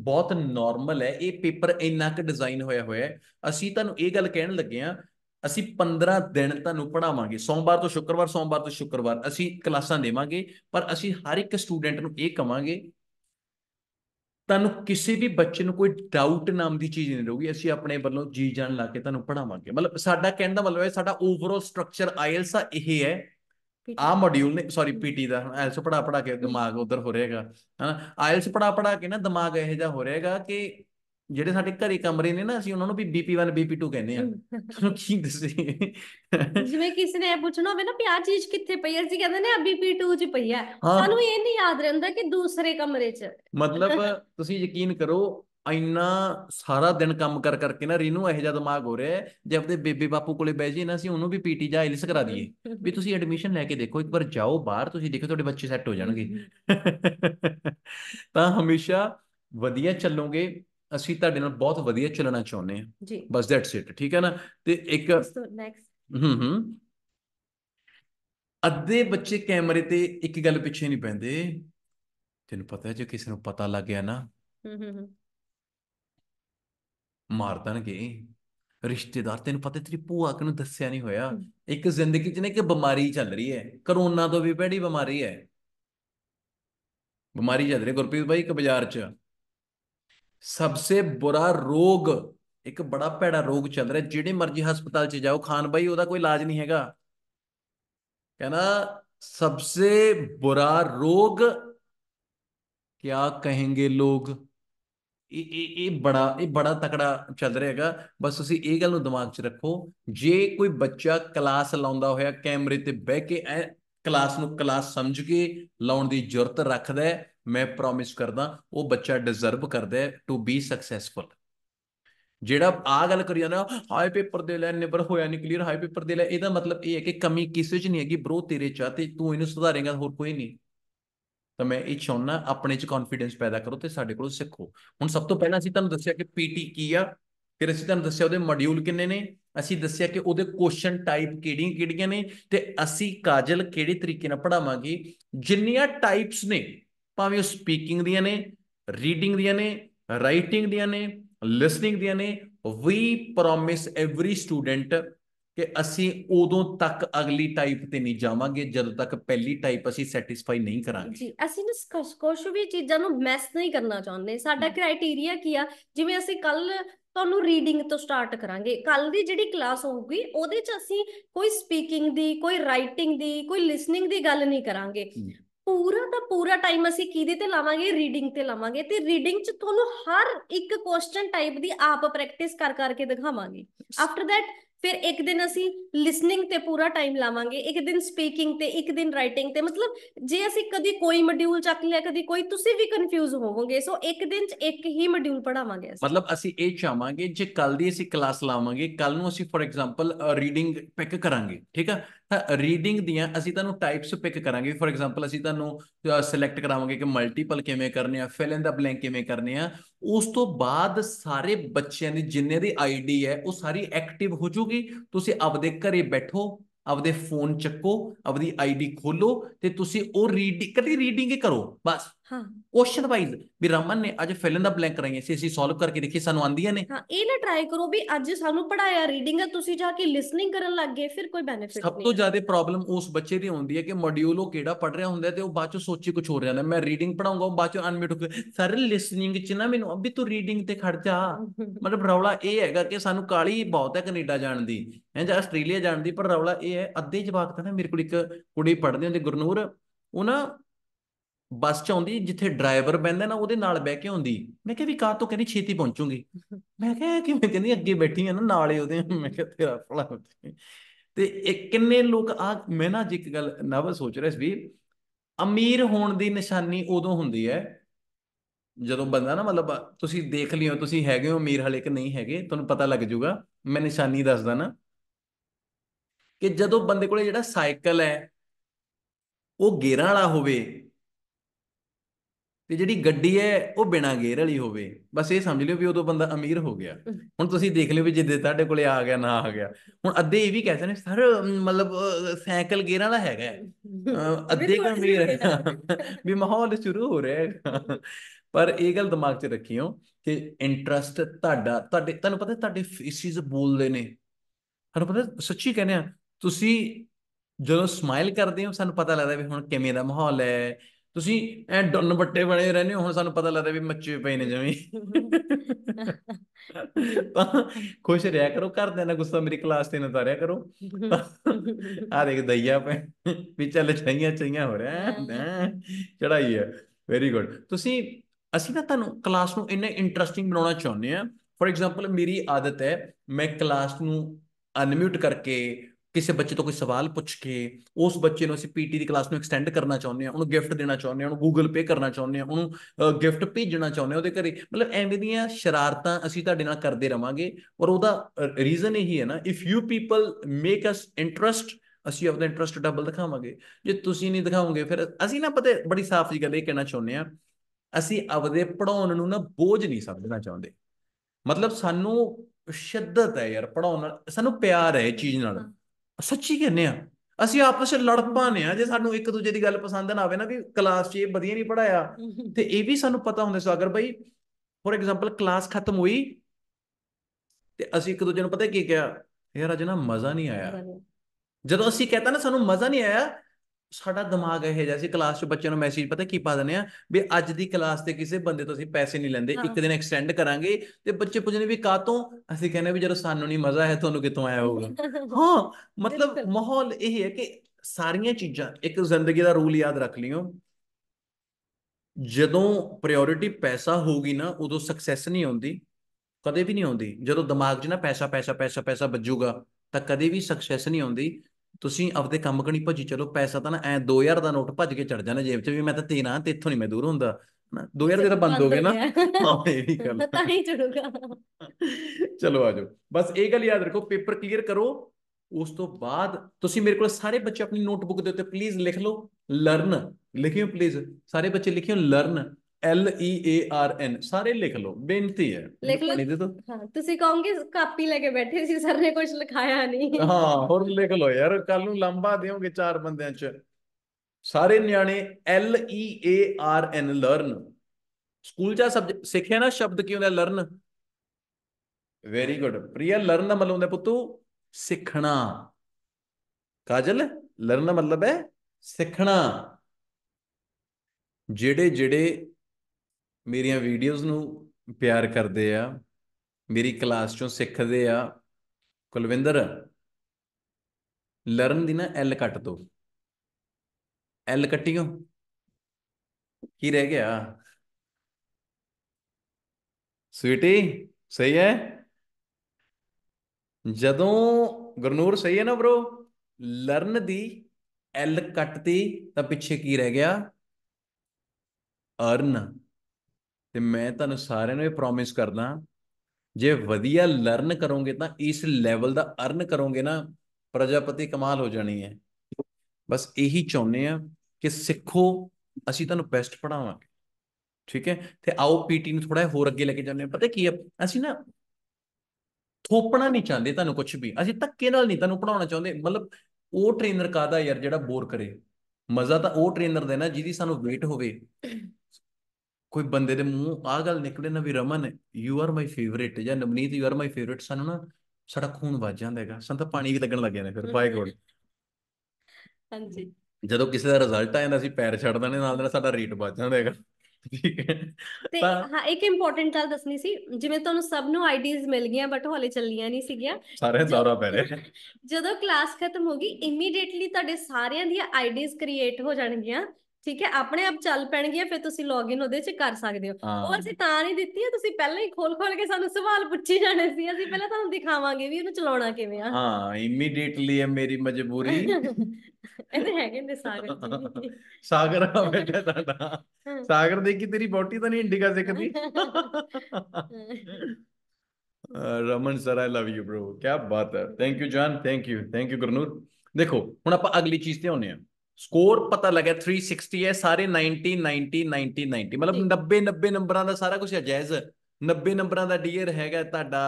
ਬਹੁਤ ਨਾਰਮਲ ਹੈ ਇਹ ਪੇਪਰ ਇੰਨਾ ਕੁ ਡਿਜ਼ਾਈਨ ਹੋਇਆ ਹੋਇਆ ਹੈ ਅਸੀਂ ਤੁਹਾਨੂੰ ਇਹ ਗੱਲ ਕਹਿਣ ਲੱਗੇ ਆ ਅਸੀਂ 15 ਦਿਨ ਤੁਹਾਨੂੰ ਪੜਾਵਾਂਗੇ ਸੋਮਵਾਰ ਤੋਂ ਸ਼ੁੱਕਰਵਾਰ ਸੋਮਵਾਰ ਤੋਂ ਸ਼ੁੱਕਰਵਾਰ ਅਸੀਂ ਕਲਾਸਾਂ ਦੇਵਾਂਗੇ ਪਰ ਅਸੀਂ ਹਰ ਇੱਕ ਸਟੂਡੈਂਟ ਨੂੰ ਇਹ ਕਵਾਂਗੇ ਤੁਹਾਨੂੰ ਕਿਸੇ ਵੀ ਬੱਚੇ ਨੂੰ ਕੋਈ ਡਾਊਟ ਨਾਮ ਦੀ ਚੀਜ਼ ਨਹੀਂ ਰਹੂਗੀ ਅਸੀਂ ਆਪਣੇ ਵੱਲੋਂ ਜੀ ਜਾਨ ਲਾ ਕੇ ਤੁਹਾਨੂੰ ਪੜਾਵਾਂਗੇ ਮਤਲਬ ਸਾਡਾ ਕਹਿਣ ਦਾ ਮਤਲਬ ਹੈ ਸਾਡਾ ਓਵਰਆਲ ਸਟਰਕਚਰ ਆਇਲਸ ਆ ਇਹ ਹੈ ਆ ਮੋਡਿਊਲ ਨੇ ਸੌਰੀ ਪੀਟੀ ਦਾ ਆਇਲਸ ਪੜਾ ਪੜਾ ਕੇ ਦਿਮਾਗ ਉਧਰ ਹੋ ਰਿਹਾਗਾ ਹਨਾ ਆਇਲਸ ਪੜਾ ਪੜਾ ਕੇ ਨਾ ਦਿਮਾਗ ਇਹ ਜਿਹਾ ਹੋ ਰਿਹਾਗਾ ਕਿ ਜਿਹੜੇ ਸਾਡੇ ਘਰੇ ਕਮਰੇ ਨੇ ਨਾ ਅਸੀਂ ਉਹਨਾਂ ਨੂੰ ਵੀ BP1 BP2 ਕਹਿੰਦੇ ਆ ਤੁਹਾਨੂੰ ਕੀ ਦੱਸੀ ਜਿਵੇਂ ਕਿਸੇ ਨੇ ਪੁੱਛਣਾ ਹੋਵੇ ਨਾ ਪਿਆ ਚੀਜ਼ ਕਿੱਥੇ ਪਈ ਹੈ ਅਸੀਂ ਕਹਿੰਦੇ ਨੇ ਆ BP2 ਚ ਪਈ ਹੈ ਸਾਨੂੰ ਇਹ ਨਹੀਂ ਯਾਦ ਰਹਿੰਦਾ ਕਿ ਦੂਸਰੇ ਕਮਰੇ ਚ ਮਤਲਬ ਤੁਸੀਂ ਯਕੀਨ ਕਰੋ ਇੰਨਾ ਸਾਰਾ ਦਿਨ ਕੰਮ ਕਰ ਕਰਕੇ ਨਾ ਰੀਨੂ ਇਹ ਜਿਹਾ ਦਿਮਾਗ ਹੋ ਰਿਹਾ ਜੇ ਆਪਦੇ ਬੇਬੇ ਬਾਪੂ ਕੋਲੇ ਬਹਿ ਜੀ ਨਾ ਅਸੀਂ ਉਹਨੂੰ ਵੀ ਪੀਟੀ ਜਾਂ ਆਇਲਸ ਕਰਾ ਦਈਏ ਵੀ ਤੁਸੀਂ ਐਡਮਿਸ਼ਨ ਲੈ ਕੇ ਦੇਖੋ ਇੱਕ ਵਾਰ ਜਾਓ ਬਾਹਰ ਤੁਸੀਂ ਦੇਖੋ ਤੁਹਾਡੇ ਬੱਚੇ ਸੈੱਟ ਹੋ ਜਾਣਗੇ ਤਾਂ ਹਮੇਸ਼ਾ ਵਧੀਆ ਚੱਲੋਗੇ ਅਸੀਂ ਤੁਹਾਡੇ ਨਾਲ ਬਹੁਤ ਵਧੀਆ ਚੱਲਣਾ ਚਾਹੁੰਦੇ ਹਾਂ ਜੀ ਬਸ ਦੈਟਸ ਇਟ ਠੀਕ ਹੈ ਨਾ ਤੇ ਇੱਕ ਹੂੰ ਹੂੰ ਅੱਧੇ ਬੱਚੇ ਕੈਮਰੇ ਤੇ ਇੱਕ ਗੱਲ ਪਿੱਛੇ ਨਹੀਂ ਪੈਂਦੇ ਤੈਨੂੰ ਪਤਾ ਹੈ ਜੇ ਕਿਸੇ ਨੂੰ ਪਤਾ ਲੱਗ ਗਿਆ ਨਾ ਹੂੰ ਹੂੰ ਮਾਰ ਦਣਗੇ ਰਿਸ਼ਤੇਦਾਰ ਤੈਨੂੰ ਪਤਾ ਤੇਰੀ ਭੂਆ ਕਿਨੂੰ ਦੱਸਿਆ ਨਹੀਂ ਹੋਇਆ ਇੱਕ ਜ਼ਿੰਦਗੀ 'ਚ ਨੇ ਕਿ ਬਿਮਾਰੀ ਚੱਲ ਰਹੀ ਹੈ ਕਰੋਨਾ ਤੋਂ ਵੀ ਬੜੀ ਬਿਮਾਰੀ ਹੈ ਬਿਮਾਰੀ ਜਦ ਰੇ ਗੁਰਪ੍ਰੀਤ ਭਾਈ ਇੱਕ ਬਾਜ਼ਾਰ 'ਚ सबसे ਬੁਰਾ ਰੋਗ ਇੱਕ ਬੜਾ ਭੈੜਾ ਰੋਗ ਚੱਲ ਰਿਹਾ ਜਿਹੜੇ ਮਰਜ਼ੀ ਹਸਪਤਾਲ 'ਚ ਜਾਓ ਖਾਨ ਬਾਈ ਉਹਦਾ ਕੋਈ ਇਲਾਜ ਨਹੀਂ ਹੈਗਾ ਕਹਿੰਦਾ सबसे ਬੁਰਾ ਰੋਗ ਕਿਆ कहेंगे ਲੋਗ ਇਹ ਬੜਾ ਇਹ ਬੜਾ ਤਕੜਾ ਚੱਲ ਰਿਹਾ ਹੈਗਾ ਬਸ ਤੁਸੀਂ ਇਹ ਗੱਲ ਨੂੰ ਦਿਮਾਗ 'ਚ ਰੱਖੋ ਜੇ ਕੋਈ ਬੱਚਾ ਕਲਾਸ ਲਾਉਂਦਾ ਹੋਇਆ ਕੈਮਰੇ ਤੇ ਬਹਿ ਕੇ ਐ ਕਲਾਸ ਨੂੰ ਕਲਾਸ ਸਮਝ ਕੇ ਲਾਉਣ ਦੀ ਜ਼ਰੂਰਤ ਰੱਖਦਾ ਹੈ ਮੈਂ ਪ੍ਰੋਮਿਸ ਕਰਦਾ ਉਹ ਬੱਚਾ ਡਿਜ਼ਰਵ ਕਰਦਾ ਹੈ ਟੂ ਬੀ ਸਕਸੈਸਫੁਲ ਜਿਹੜਾ ਆ ਗੱਲ ਕਰੀ ਜਾਂਦਾ ਹਾਈ ਪੇਪਰ ਦੇ ਲੈ ਨਿਬਰ ਹੋਇਆ ਨਹੀਂ ਕਲੀਅਰ ਹਾਈ ਪੇਪਰ ਦੇ ਲੈ ਇਹਦਾ ਮਤਲਬ ਇਹ ਹੈ ਕਿ ਕਮੀ ਕਿਸੇ 'ਚ ਨਹੀਂ ਹੈਗੀ ਬ్రో ਤੇਰੇ ਚ ਤੇ ਤੂੰ ਇਹਨੂੰ ਸੁਧਾਰੇਗਾ ਹੋਰ ਕੋਈ ਨਹੀਂ ਤਾਂ ਮੈਂ ਇਹ ਚਾਹੁੰਨਾ ਆਪਣੇ 'ਚ ਕੌਨਫੀਡੈਂਸ ਪੈਦਾ ਕਰੋ ਤੇ ਸਾਡੇ ਕੋਲੋਂ ਸਿੱਖੋ ਹੁਣ ਸਭ ਤੋਂ ਪਹਿਲਾਂ ਅਸੀਂ ਤੁਹਾਨੂੰ ਦੱਸਿਆ ਕਿ ਪੀਟੀ ਕੀ ਆ ਫਿਰ ਅਸੀਂ ਤੁਹਾਨੂੰ ਦੱਸਿਆ ਉਹਦੇ ਮੋਡਿਊਲ ਕਿੰਨੇ ਨੇ ਅਸੀਂ ਦੱਸਿਆ ਕਿ ਉਹਦੇ ਕੁਐਸਚਨ ਟਾਈਪ ਕਿਹੜੀਆਂ ਕਿਹੜੀਆਂ ਨੇ ਤੇ ਅਸੀਂ ਕਾਜਲ ਕਿਹੜੇ ਤਰੀਕੇ ਨਾਲ ਪੜਾਵਾਂਗੇ ਜਿੰਨੀਆਂ ਟਾਈਪਸ ਨੇ ਭਾਵੇਂ ਉਹ ਸਪੀਕਿੰਗ ਦੀਆਂ ਨੇ ਰੀਡਿੰਗ ਦੀਆਂ ਨੇ ਰਾਈਟਿੰਗ ਦੀਆਂ ਨੇ ਲਿਸਨਿੰਗ ਦੀਆਂ ਨੇ ਵੀ ਪ੍ਰੋਮਿਸ ਐਵਰੀ ਸਟੂਡੈਂਟ ਕਿ ਅਸੀਂ ਉਦੋਂ ਤੱਕ ਅਗਲੀ ਟਾਈਪ ਤੇ ਨਹੀਂ ਜਾਵਾਂਗੇ ਜਦੋਂ ਤੱਕ ਪਹਿਲੀ ਟਾਈਪ ਅਸੀਂ ਸੈਟੀਸਫਾਈ ਨਹੀਂ ਕਰਾਂਗੇ ਜੀ ਅਸੀਂ ਨਾ ਕੁਝ ਵੀ ਚੀਜ਼ਾਂ ਨੂੰ ਮੈਸ ਨਹੀਂ ਕਰਨਾ ਚਾਹੁੰਦੇ ਸਾਡਾ ਕ੍ਰਾਈਟੇਰੀਆ ਕੀ ਆ ਜਿਵੇਂ ਅਸੀਂ ਕੱਲ ਤੁਹਾਨੂੰ ਰੀਡਿੰਗ ਤੋਂ ਸਟਾਰਟ ਕਰਾਂਗੇ ਕੱਲ ਦੀ ਜਿਹੜੀ ਕਲਾਸ ਹੋਊਗੀ ਉਹਦੇ 'ਚ ਅਸੀਂ ਕੋਈ ਸਪੀਕਿੰਗ ਦੀ ਕੋਈ ਰਾਈਟਿੰਗ ਦੀ ਕੋਈ ਲਿਸਨਿੰਗ ਦੀ ਗੱਲ ਨਹੀਂ ਕਰਾਂਗੇ ਪੂਰਾ ਦਾ ਪੂਰਾ ਟਾਈਮ ਅਸੀਂ ਕਿਹਦੇ ਤੇ ਲਾਵਾਂਗੇ ਰੀਡਿੰਗ ਤੇ ਲਾਵਾਂਗੇ ਤੇ ਰੀਡਿੰਗ ਚ ਤੁਹਾਨੂੰ ਹਰ ਇੱਕ ਕੁਐਸਚਨ ਟਾਈਪ ਦੀ ਆਪ ਪ੍ਰੈਕਟਿਸ ਕਰ ਕਰਕੇ ਦਿਖਾਵਾਂਗੇ ਆਫਟਰ ਥੈਟ ਫਿਰ ਇੱਕ ਦਿਨ ਅਸੀਂ ਲਿਸਨਿੰਗ ਤੇ ਪੂਰਾ ਟਾਈਮ ਲਾਵਾਂਗੇ ਇੱਕ ਦਿਨ ਸਪੀਕਿੰਗ ਤੇ ਇੱਕ ਦਿਨ ਰਾਈਟਿੰਗ ਤੇ ਮਤਲਬ ਜੇ ਅਸੀਂ ਕਦੀ ਕੋਈ ਮੋਡਿਊਲ ਚੱਕ ਲਿਆ ਕਦੀ ਕੋਈ ਤੁਸੀਂ ਵੀ ਕਨਫਿਊਜ਼ ਹੋਵੋਗੇ ਸੋ ਇੱਕ ਦਿਨ ਚ ਇੱਕ ਹੀ ਮੋਡਿਊਲ ਪੜਾਵਾਂਗੇ ਅਸੀਂ ਮਤਲਬ ਅਸੀਂ ਇਹ ਚਾਹਾਂਗੇ ਜੇ ਕੱਲ ਦੀ ਅਸੀਂ ਕਲਾਸ ਲਾਵਾਂਗੇ ਕੱਲ ਨੂੰ ਅਸੀਂ ਫੋਰ ਐਗਜ਼ਾਮਪਲ ਰੀਡਿੰਗ ਪਿਕ ਕਰਾਂਗੇ ਠੀਕ ਆ ਤਾਂ ਰੀਡਿੰਗ ਦੀਆਂ ਅਸੀਂ ਤੁਹਾਨੂੰ ਟਾਈਪਸ ਪਿਕ ਕਰਾਂਗੇ ਫੋਰ ਐਗਜ਼ਾਮਪਲ ਅਸੀਂ ਤੁਹਾਨੂੰ ਸਿਲੈਕਟ ਕਰਾਵਾਂਗੇ ਕਿ ਮਲਟੀਪਲ ਕਿਵੇਂ ਕਰਨੇ ਆ ਫਿਲ ਇਨ ਦਾ ਬਲੈਂਕ ਕਿਵੇਂ ਕਰਨੇ ਆ ਉਸ ਤੋਂ ਬਾਅਦ ਸਾਰੇ ਬੱਚਿਆਂ ਦੀ ਜਿੰਨੇ ਦੀ ਆਈਡੀ ਹੈ ਉਹ ਸਾਰੀ ਐਕਟਿਵ ਹੋ ਜੂਗੀ ਤੁਸੀਂ ਆਪਦੇ ਘਰੇ ਬੈਠੋ ਆਪਦੇ ਫੋਨ ਚੱਕੋ ਆਪਦੀ ਆਈਡੀ ਖੋਲੋ ਤੇ ਤੁਸੀਂ ਉਹ ਰੀਡ ਕਦੀ ਰੀਡਿੰਗ ਹੀ ਕਰੋ ਬਸ ਹਾਂ ਕੁਐਸਚਨ ਵਾਈਜ਼ ਵੀ ਰਮਨ ਨੇ ਅੱਜ ਫਿਲ ਇਨ ਦਾ ਬਲੈਂਕ ਕਰਾਈਏ ਸੀ ਅਸੀਂ ਸੋਲਵ ਕਰਕੇ ਦੇਖੀ ਸਾਨੂੰ ਆਂਦੀਆਂ ਨੇ ਹਾਂ ਇਹ ਨਾ ਟਰਾਈ ਕਰੋ ਵੀ ਅੱਜ ਸਾਨੂੰ ਪੜਾਇਆ ਰੀਡਿੰਗ ਹੈ ਤੁਸੀਂ ਜਾ ਕੇ ਲਿਸਨਿੰਗ ਕਰਨ ਲੱਗ ਗਏ ਫਿਰ ਕੋਈ ਬੈਨੀਫਿਟ ਨਹੀਂ ਸਭ ਤੋਂ ਜ਼ਿਆਦਾ ਪ੍ਰੋਬਲਮ ਉਸ ਬੱਚੇ ਦੀ ਹੁੰਦੀ ਹੈ ਕਿ ਮੋਡਿਊਲ ਉਹ ਕਿਹੜਾ ਪੜ ਰਿਹਾ ਹੁੰਦਾ ਤੇ ਉਹ ਬਾਅਦ ਚ ਸੋਚੀ ਕੁਝ ਹੋਰ ਜਾਂਦਾ ਮੈਂ ਰੀਡਿੰਗ ਪੜਾਉਂਗਾ ਉਹ ਬਾਅਦ ਚ ਅਨਮਿਊਟ ਹੋ ਕੇ ਸਰ ਲਿਸਨਿੰਗ ਚ ਨਾ ਮੈਨੂੰ ਅਭੀ ਤੂੰ ਰੀਡਿੰਗ ਤੇ ਖੜ ਜਾ ਮਤਲਬ ਰੌਲਾ ਇਹ ਹੈਗਾ ਕਿ ਸਾਨੂੰ ਕਾਲੀ ਬਹੁਤ ਹੈ ਕੈਨੇਡਾ ਜਾਣ ਦੀ ਹੈ ਜਾਂ ਆਸਟ੍ਰੇਲੀਆ ਜਾਣ ਦੀ ਪਰ ਰੌਲਾ ਇਹ ਹੈ ਅੱਧੇ ਜਵਾਬ ਤਾਂ ਮੇਰੇ ਕੋਲ ਇੱਕ ਕੁੜੀ ਪੜਦੀ ਹੁੰਦੀ ਗੁਰਨੂਰ ਉਹ ਨਾ ਬੱਸ 'ਚ ਆਉਂਦੀ ਜਿੱਥੇ ਡਰਾਈਵਰ ਬੈੰਦਾ ਨਾ ਉਹਦੇ ਨਾਲ ਬਹਿ ਕੇ ਆਉਂਦੀ ਮੈਂ ਕਿਹਾ ਵੀ ਕਾਹ ਤੋਂ ਕਹਿੰਦੀ ਛੇਤੀ ਪਹੁੰਚੂਗੀ ਮੈਂ ਕਿਹਾ ਕਿਵੇਂ ਕਹਿੰਦੀ ਅੱਗੇ ਬੈਠੀ ਆ ਨਾ ਨਾਲੇ ਉਹਦੇ ਮੈਂ ਕਿਹਾ ਤੇਰਾ ਭਲਾ ਤੇ ਇਹ ਕਿੰਨੇ ਲੋਕ ਆ ਮੈਂ ਨਾ ਜਿੱਕ ਗੱਲ ਨਵ ਸੋਚ ਰਿਹਾ ਸੀ ਵੀ ਅਮੀਰ ਹੋਣ ਦੀ ਨਿਸ਼ਾਨੀ ਉਦੋਂ ਹੁੰਦੀ ਹੈ ਜਦੋਂ ਬੰਦਾ ਨਾ ਮਤਲਬ ਤੁਸੀਂ ਦੇਖ ਲਿਓ ਤੁਸੀਂ ਹੈਗੇ ਹੋ ਅਮੀਰ ਹਲੇ ਕਿ ਨਹੀਂ ਹੈਗੇ ਤੁਹਾਨੂੰ ਪਤਾ ਲੱਗ ਜਾਊਗਾ ਮੈਂ ਨਿਸ਼ਾਨੀ ਦੱਸਦਾ ਨਾ ਕਿ ਜਦੋਂ ਬੰਦੇ ਕੋਲੇ ਜਿਹੜਾ ਸਾਈਕਲ ਹੈ ਉਹ ਗੇਰਾਂ ਵਾਲਾ ਹੋਵੇ ਤੇ ਜਿਹੜੀ ਗੱਡੀ ਹੈ ਉਹ ਬਿਨਾ ਗੇਅਰ ਵਾਲੀ ਹੋਵੇ ਬਸ ਇਹ ਸਮਝ ਲਿਓ ਵੀ ਉਦੋਂ ਬੰਦਾ ਅਮੀਰ ਹੋ ਗਿਆ ਹੁਣ ਤੁਸੀਂ ਦੇਖ ਲਿਓ ਵੀ ਜਿੱਦੇ ਤੁਹਾਡੇ ਕੋਲੇ ਆ ਗਿਆ ਨਾ ਆ ਗਿਆ ਹੁਣ ਅੱਧੇ ਇਹ ਵੀ ਕਹਿੰਦੇ ਨੇ ਸਰ ਮਤਲਬ ਸਾਈਕਲ ਗੇਅਰ ਵਾਲਾ ਹੈਗਾ ਅੱਧੇ ਗੰਭੀਰ ਹੈ ਵੀ ਮਾਹੌਲ ਸ਼ੁਰੂ ਹੋ ਰਿਹਾ ਹੈ ਪਰ ਇਹ ਗੱਲ ਦਿਮਾਗ 'ਚ ਰੱਖਿਓ ਕਿ ਇੰਟਰਸਟ ਤੁਹਾਡਾ ਤੁਹਾਡੇ ਤੁਹਾਨੂੰ ਪਤਾ ਤੁਹਾਡੇ ਫੇਸਿਸ ਬੋਲਦੇ ਨੇ ਤੁਹਾਨੂੰ ਪਤਾ ਸੱਚੀ ਕਹਿੰਦੇ ਆ ਤੁਸੀਂ ਜਦੋਂ ਸਮਾਈਲ ਕਰਦੇ ਹੋ ਸਾਨੂੰ ਪਤਾ ਲੱਗਦਾ ਵੀ ਹੁਣ ਕਿਵੇਂ ਦਾ ਮਾਹੌਲ ਹੈ ਤੁਸੀਂ ਐ ਡੰਨ ਬੱਟੇ ਬਣੇ ਰਹਿੰਦੇ ਹੋ ਹੁਣ ਸਾਨੂੰ ਪਤਾ ਲੱਗਦਾ ਵੀ ਮੱਚੇ ਪਏ ਨੇ ਜਮੀ ਖੁਸ਼ ਰਿਹਾ ਕਰੋ ਕਰਦੇ ਨਾ ਗੁੱਸਾ ਮੇਰੀ ਕਲਾਸ ਤੇ ਨਾ ਤਾਰਿਆ ਕਰੋ ਆ ਦੇਖ ਦਈਆ ਪੈ ਵੀ ਚੱਲ ਚਾਈਆਂ ਚਾਈਆਂ ਹੋ ਰਿਹਾ ਚੜਾਈ ਹੈ ਵੈਰੀ ਗੁੱਡ ਤੁਸੀਂ ਅਸੀਂ ਨਾ ਤੁਹਾਨੂੰ ਕਲਾਸ ਨੂੰ ਇੰਨੇ ਇੰਟਰਸਟਿੰਗ ਬਣਾਉਣਾ ਚਾਹੁੰਦੇ ਆ ਫੋਰ ਐਗਜ਼ਾਮਪਲ ਮੇਰੀ ਆਦਤ ਹੈ ਮੈਂ ਕਲਾਸ ਨੂੰ ਅਨਮਿਊਟ ਕਰਕੇ ਕਿਸੇ ਬੱਚੇ ਤੋਂ ਕੋਈ ਸਵਾਲ ਪੁੱਛ ਕੇ ਉਸ ਬੱਚੇ ਨੂੰ ਅਸੀਂ ਪੀਟੀ ਦੀ ਕਲਾਸ ਨੂੰ ਐਕਸਟੈਂਡ ਕਰਨਾ ਚਾਹੁੰਦੇ ਆ ਉਹਨੂੰ ਗਿਫਟ ਦੇਣਾ ਚਾਹੁੰਦੇ ਆ ਉਹਨੂੰ ਗੂਗਲ ਪੇ ਕਰਨਾ ਚਾਹੁੰਦੇ ਆ ਉਹਨੂੰ ਗਿਫਟ ਭੇਜਣਾ ਚਾਹੁੰਦੇ ਆ ਉਹਦੇ ਘਰੇ ਮਤਲਬ ਐਵੇਂ ਦੀਆਂ ਸ਼ਰਾਰਤਾਂ ਅਸੀਂ ਤੁਹਾਡੇ ਨਾਲ ਕਰਦੇ ਰਵਾਂਗੇ ਔਰ ਉਹਦਾ ਰੀਜ਼ਨ ਇਹੀ ਹੈ ਨਾ if you people make us interest ਅਸੀਂ ਆਪਣਾ ਇੰਟਰਸਟ ਡਬਲ ਦਿਖਾਵਾਂਗੇ ਜੇ ਤੁਸੀਂ ਨਹੀਂ ਦਿਖਾਓਗੇ ਫਿਰ ਅਸੀਂ ਨਾ ਪਤਾ ਬੜੀ ਸਾਫ਼ ਜੀ ਗੱਲ ਇਹ ਕਹਿਣਾ ਚਾਹੁੰਦੇ ਆ ਅਸੀਂ ਆਪਦੇ ਪੜਾਉਣ ਨੂੰ ਨਾ ਬੋਝ ਨਹੀਂ ਸਮਝਣਾ ਚਾਹੁੰਦੇ ਮਤਲਬ ਸਾਨੂੰ ਸ਼ਿੱਦਤ ਹੈ ਯਾਰ ਪੜਾਉਣ ਨਾਲ ਸਾਨੂੰ ਪਿਆਰ ਹੈ ਇਹ ਚੀਜ਼ ਨਾਲ ਸੱਚੀ ਕਹਿੰਨੇ ਆ ਅਸੀਂ ਆਪਸ ਵਿੱਚ ਲੜ ਪਾਣੇ ਆ ਜੇ ਸਾਨੂੰ ਇੱਕ ਦੂਜੇ ਦੀ ਗੱਲ ਪਸੰਦ ਨਾ ਆਵੇ ਨਾ ਵੀ ਕਲਾਸ 'ਚ ਇਹ ਵਧੀਆ ਨਹੀਂ ਪੜਾਇਆ ਤੇ ਇਹ ਵੀ ਸਾਨੂੰ ਪਤਾ ਹੁੰਦਾ ਅਗਰ ਬਾਈ ਫੋਰ ਐਗਜ਼ਾਮਪਲ ਕਲਾਸ ਖਤਮ ਹੋਈ ਤੇ ਅਸੀਂ ਇੱਕ ਦੂਜੇ ਨੂੰ ਪਤਾ ਕੀ ਕਿਹਾ ਯਾਰ ਅੱਜ ਨਾ ਮਜ਼ਾ ਨਹੀਂ ਆਇਆ ਜਦੋਂ ਅਸੀਂ ਕਹਤਾ ਨਾ ਸਾਨੂੰ ਮਜ਼ਾ ਨਹੀਂ ਆਇਆ ਸਾਡਾ ਦਿਮਾਗ ਇਹ ਜਿਹਾ ਸੀ ਕਲਾਸ 'ਚ ਬੱਚਿਆਂ ਨੂੰ ਮੈਸੇਜ ਪਤਾ ਕੀ ਪਾ ਦਿੰਦੇ ਆ ਵੀ ਅੱਜ ਦੀ ਕਲਾਸ ਤੇ ਕਿਸੇ ਬੰਦੇ ਤੋਂ ਅਸੀਂ ਪੈਸੇ ਨਹੀਂ ਲੈਂਦੇ ਇੱਕ ਦਿਨ ਐਕਸਟੈਂਡ ਕਰਾਂਗੇ ਤੇ ਬੱਚੇ ਪੁੱਛਣੇ ਵੀ ਕਾਤੋਂ ਅਸੀਂ ਕਹਿੰਦੇ ਵੀ ਜਦੋਂ ਸਾਨੂੰ ਨਹੀਂ ਮਜ਼ਾ ਹੈ ਤੁਹਾਨੂੰ ਕਿੱਥੋਂ ਆਇਆ ਹੋਊਗਾ ਹਾਂ ਮਤਲਬ ਮਾਹੌਲ ਇਹ ਹੈ ਕਿ ਸਾਰੀਆਂ ਚੀਜ਼ਾਂ ਇੱਕ ਜ਼ਿੰਦਗੀ ਦਾ ਰੂਲ ਯਾਦ ਰੱਖ ਲਿਓ ਜਦੋਂ ਪ੍ਰਾਇੋਰਟੀ ਪੈਸਾ ਹੋਊਗੀ ਨਾ ਉਦੋਂ ਸਕਸੈਸ ਨਹੀਂ ਆਉਂਦੀ ਕਦੇ ਵੀ ਨਹੀਂ ਆਉਂਦੀ ਜਦੋਂ ਦਿਮਾਗ 'ਚ ਨਾ ਪੈਸਾ ਪੈਸਾ ਪੈਸਾ ਪੈਸਾ ਵੱਜੂਗਾ ਤਾਂ ਕਦੇ ਵੀ ਸਕਸੈਸ ਨਹੀਂ ਆਉਂਦੀ ਤੁਸੀਂ ਆਪਦੇ ਕੰਮ ਕਣੀ ਭੱਜੀ ਚਲੋ ਪੈਸਾ ਤਾਂ ਨਾ ਐ 2000 ਦਾ ਨੋਟ ਭੱਜ ਕੇ ਚੜ ਜਾਣਾ ਜੇਬ 'ਚ ਵੀ ਮੈਂ ਤਾਂ 13 ਤੇ ਇੱਥੋਂ ਨਹੀਂ ਮੈਂ ਦੂਰ ਹੁੰਦਾ ਨਾ 2000 ਤੇਰਾ ਬੰਦ ਹੋ ਗਏ ਨਾ ਹਾਂ ਇਹ ਵੀ ਗੱਲ ਤਾਂ ਨਹੀਂ ਚੜੂਗਾ ਚਲੋ ਆਜੋ ਬਸ ਇਹ ਗੱਲ ਯਾਦ ਰੱਖੋ ਪੇਪਰ ਕਲੀਅਰ ਕਰੋ ਉਸ ਤੋਂ ਬਾਅਦ ਤੁਸੀਂ ਮੇਰੇ ਕੋਲ ਸਾਰੇ ਬੱਚੇ ਆਪਣੀ ਨੋਟਬੁੱਕ ਦੇ ਉੱਤੇ ਪਲੀਜ਼ ਲਿਖ ਲਓ ਲਰਨ ਲਿਖਿਓ ਪਲੀਜ਼ ਸਾਰੇ ਬੱਚੇ ਲਿਖਿਓ learn L E A R N ਸਾਰੇ ਲਿਖ ਲਓ ਬੇਨਤੀ ਹੈ ਲਿਖ ਲਓ। ਨਹੀਂ ਦੇ ਤੋ ਹਾਂ ਤੁਸੀਂ ਕਹੋਗੇ ਕਾਪੀ ਲੈ ਕੇ ਬੈਠੇ ਸੀ ਸਰ ਨੇ ਕੁਝ ਲਿਖਾਇਆ ਨਹੀਂ ਹਾਂ ਹੋਰ ਲਿਖ ਲਓ ਯਾਰ ਕੱਲ ਨੂੰ ਲੰਬਾ ਦਿਓਗੇ ਚਾਰ ਬੰਦਿਆਂ ਚ ਸਾਰੇ ਨਿਆਣੇ L E A R N learn school ਚ ਸਬਜੈਕਟ ਸਿੱਖਿਆ ਨਾ ਸ਼ਬਦ ਕੀ ਹੁੰਦਾ learn very good Priya learn ਦਾ ਮਤਲਬ ਹੁੰਦਾ ਪੁੱਤੂ ਸਿੱਖਣਾ ਕਾਜਲ ਲਰਨ ਦਾ ਮਤਲਬ ਹੈ ਸਿੱਖਣਾ ਜਿਹੜੇ ਜਿਹੜੇ ਮੇਰੀਆਂ ਵੀਡੀਓਜ਼ ਨੂੰ ਪਿਆਰ ਕਰਦੇ ਆ ਮੇਰੀ ਕਲਾਸ ਚੋਂ ਸਿੱਖਦੇ ਆ ਕੁਲਵਿੰਦਰ ਲਰਨ ਦੀ ਨਾ ਐਲ ਕੱਟ ਦੋ ਐਲ ਕੱਟਿਓ ਕੀ ਰਹਿ ਗਿਆ ਸਵੀਟੀ ਸਹੀ ਹੈ ਜਦੋਂ ਗਰਨੂਰ ਸਹੀ ਹੈ ਨਾ ਬ్రో ਲਰਨ ਦੀ ਐਲ ਕੱਟਤੀ ਤਾਂ ਪਿੱਛੇ ਕੀ ਰਹਿ ਗਿਆ ਅਰਨ ਤੇ ਮੈਂ ਤੁਹਾਨੂੰ ਸਾਰਿਆਂ ਨੂੰ ਇਹ ਪ੍ਰੋਮਿਸ ਕਰਦਾ ਜੇ ਵਧੀਆ ਲਰਨ ਕਰੋਗੇ ਤਾਂ ਇਸ ਲੈਵਲ ਦਾ ਅਰਨ ਕਰੋਗੇ ਨਾ ਪ੍ਰਜਾਪਤੀ ਕਮਾਲ ਹੋ ਜਾਣੀ ਹੈ ਬਸ ਇਹੀ ਚਾਹੁੰਦੇ ਆ ਕਿ ਸਿੱਖੋ ਅਸੀਂ ਤੁਹਾਨੂੰ ਬੈਸਟ ਪੜਾਵਾਂਗੇ ਠੀਕ ਹੈ ਤੇ ਆਓ ਪੀਟੀ ਨੂੰ ਥੋੜਾ ਹੋਰ ਅੱਗੇ ਲੈ ਕੇ ਜਾਂਦੇ ਆ ਪਤਾ ਕੀ ਆ ਅਸੀਂ ਨਾ ਥੋਪਣਾ ਨਹੀਂ ਚਾਹੁੰਦੇ ਤੁਹਾਨੂੰ ਕੁਝ ਵੀ ਅਸੀਂ ਧੱਕੇ ਨਾਲ ਨਹੀਂ ਤੁਹਾਨੂੰ ਪੜਾਉਣਾ ਚਾਹੁੰਦੇ ਮਤਲਬ ਉਹ ਟ੍ਰੇਨਰ ਕਾਦਾ ਯਾਰ ਜਿਹੜਾ ਬੋਰ ਕਰੇ ਮਜ਼ਾ ਤਾਂ ਉਹ ਟ੍ਰੇਨਰ ਦਾ ਨਾ ਜਿਹਦੀ ਸਾਨੂੰ ਵੇਟ ਹੋਵੇ ਕੋਈ ਬੰਦੇ ਦੇ ਮੂੰਹ ਆ ਗੱਲ ਨਿਕਲੇ ਨਾ ਵੀ Raman you are my favourite ਜਾਂ Namneet you are my favourite ਸਾਨੂੰ ਨਾ ਸਾਡਾ ਖੂਨ ਵੱਜ ਜਾਂਦਾ ਹੈਗਾ ਸਾਨੂੰ ਤਾਂ ਪਾਣੀ ਵੀ ਲੱਗਣ ਲੱਗ ਜਾਂਦਾ ਫਿਰ ਬਾਏ ਗੋਡ ਹਾਂਜੀ ਜਦੋਂ ਕਿਸੇ ਦਾ ਰਿਜ਼ਲਟ ਆ ਜਾਂਦਾ ਸੀ ਪੈਰ ਛੱਡ ਦਿੰਦੇ ਨਾਲ ਦੇ ਨਾਲ ਸਾਡਾ ਰੇਟ ਵੱਜ ਜਾਂਦਾ ਹੈਗਾ ਠੀਕ ਹੈ ਤੇ ਹਾਂ ਇੱਕ ਇੰਪੋਰਟੈਂਟ ਗੱਲ ਦੱਸਣੀ ਸੀ ਜਿਵੇਂ ਤੁਹਾਨੂੰ ਸਭ ਨੂੰ ਆਈਡੀਆਂ ਮਿਲ ਗਈਆਂ ਬਟ ਹਾਲੇ ਚੱਲੀਆਂ ਨਹੀਂ ਸੀਗੀਆਂ ਸਾਰੇ ਦੌਰਾ ਪੈ ਰਹੇ ਜਦੋਂ ਕਲਾਸ ਖਤਮ ਹੋ ਗਈ ਇਮੀਡੀਏਟਲੀ ਤੁਹਾਡੇ ਸਾਰਿਆਂ ਦੀਆਂ ਆਈਡੀਆਂ ਕ੍ਰੀਏਟ ਹੋ ਜਾਣਗੀਆਂ ਠੀਕ ਹੈ ਆਪਣੇ ਆਪ ਚੱਲ ਪੈਣਗੀਆਂ ਫਿਰ ਤੁਸੀਂ ਲੌਗਇਨ ਉਹਦੇ 'ਚ ਕਰ ਸਕਦੇ ਹੋ ਉਹ ਅਸੀਂ ਤਾਂ ਨਹੀਂ ਦਿੱਤੀ ਹੈ ਤੁਸੀਂ ਪਹਿਲਾਂ ਹੀ ਖੋਲ ਖੋਲ ਕੇ ਸਾਨੂੰ ਸਵਾਲ ਪੁੱਛੀ ਜਾਣੇ ਸੀ ਅਸੀਂ ਪਹਿਲਾਂ ਤੁਹਾਨੂੰ ਦਿਖਾਵਾਂਗੇ ਵੀ ਇਹਨੂੰ ਚਲਾਉਣਾ ਕਿਵੇਂ ਆ ਹਾਂ ਇਮੀਡੀਏਟਲੀ ਇਹ ਮੇਰੀ ਮਜਬੂਰੀ ਇਹਦੇ ਹੈਗੇ ਨੇ ਸਾਗਰ ਜੀ ਸਾਗਰ ਆ ਬੈਠਾ ਤੁਹਾਡਾ ਸਾਗਰ ਦੇਖੀ ਤੇਰੀ ਬੋਟੀ ਤਾਂ ਨਹੀਂ ਇੰਡੀਕਾ ਸਿੱਖਦੀ Raman sir I love you bro ਕੀ ਬਾਤ ਹੈ ਥੈਂਕ ਯੂ ਜਾਨ thank you thank you Gurnoor ਦੇਖੋ ਹੁਣ ਆਪਾਂ ਅਗਲੀ ਚੀਜ਼ ਤੇ ਆਉਂਦੇ ਹਾਂ ਸਕੋਰ ਪਤਾ ਲੱਗਾ 360 ਹੈ ਸਾਰੇ 90 90 90 90 ਮਤਲਬ 90 90 ਨੰਬਰਾਂ ਦਾ ਸਾਰਾ ਕੁਝ ਹੈ 90 ਨੰਬਰਾਂ ਦਾ ਡੀਅਰ ਹੈਗਾ ਤੁਹਾਡਾ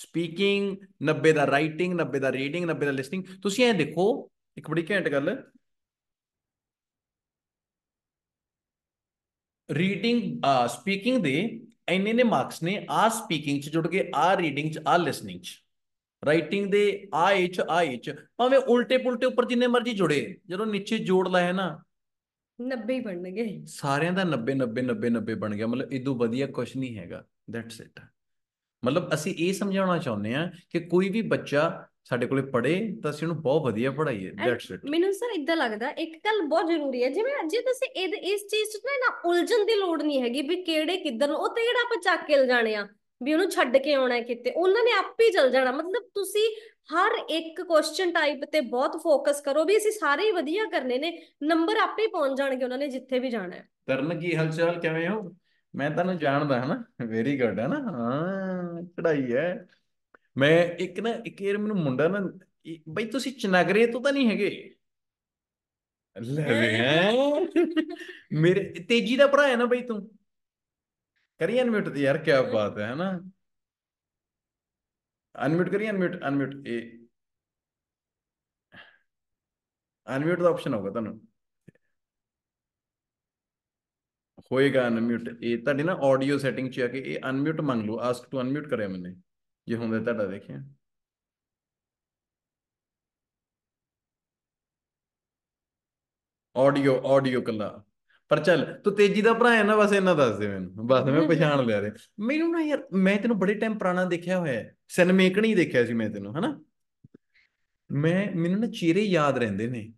ਸਪੀਕਿੰਗ 90 ਦਾ ਰਾਈਟਿੰਗ 90 ਦਾ ਰੀਡਿੰਗ 90 ਦਾ ਲਿਸਨਿੰਗ ਤੁਸੀਂ ਇਹ ਦੇਖੋ ਇੱਕ ਬੜੀ ਘੈਂਟ ਗੱਲ ਰੀਡਿੰਗ ਸਪੀਕਿੰਗ ਦੇ ਇੰਨੇ ਨੇ ਮਾਰਕਸ ਨੇ ਆ ਸਪੀਕਿੰਗ ਚ ਜੁੜ ਕੇ ਆ ਰੀਡਿੰਗ ਚ ਆ ਲਿਸਨਿੰਗ ਚ ਰਾਈਟਿੰਗ ਦੇ ਆ ਐਚ ਆ ਐਚ ਭਾਵੇਂ ਉਲਟੇ ਪੁਲਟੇ ਉੱਪਰ ਜਿੰਨੇ ਮਰਜ਼ੀ ਜੁੜੇ ਜਦੋਂ ਨੀਚੇ ਜੋੜ ਲਾਇਆ ਨਾ 90 ਹੀ ਬਣਨਗੇ ਸਾਰਿਆਂ ਦਾ 90 90 90 90 ਬਣ ਗਿਆ ਮਤਲਬ ਇਦੋਂ ਵਧੀਆ ਕੁਝ ਨਹੀਂ ਹੈਗਾ ਦੈਟਸ ਇਟ ਮਤਲਬ ਅਸੀਂ ਇਹ ਸਮਝਾਉਣਾ ਚਾਹੁੰਦੇ ਆ ਕਿ ਕੋਈ ਵੀ ਬੱਚਾ ਸਾਡੇ ਕੋਲੇ ਪੜੇ ਤਾਂ ਅਸੀਂ ਉਹਨੂੰ ਬਹੁਤ ਵਧੀਆ ਪੜਾਈਏ ਦੈਟਸ ਇਟ ਮੈਨੂੰ ਸਰ ਇਦਾਂ ਲੱਗਦਾ ਇੱਕ ਗੱਲ ਬਹੁਤ ਜ਼ਰੂਰੀ ਹੈ ਜਿਵੇਂ ਅੱਜ ਤੁਸੀਂ ਇਹ ਇਸ ਚੀਜ਼ 'ਚ ਨਾ ਉਲਝਣ ਦੀ ਲੋੜ ਨਹੀਂ ਹੈਗੀ ਵੀ ਕਿਹੜੇ ਕਿੱਧਰ ਉਹ ਤੇ ਜਿਹੜਾ ਆਪਾਂ ਚੱਕ ਕੇ ਲ ਜਾਣੇ ਆ ਵੀ ਉਹਨੂੰ ਛੱਡ ਕੇ ਆਉਣਾ ਕਿਤੇ ਉਹਨਾਂ ਨੇ ਆਪ ਹੀ ਚਲ ਜਾਣਾ ਮਤਲਬ ਤੁਸੀਂ ਹਰ ਇੱਕ ਕੁਐਸਚਨ ਟਾਈਪ ਤੇ ਬਹੁਤ ਫੋਕਸ ਕਰੋ ਵੀ ਅਸੀਂ ਸਾਰੇ ਹੀ ਵਧੀਆ ਕਰਨੇ ਨੇ ਨੰਬਰ ਆਪੇ ਪਹੁੰਚ ਜਾਣਗੇ ਉਹਨਾਂ ਨੇ ਜਿੱਥੇ ਵੀ ਜਾਣਾ ਹੈ ਤਰਨ ਕੀ ਹਲਚਲ ਕਿਵੇਂ ਹੋ ਮੈਂ ਤੁਹਾਨੂੰ ਜਾਣਦਾ ਹਨਾ ਵੈਰੀ ਗੁੱਡ ਹਨਾ ਹਾਂ ਚੜਾਈ ਹੈ ਮੈਂ ਇੱਕ ਨਾ ਇੱਕ ਏਰ ਮੈਨੂੰ ਮੁੰਡਾ ਨਾ ਬਈ ਤੁਸੀਂ ਚਨਗਰੇ ਤੋਂ ਤਾਂ ਨਹੀਂ ਹੈਗੇ ਲੈ ਮੇਰੇ ਤੇਜੀ ਦਾ ਭਰਾ ਹੈ ਨਾ ਬਈ ਤੂੰ करिए अनम्यूट यार क्या बात है ना अनम्यूट करिए अनम्यूट अनम्यूट ए अनम्यूट का ऑप्शन होगा ਤੁਹਾਨੂੰ ਹੋਏਗਾ ਅਨਮਿਊਟ ਇਹ ਤੁਹਾਡੀ ਨਾ ਆਡੀਓ ਸੈਟਿੰਗ 'ਚ ਆ ਕੇ ਇਹ ਅਨਮਿਊਟ ਮੰਗ ਲਓ ਆਸਕ ਟੂ ਅਨਮਿਊਟ ਕਰਿਆ ਮੈਨੇ ਜੇ ਹੁੰਦਾ ਤੁਹਾਡਾ ਦੇਖਿਆ ਆਡੀਓ ਆਡੀਓ ਕੱਲਾ ਪਰ ਚੱਲ ਤੂੰ ਤੇਜੀ ਦਾ ਭਰਾ ਹੈ ਨਾ ਬਸ ਇਹਨਾਂ ਦੱਸ ਦੇ ਮੈਨੂੰ ਬਸ ਮੈਂ ਪਛਾਣ ਲਿਆ ਰੇ ਮੈਨੂੰ ਨਾ ਯਾਰ ਮੈਂ ਤੈਨੂੰ ਬੜੇ ਟਾਈਮ ਪੁਰਾਣਾ ਦੇਖਿਆ ਹੋਇਆ ਹੈ ਸਿਨੇਮੇਕਣੀ ਦੇਖਿਆ ਸੀ ਮੈਂ ਤੈਨੂੰ ਹਨਾ ਮੈਂ ਮੈਨੂੰ ਨਾ ਚਿਹਰੇ ਯਾਦ ਰਹਿੰਦੇ ਨੇ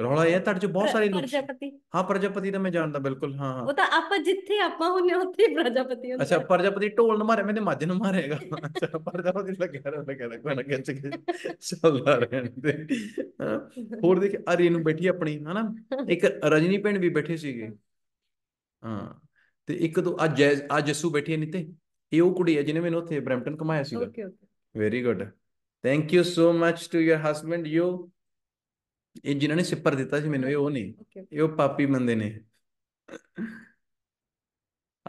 ਰੌਲਾ ਇਹ ਤਾਂ ਚ ਬਹੁਤ ਸਾਰੇ ਲੋਕ ਪ੍ਰਜਾਪਤੀ ਹਾਂ ਪ੍ਰਜਾਪਤੀ ਤਾਂ ਮੈਂ ਜਾਣਦਾ ਬਿਲਕੁਲ ਹਾਂ ਹਾਂ ਉਹ ਤਾਂ ਆਪਾਂ ਜਿੱਥੇ ਆਪਾਂ ਹੁੰਨੇ ਉੱਥੇ ਪ੍ਰਜਾਪਤੀ ਹੁੰਦਾ ਅੱਛਾ ਪ੍ਰਜਾਪਤੀ ਢੋਲ ਨਾ ਮਾਰੇ ਮੈਂ ਤੇ ਮੱਝ ਨੂੰ ਮਾਰੇਗਾ ਅੱਛਾ ਪ੍ਰਜਾਪਤੀ ਲੱਗਿਆ ਰਿਹਾ ਕਹਿੰਦਾ ਕੋਈ ਨਾ ਖਿੱਚ ਕੇ ਚੱਲਦਾ ਰਹਿੰਦੇ ਹੋਰ ਦੇਖ ਅਰੀ ਨੂੰ ਬੈਠੀ ਆਪਣੀ ਹਨਾ ਇੱਕ ਰਜਨੀ ਪਿੰਡ ਵੀ ਬੈਠੇ ਸੀਗੇ ਹਾਂ ਤੇ ਇੱਕ ਦੋ ਅੱਜ ਅੱਜ ਜਸੂ ਬੈਠੀ ਹੈ ਨਿੱਤੇ ਇਹ ਉਹ ਕੁੜੀ ਹੈ ਜਿਹਨੇ ਮੈਨੂੰ ਉੱਥੇ ਬ੍ਰੈਂਪਟਨ ਕਮਾਇਆ ਸੀਗਾ okay okay very good thank you so much to your husband you ਇਹ ਜਿਨ੍ਹਾਂ ਨੇ ਸਿੱਪਰ ਦਿੱਤਾ ਸੀ ਮੈਨੂੰ ਇਹ ਉਹ ਨਹੀਂ ਇਹ ਉਹ ਪਾਪੀ ਬੰਦੇ ਨੇ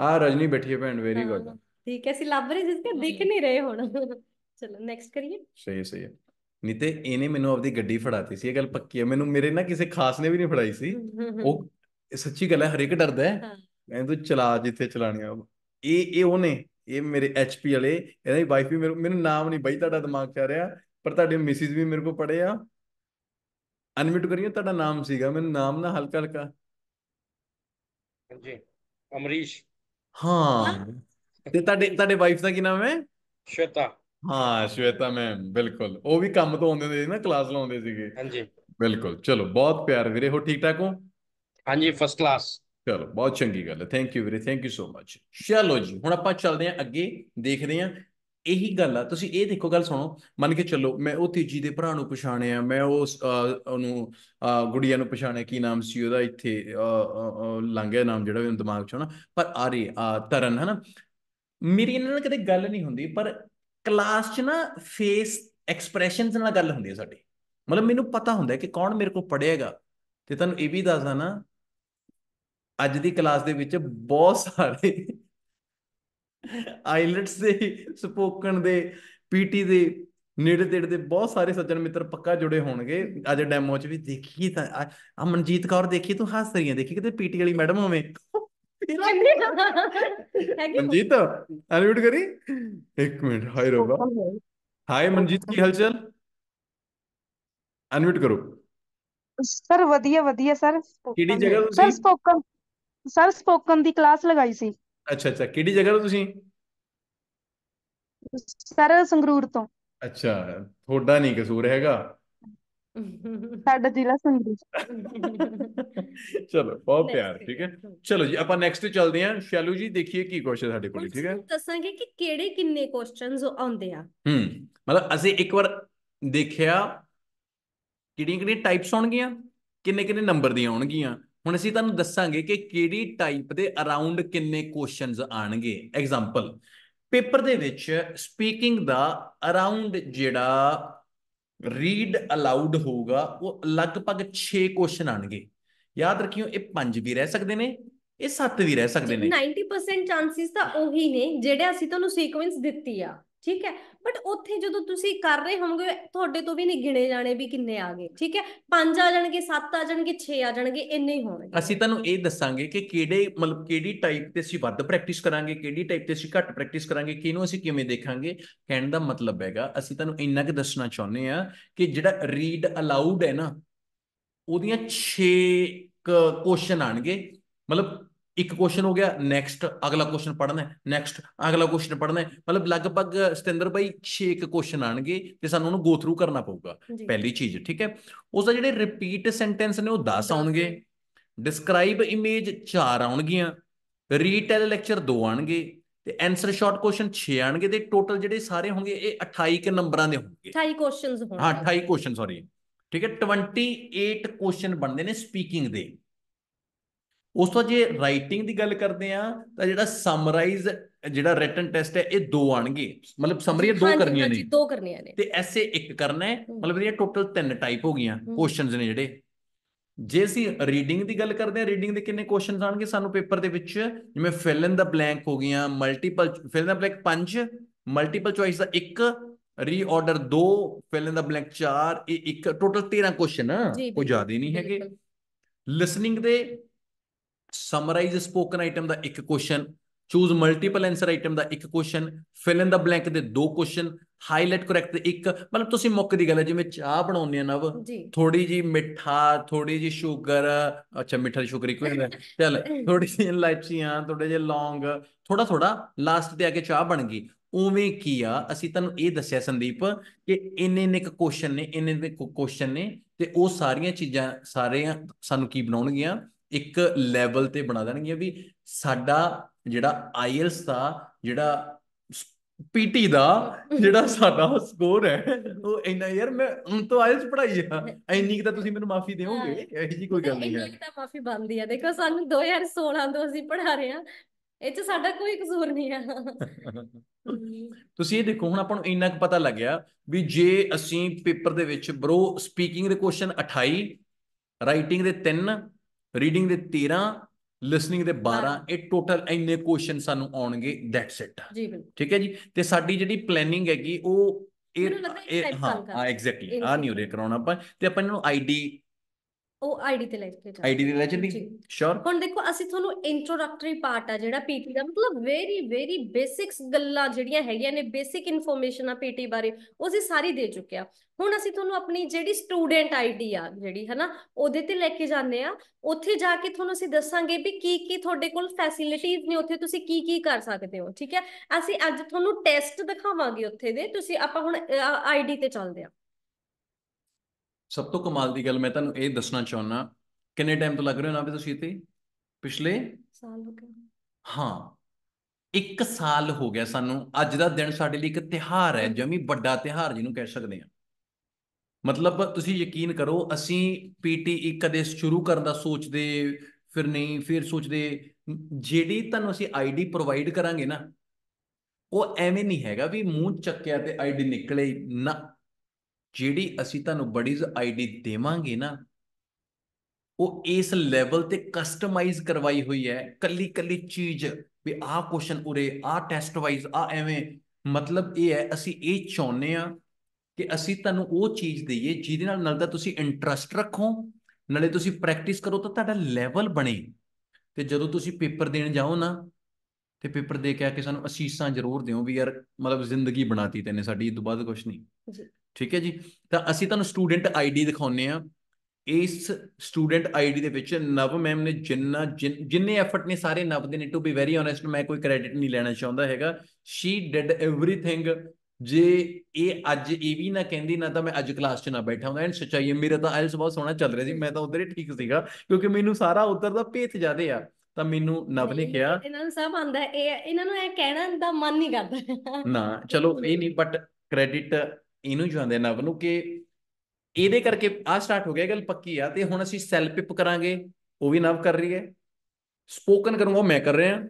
ਆ ਰਜਨੀ ਬੈਠੀ ਹੈ ਭੈਣ ਵੈਰੀ ਗੁੱਡ ਠੀਕ ਐ ਸੀ ਲੱਭ ਰਹੀ ਜਿਸ ਤੇ ਦਿਖ ਨਹੀਂ ਰਹੇ ਹੁਣ ਚਲੋ ਨੈਕਸਟ ਕਰੀਏ ਸਹੀ ਸਹੀ ਹੈ ਇਹਨੇ ਮੈਨੂੰ ਆਪਦੀ ਗੱਡੀ ਫੜਾਤੀ ਸੀ ਇਹ ਗੱਲ ਪੱਕੀ ਹੈ ਮੈਨੂੰ ਮੇਰੇ ਨਾਲ ਕਿਸੇ ਖਾਸ ਨੇ ਵੀ ਨਹੀਂ ਫੜਾਈ ਸੀ ਉਹ ਸੱਚੀ ਗੱਲ ਹੈ ਹਰੇਕ ਡਰਦਾ ਹੈ ਮੈਂ ਤੂੰ ਚਲਾ ਜਿੱਥੇ ਚਲਾਣੀ ਆ ਇਹ ਇਹ ਉਹਨੇ ਇਹ ਮੇਰੇ ਐਚਪੀ ਵਾਲੇ ਇਹਦਾ ਵਾਈਫ ਵੀ ਮੈਨੂੰ ਨਾਮ ਨਹੀਂ ਬਈ ਤੁਹਾਡਾ ਦਿਮਾਗ ਚ ਆ ਰਿਹਾ ਪਰ ਤੁਹਾਡੇ ਮਿਸਿਸ ਵੀ ਮੇਰੇ ਕੋ ਪੜੇ ਆ ਅਨਮਿਟ ਕਰੀਓ ਤੁਹਾਡਾ ਨਾਮ ਸੀਗਾ ਮੈਨੂੰ ਨਾਮ ਨਾ ਹਲਕਾ ਹਲਕਾ ਜੀ ਅਮਰੀਸ਼ ਹਾਂ ਤੇ ਤੁਹਾਡੇ ਤੁਹਾਡੇ ਵਾਈਫ ਦਾ ਕੀ ਨਾਮ ਹੈ ਸ਼ਵੇਤਾ ਹਾਂ ਸ਼ਵੇਤਾ ਮੈਮ ਬਿਲਕੁਲ ਉਹ ਵੀ ਕੰਮ ਤੋਂ ਆਉਂਦੇ ਹੁੰਦੇ ਸੀ ਨਾ ਕਲਾਸ ਲਾਉਂਦੇ ਸੀਗੇ ਹਾਂਜੀ ਬਿਲਕੁਲ ਚਲੋ ਬਹੁਤ ਪਿਆਰ ਵੀਰੇ ਹੋ ਠੀਕ ਠਾਕ ਹੋ ਹਾਂਜੀ ਫਸਟ ਕਲਾਸ ਚਲੋ ਬਹੁਤ ਚੰਗੀ ਗੱਲ ਹੈ ਥੈਂਕ ਯੂ ਵੀਰੇ ਥੈਂਕ ਯੂ ਸੋ ਮਚ ਚਲੋ ਜੀ ਹੁਣ ਆਪਾਂ ਚੱਲਦੇ ਹਾਂ ਅੱਗੇ ਦੇਖਦੇ ਹਾਂ ਇਹੀ ਗੱਲ ਆ ਤੁਸੀਂ ਇਹ ਦੇਖੋ ਗੱਲ ਸੁਣੋ ਮੰਨ ਕੇ ਚੱਲੋ ਮੈਂ ਉਹ ਤੀਜੀ ਦੇ ਭਰਾ ਨੂੰ ਪਛਾਣਿਆ ਮੈਂ ਉਹ ਉਹਨੂੰ ਗੁੜੀਆ ਨੂੰ ਪਛਾਣਿਆ ਕੀ ਨਾਮ ਸੀ ਉਹਦਾ ਇੱਥੇ ਲੰਗੇ ਨਾਮ ਜਿਹੜਾ ਵੀ ਦਿਮਾਗ ਚ ਹੋਣਾ ਪਰ ਆਰੇ ਤਰਨ ਹੈ ਨਾ ਮੇਰੀ ਇਹਨਾਂ ਨਾਲ ਕਦੇ ਗੱਲ ਨਹੀਂ ਹੁੰਦੀ ਪਰ ਕਲਾਸ 'ਚ ਨਾ ਫੇਸ ਐਕਸਪ੍ਰੈਸ਼ਨਸ ਨਾਲ ਗੱਲ ਹੁੰਦੀ ਹੈ ਸਾਡੀ ਮਤਲਬ ਮੈਨੂੰ ਪਤਾ ਹੁੰਦਾ ਕਿ ਕੌਣ ਮੇਰੇ ਕੋਲ ਪੜ੍ਹੇਗਾ ਤੇ ਤੁਹਾਨੂੰ ਇਹ ਵੀ ਦੱਸਦਾ ਨਾ ਅੱਜ ਦੀ ਕਲਾਸ ਦੇ ਵਿੱਚ ਬਹੁਤ ਸਾਰੇ ਆਈਲਟਸ ਦੇ ਸਪੋਕਨ ਦੇ ਪੀਟੀ ਦੇ ਨੇੜੇ ਤੇੜੇ ਦੇ ਬਹੁਤ ਸਾਰੇ ਸੱਜਣ ਮਿੱਤਰ ਪੱਕਾ ਜੁੜੇ ਹੋਣਗੇ ਅੱਜ ਡੈਮੋ 'ਚ ਵੀ ਦੇਖੀ ਤਾਂ ਆ ਮਨਜੀਤ ਕੌਰ ਦੇਖੀ ਤੂੰ ਹੱਸ ਰਹੀ ਹੈ ਦੇਖੀ ਕਿਤੇ ਪੀਟੀ ਵਾਲੀ ਮੈਡਮ ਹੋਵੇ ਮਨਜੀਤ ਅਨਮਿਊਟ ਕਰੀ ਇੱਕ ਮਿੰਟ ਹਾਈ ਰੋਬਾ ਹਾਈ ਮਨਜੀਤ ਕੀ ਹਲਚਲ ਅਨਮਿਊਟ ਕਰੋ ਸਰ ਵਧੀਆ ਵਧੀਆ ਸਰ ਕਿਹੜੀ ਜਗ੍ਹਾ ਤੁਸੀਂ ਸਰ ਸਪੋਕਨ ਸਰ ਸਪੋਕਨ ਦੀ ਕਲਾਸ ਲਗਾਈ ਸੀ ਅੱਛਾ ਅੱਛਾ ਕਿਹੜੀ ਜਗ੍ਹਾ ਤੋਂ ਤੁਸੀਂ ਸਰ ਸੰਗਰੂਰ ਤੋਂ ਅੱਛਾ ਥੋੜਾ ਨਹੀਂ ਕਸੂਰ ਹੈਗਾ ਸਾਡਾ ਜ਼ਿਲ੍ਹਾ ਸੰਗਰੂਰ ਚਲੋ ਬਹੁਤ ਪਿਆਰ ਠੀਕ ਹੈ ਚਲੋ ਜੀ ਆਪਾਂ ਨੈਕਸਟ ਚੱਲਦੇ ਹਾਂ ਸ਼ੈਲੂ ਜੀ ਦੇਖੀਏ ਕੀ ਕੁਐਸਚਨ ਸਾਡੇ ਕੋਲ ਠੀਕ ਹੈ ਦੱਸਾਂਗੇ ਕਿ ਕਿਹੜੇ ਕਿੰਨੇ ਕੁਐਸਚਨਸ ਆਉਂਦੇ ਆ ਹੂੰ ਮਤਲਬ ਅਸੀਂ ਇੱਕ ਵਾਰ ਦੇਖਿਆ ਕਿਹੜੀਆਂ ਕਿਹੜੀਆਂ ਟਾਈਪਸ ਹੋਣਗੀਆਂ ਕਿੰਨੇ ਕਿੰਨੇ ਨੰਬਰ ਦੀਆਂ ਆਉਣਗੀਆਂ ਹੁਣ ਅਸੀਂ ਤੁਹਾਨੂੰ ਦੱਸਾਂਗੇ ਕਿ ਕਿਹੜੀ ਟਾਈਪ ਦੇ ਅਰਾਊਂਡ ਕਿੰਨੇ ਕੁਐਸਚਨਸ ਆਣਗੇ ਐਗਜ਼ਾਮਪਲ ਪੇਪਰ ਦੇ ਵਿੱਚ ਸਪੀਕਿੰਗ ਦਾ ਅਰਾਊਂਡ ਜਿਹੜਾ ਰੀਡ ਅਲਾਉਡ ਹੋਊਗਾ ਉਹ ਲਗਭਗ 6 ਕੁਐਸਚਨ ਆਣਗੇ ਯਾਦ ਰੱਖਿਓ ਇਹ 5 ਵੀ ਰਹਿ ਸਕਦੇ ਨੇ ਇਹ 7 ਵੀ ਰਹਿ ਸਕਦੇ ਨੇ 90% ਚਾਂਸਸ ਤਾਂ ਉਹੀ ਨੇ ਜਿਹੜੇ ਅਸੀਂ ਤੁਹਾਨੂੰ ਸੀਕੁਐਂਸ ਦਿੱਤੀ ਆ ਠੀਕ ਹੈ ਬਟ ਉੱਥੇ ਜਦੋਂ ਤੁਸੀਂ ਕਰ ਰਹੇ ਹੋਵੋਗੇ ਤੁਹਾਡੇ ਤੋਂ ਵੀ ਨਹੀਂ ਗਿਣੇ ਜਾਣੇ ਵੀ ਕਿੰਨੇ ਆ ਗਏ ਠੀਕ ਹੈ ਪੰਜ ਆ ਜਾਣਗੇ ਸੱਤ ਆ ਜਾਣਗੇ 6 ਆ ਜਾਣਗੇ ਇੰਨੇ ਹੀ ਹੋਣਗੇ ਅਸੀਂ ਤੁਹਾਨੂੰ ਇਹ ਦੱਸਾਂਗੇ ਕਿ ਕਿਹੜੇ ਮਤਲਬ ਕਿਹੜੀ ਟਾਈਪ ਤੇ ਅਸੀਂ ਵੱਧ ਪ੍ਰੈਕਟਿਸ ਕਰਾਂਗੇ ਕਿਹੜੀ ਟਾਈਪ ਤੇ ਅਸੀਂ ਘੱਟ ਪ੍ਰੈਕਟਿਸ ਕਰਾਂਗੇ ਕਿਹਨੂੰ ਅਸੀਂ ਕਿਵੇਂ ਦੇਖਾਂਗੇ ਕਹਿਣ ਦਾ ਮਤਲਬ ਹੈਗਾ ਅਸੀਂ ਤੁਹਾਨੂੰ ਇੰਨਾ ਕੁ ਦੱਸਣਾ ਚਾਹੁੰਦੇ ਆ ਕਿ ਜਿਹੜਾ ਰੀਡ ਅਲਾਉਡ ਹੈ ਨਾ ਉਹਦੀਆਂ 6 ਕੁਐਸਚਨ ਆਣਗੇ ਮਤਲਬ ਇੱਕ ਕੁਐਸਚਨ ਹੋ ਗਿਆ ਨੈਕਸਟ ਅਗਲਾ ਕੁਐਸਚਨ ਪੜ੍ਹਨਾ ਹੈ ਨੈਕਸਟ ਅਗਲਾ ਕੁਐਸਚਨ ਪੜ੍ਹਨਾ ਹੈ ਮਤਲਬ ਲਗਭਗ ਸਤਿੰਦਰ ਭਾਈ 6 ਕੁਐਸਚਨ ਆਣਗੇ ਤੇ ਸਾਨੂੰ ਉਹਨੂੰ ਗੋ ਥਰੂ ਕਰਨਾ ਪਊਗਾ ਪਹਿਲੀ ਚੀਜ਼ ਠੀਕ ਹੈ ਉਸ ਦਾ ਜਿਹੜੇ ਰਿਪੀਟ ਸੈਂਟੈਂਸ ਨੇ ਉਹ 10 ਆਉਣਗੇ ਡਿਸਕ੍ਰਾਈਬ ਇਮੇਜ 4 ਆਉਣਗੀਆਂ ਰੀਟੇਲ ਲੈਕਚਰ 2 ਆਣਗੇ ਤੇ ਆਨਸਰ ਸ਼ਾਰਟ ਕੁਐਸਚਨ 6 ਆਣਗੇ ਤੇ ਟੋਟਲ ਜਿਹੜੇ ਸਾਰੇ ਹੋਣਗੇ ਇਹ 28 ਕਿ ਨੰਬਰਾਂ ਦੇ ਹੋਣਗੇ 28 ਕੁਐਸਚਨਸ ਹੋਣਗੇ ਹਾਂ 28 ਕੁਐਸਚਨ ਸੌਰੀ ਠੀਕ ਹੈ 28 ਕੁਐਸਚਨ ਬਣਦੇ ਨੇ ਸਪੀਕਿੰਗ ਦੇ ਉਸ ਤੋਂ ਜੇ ਰਾਈਟਿੰਗ ਦੀ ਗੱਲ ਕਰਦੇ ਆ ਤਾਂ ਜਿਹੜਾ ਸਮਰਾਈਜ਼ ਜਿਹੜਾ ਰਿਟਨ ਟੈਸਟ ਹੈ ਇਹ ਦੋ ਆਣਗੇ ਮਤਲਬ ਸਮਰੀ ਦੋ ਕਰਨੀਆਂ ਨੇ ਦੋ ਕਰਨੀਆਂ ਨੇ ਤੇ ਐਸੇ ਇੱਕ ਕਰਨਾ ਹੈ ਮਤਲਬ ਇਹ ਟੋਟਲ ਤਿੰਨ ਟਾਈਪ ਹੋ ਗਈਆਂ ਕੁਐਸਚਨਸ ਨੇ ਜਿਹੜੇ ਜੇ ਅਸੀਂ ਰੀਡਿੰਗ ਦੀ ਗੱਲ ਕਰਦੇ ਆ ਰੀਡਿੰਗ ਦੇ ਕਿੰਨੇ ਕੁਐਸਚਨਸ ਆਣਗੇ ਸਾਨੂੰ ਪੇਪਰ ਦੇ ਵਿੱਚ ਜਿਵੇਂ ਫਿਲ ਇਨ ਦਾ ਬਲੈਂਕ ਹੋ ਗਈਆਂ multiple fill in the blank ਪੰਜ ਮਲਟੀਪਲ ਚੁਆਇਸ ਦਾ ਇੱਕ ਰੀਆਰਡਰ ਦੋ ਫਿਲ ਇਨ ਦਾ ਬਲੈਂਕ ਚਾਰ ਇਹ ਇੱਕ ਟੋਟਲ 13 ਕੁਐਸਚਨ ਕੋਈ ਜ਼ਿਆਦਾ ਨਹੀਂ ਹੈਗੇ ਲਿਸਨਿੰਗ ਦੇ ਸਮਰਾਈਜ਼ ਸਪੋਕਨ ਆਈਟਮ ਦਾ ਇੱਕ question choose multiple answer item ਦਾ ਇੱਕ question fill in the blank ਦੇ ਦੋ ਕੁਐਸਚਨ ਹਾਈਲਾਈਟ ਕਰੈਕਟ ਦੇ ਇੱਕ ਮਤਲਬ ਤੁਸੀਂ ਮੁੱਕ ਦੀ ਗੱਲ ਹੈ ਜਿਵੇਂ ਚਾਹ ਬਣਾਉਂਦੇ ਆ ਨਵ ਥੋੜੀ ਜੀ ਮਿੱਠਾ ਥੋੜੀ ਜੀ ਸ਼ੂਗਰ ਅੱਛਾ ਮਿੱਠਾ ਸ਼ੂਗਰ ਇੱਕ ਹੁੰਦਾ ਚਲ ਥੋੜੀ ਜੀ ਇਲਾਇਚੀਆਂ ਥੋੜੇ ਜੇ ਲੌਂਗ ਥੋੜਾ ਥੋੜਾ ਲਾਸਟ ਤੇ ਆ ਕੇ ਚਾਹ ਬਣ ਗਈ ਉਵੇਂ ਕੀ ਆ ਅਸੀਂ ਤੁਹਾਨੂੰ ਇਹ ਦੱਸਿਆ ਸੰਦੀਪ ਕਿ ਇੰਨੇ ਨੇ ਇੱਕ ਕੁਐਸਚਨ ਨੇ ਇੰਨੇ ਨੇ ਕੁਐਸਚਨ ਨੇ ਤੇ ਉਹ ਸਾਰੀਆਂ ਚੀਜ਼ਾਂ ਸਾਰੇ ਸਾਨੂੰ ਕੀ ਬਣਾਉਣਗੀਆਂ ਇੱਕ ਲੈਵਲ ਤੇ ਬਣਾ ਦੇਣਗੀਆਂ ਵੀ ਸਾਡਾ ਜਿਹੜਾ ਆਈਐਲਸ ਦਾ ਜਿਹੜਾ ਪੀਟੀ ਦਾ ਜਿਹੜਾ ਸਾਡਾ ਸਕੋਰ ਹੈ ਉਹ ਇੰਨਾ ਯਾਰ ਮੈਂ ਹੁਣ ਤੋਂ ਆਇਲਸ ਪੜਾਈ ਆ ਇੰਨੀ ਕਿ ਤਾਂ ਤੁਸੀਂ ਮੈਨੂੰ ਮਾਫੀ ਦੇਵੋਗੇ ਇਹ ਜੀ ਕੋਈ ਗੱਲ ਨਹੀਂ ਹੈ ਇੱਕ ਤਾਂ ਮਾਫੀ ਬੰਦੀ ਆ ਦੇਖੋ ਸਾਨੂੰ 2016 ਤੋਂ ਅਸੀਂ ਪੜਾ ਰਹੇ ਆ ਇਹ ਚ ਸਾਡਾ ਕੋਈ ਕਸੂਰ ਨਹੀਂ ਆ ਤੁਸੀਂ ਇਹ ਦੇਖੋ ਹੁਣ ਆਪਾਂ ਨੂੰ ਇੰਨਾ ਕੁ ਪਤਾ ਲੱਗਿਆ ਵੀ ਜੇ ਅਸੀਂ ਪੇਪਰ ਦੇ ਵਿੱਚ ਬ్రో ਸਪੀਕਿੰਗ ਦੇ ਕੁਐਸਚਨ 28 ਰਾਈਟਿੰਗ ਦੇ ਰੀਡਿੰਗ ਦੇ 13 ਲਿਸਨਿੰਗ ਦੇ 12 ਇਹ ਟੋਟਲ ਇੰਨੇ ਕੁਐਸਚਨ ਸਾਨੂੰ ਆਉਣਗੇ ਦੈਟਸ ਇਟ ਜੀ ਬਿਲਕੁਲ ਠੀਕ ਹੈ ਜੀ ਤੇ ਸਾਡੀ ਜਿਹੜੀ ਪਲੈਨਿੰਗ ਹੈਗੀ ਉਹ ਇਹ ਹਾਂ ਐਗਜ਼ੈਕਟਲੀ ਆ ਨਹੀਂ ਉਰੇ ਕਰਾਉਣਾ ਆਪਾਂ ਤੇ ਆਪਾਂ ਨੂੰ ਆਈਡੀ ਉਹ ਆਈਡੀ ਤੇ ਲੈ ਕੇ ਆਈਡੀ ਤੇ ਲੈ ਚੱਲੀ ਸ਼ੋਰ ਹੁਣ ਦੇਖੋ ਅਸੀਂ ਤੁਹਾਨੂੰ ਇੰਟਰੋਡਕਟਰੀ ਪਾਰਟ ਆ ਜਿਹੜਾ ਪੀਟੀ ਦਾ ਮਤਲਬ ਵੈਰੀ ਵੈਰੀ ਬੇਸਿਕਸ ਗੱਲਾਂ ਜਿਹੜੀਆਂ ਹੈਗੀਆਂ ਨੇ ਬੇਸਿਕ ਇਨਫੋਰਮੇਸ਼ਨ ਆ ਪੀਟੀ ਬਾਰੇ ਉਹ ਅਸੀਂ ਸਾਰੀ ਦੇ ਚੁੱਕੇ ਆ ਹੁਣ ਅਸੀਂ ਤੁਹਾਨੂੰ ਆਪਣੀ ਜਿਹੜੀ ਸਟੂਡੈਂਟ ਆਈਡੀ ਆ ਜਿਹੜੀ ਹਨਾ ਉਹਦੇ ਤੇ ਲੈ ਕੇ ਜਾਂਦੇ ਆ ਉੱਥੇ ਜਾ ਕੇ ਤੁਹਾਨੂੰ ਅਸੀਂ ਦੱਸਾਂਗੇ ਵੀ ਕੀ ਕੀ ਤੁਹਾਡੇ ਕੋਲ ਫੈਸਿਲਿਟੀਆਂ ਨੇ ਉੱਥੇ ਤੁਸੀਂ ਕੀ ਕੀ ਕਰ ਸਕਦੇ ਹੋ ਠੀਕ ਹੈ ਅਸੀਂ ਅੱਜ ਤੁਹਾਨੂੰ ਟੈਸਟ ਦਿਖਾਵਾਂਗੇ ਉੱਥੇ ਦੇ ਤੁਸੀਂ ਆਪਾਂ ਹੁਣ ਆਈਡੀ ਤੇ ਚੱਲਦੇ ਆ ਸਭ ਤੋਂ ਕਮਾਲ ਦੀ ਗੱਲ ਮੈਂ ਤੁਹਾਨੂੰ ਇਹ ਦੱਸਣਾ ਚਾਹੁੰਨਾ ਕਿੰਨੇ ਟਾਈਮ ਤੋਂ ਲੱਗ ਰਹੇ ਹੋ ਨਾ ਵੀ ਤੁਸੀਂ ਇੱਥੇ ਪਿਛਲੇ ਸਾਲ ਹੋ ਗਿਆ ਹਾਂ ਇੱਕ ਸਾਲ ਹੋ ਗਿਆ ਸਾਨੂੰ ਅੱਜ ਦਾ ਦਿਨ ਸਾਡੇ ਲਈ ਇੱਕ ਤਿਹਾਰ ਹੈ ਜਮੀ ਵੱਡਾ ਤਿਹਾਰ ਜਿਹਨੂੰ ਕਹਿ ਸਕਦੇ ਹਾਂ ਮਤਲਬ ਤੁਸੀਂ ਯਕੀਨ ਕਰੋ ਅਸੀਂ ਪੀਟੀਈ ਕਦੇ ਸ਼ੁਰੂ ਕਰਨ ਦਾ ਸੋਚਦੇ ਫਿਰ ਨਹੀਂ ਫਿਰ ਸੋਚਦੇ ਜਿਹੜੀ ਤੁਹਾਨੂੰ ਅਸੀਂ ਆਈਡੀ ਪ੍ਰੋਵਾਈਡ ਕਰਾਂਗੇ ਨਾ ਉਹ ਐਵੇਂ ਨਹੀਂ ਹੈਗਾ ਵੀ ਮੂੰਹ ਚੱਕਿਆ ਤੇ ਆਈਡੀ ਨਿਕਲੇ ਨਾ ਜਿਹੜੀ ਅਸੀਂ ਤੁਹਾਨੂੰ ਬੜੀਜ਼ ਆਈਡੀ ਦੇਵਾਂਗੇ ਨਾ ਉਹ ਇਸ ਲੈਵਲ ਤੇ ਕਸਟਮਾਈਜ਼ ਕਰਵਾਈ ਹੋਈ ਹੈ ਕੱਲੀ ਕੱਲੀ ਚੀਜ਼ ਵੀ ਆਹ ਕੁਐਸਚਨ ਉਰੇ ਆਹ ਟੈਸਟ ਵਾਈਜ਼ ਆ ਐਵੇਂ ਮਤਲਬ ਇਹ ਹੈ ਅਸੀਂ ਇਹ ਚਾਹੁੰਦੇ ਆ ਕਿ ਅਸੀਂ ਤੁਹਾਨੂੰ ਉਹ ਚੀਜ਼ ਦਈਏ ਜਿਹਦੇ ਨਾਲ ਨਾਲ ਦਾ ਤੁਸੀਂ ਇੰਟਰਸਟ ਰੱਖੋ ਨਾਲੇ ਤੁਸੀਂ ਪ੍ਰੈਕਟਿਸ ਕਰੋ ਤਾਂ ਤੁਹਾਡਾ ਲੈਵਲ ਬਣੇ ਤੇ ਜਦੋਂ ਤੁਸੀਂ ਪੇਪਰ ਦੇਣ ਜਾਓ ਨਾ ਤੇ ਪੇਪਰ ਦੇ ਕੇ ਆ ਕੇ ਸਾਨੂੰ ਅਸੀਸਾਂ ਜ਼ਰੂਰ ਦਿਓ ਵੀ ਯਾਰ ਮਤਲਬ ਜ਼ਿੰਦਗੀ ਬਣਾਤੀ ਤੈਨੇ ਸਾਡੀ ਇਹ ਤੋਂ ਬਾਅਦ ਕੁਝ ਨਹੀਂ ਜੀ ਠੀਕ ਹੈ ਜੀ ਤਾਂ ਅਸੀਂ ਤੁਹਾਨੂੰ ਸਟੂਡੈਂਟ ਆਈਡੀ ਦਿਖਾਉਨੇ ਆ ਇਸ ਸਟੂਡੈਂਟ ਆਈਡੀ ਦੇ ਵਿੱਚ ਨਵ ਮੈਮ ਨੇ ਜਿੰਨਾ ਜਿੰਨੇ ਐਫਰਟ ਨੇ ਸਾਰੇ ਨਵ ਦੇ ਨੇ ਟੂ ਬੀ ਵੈਰੀ ਓਨੈਸਟ ਮੈਂ ਕੋਈ ਕ੍ਰੈਡਿਟ ਨਹੀਂ ਲੈਣਾ ਚਾਹੁੰਦਾ ਹੈਗਾ ਸ਼ੀ ਡਿਡ ਏਵਰੀਥਿੰਗ ਜੇ ਇਹ ਅੱਜ ਇਹ ਵੀ ਨਾ ਕਹਿੰਦੀ ਨਾ ਤਾਂ ਮੈਂ ਅੱਜ ਕਲਾਸ 'ਚ ਨਾ ਬੈਠਾ ਹੁੰਦਾ ਐਂਡ ਸੱਚਾਈ ਮੇਰਾ ਤਾਂ ਆਇਲਸ ਬਹੁਤ ਸੋਹਣਾ ਚੱਲ ਰਿਹਾ ਸੀ ਮੈਂ ਤਾਂ ਉਧਰ ਹੀ ਠੀਕ ਸੀਗਾ ਕਿਉਂਕਿ ਮੈਨੂੰ ਸਾਰਾ ਉਧਰ ਦਾ ਭੇਤ ਜਾਦੇ ਆ ਤਾਂ ਮੈਨੂੰ ਨਵ ਨੇ ਕਿਹਾ ਇਹਨਾਂ ਨੂੰ ਸਭ ਆਂਦਾ ਇਹ ਇਹਨਾਂ ਨੂੰ ਇਹ ਕਹਿਣਾ ਦਾ ਮਨ ਨਹੀਂ ਕਰਦਾ ਨਾ ਚਲੋ ਇਹ ਨਹੀਂ ਬਟ ਕ੍ਰੈਡਿਟ ਇਹਨੂੰ ਜਾਂਦੇ ਨਵ ਨੂੰ ਕਿ ਇਹਦੇ ਕਰਕੇ ਆ ਸਟਾਰਟ ਹੋ ਗਿਆ ਗੱਲ ਪੱਕੀ ਆ ਤੇ ਹੁਣ ਅਸੀਂ ਸੈਲ ਪਿਪ ਕਰਾਂਗੇ ਉਹ ਵੀ ਨਵ ਕਰ ਰਹੀ ਹੈ ਸਪੋਕਨ ਕਰੂੰਗਾ ਮੈਂ ਕਰ ਰਿਹਾ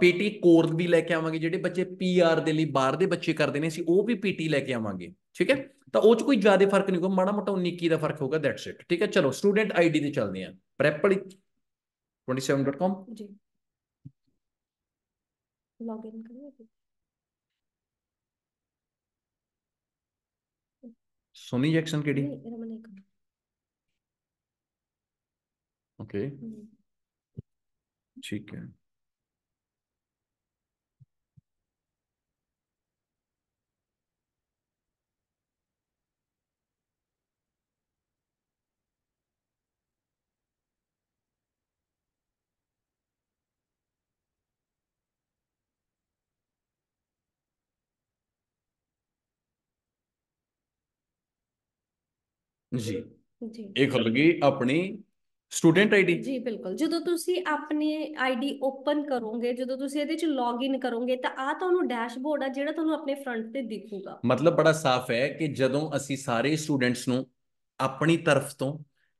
ਪੀਟੀ ਕੋਰਸ ਵੀ ਲੈ ਕੇ ਆਵਾਂਗੇ ਜਿਹੜੇ ਬੱਚੇ ਪੀਆਰ ਦੇ ਲਈ ਬਾਹਰ ਦੇ ਬੱਚੇ ਕਰਦੇ ਨੇ ਅਸੀਂ ਉਹ ਵੀ ਪੀਟੀ ਲੈ ਕੇ ਆਵਾਂਗੇ ਠੀਕ ਹੈ ਤਾਂ ਉਹ ਚ ਕੋਈ ਜ਼ਿਆਦਾ ਫਰਕ ਨਹੀਂ ਹੋਊਗਾ ਮਾੜਾ ਮੋਟਾ 19 ਦਾ ਫਰਕ ਹੋਊਗਾ ਦੈਟਸ ਇਟ ਠੀਕ ਹੈ ਚਲੋ ਸਟੂਡੈਂਟ ਆਈਡੀ ਤੇ ਚੱਲਦੇ ਆ 27.com ਜੀ ਲੌਗਇਨ ਜੀ ਸੋਨੀ ਜੈਕਸਨ ਕਿਹੜੀ ਓਕੇ ਠੀਕ ਹੈ ਜੀ ਜੀ ਇਹ ਖੁੱਲ ਗਈ ਆਪਣੀ ਸਟੂਡੈਂਟ ਆਈਡੀ ਜੀ ਬਿਲਕੁਲ ਜਦੋਂ ਤੁਸੀਂ ਆਪਣੀ ਆਈਡੀ ਓਪਨ ਕਰੋਗੇ ਜਦੋਂ ਤੁਸੀਂ ਇਹਦੇ ਚ ਲੌਗਇਨ ਕਰੋਗੇ ਤਾਂ ਆ ਤੁਹਾਨੂੰ ਡੈਸ਼ਬੋਰਡ ਆ ਜਿਹੜਾ ਤੁਹਾਨੂੰ ਆਪਣੇ ਫਰੰਟ ਤੇ ਦਿਖੂਗਾ ਮਤਲਬ ਬੜਾ ਸਾਫ਼ ਹੈ ਕਿ ਜਦੋਂ ਅਸੀਂ ਸਾਰੇ ਸਟੂਡੈਂਟਸ ਨੂੰ ਆਪਣੀ ਤਰਫ ਤੋਂ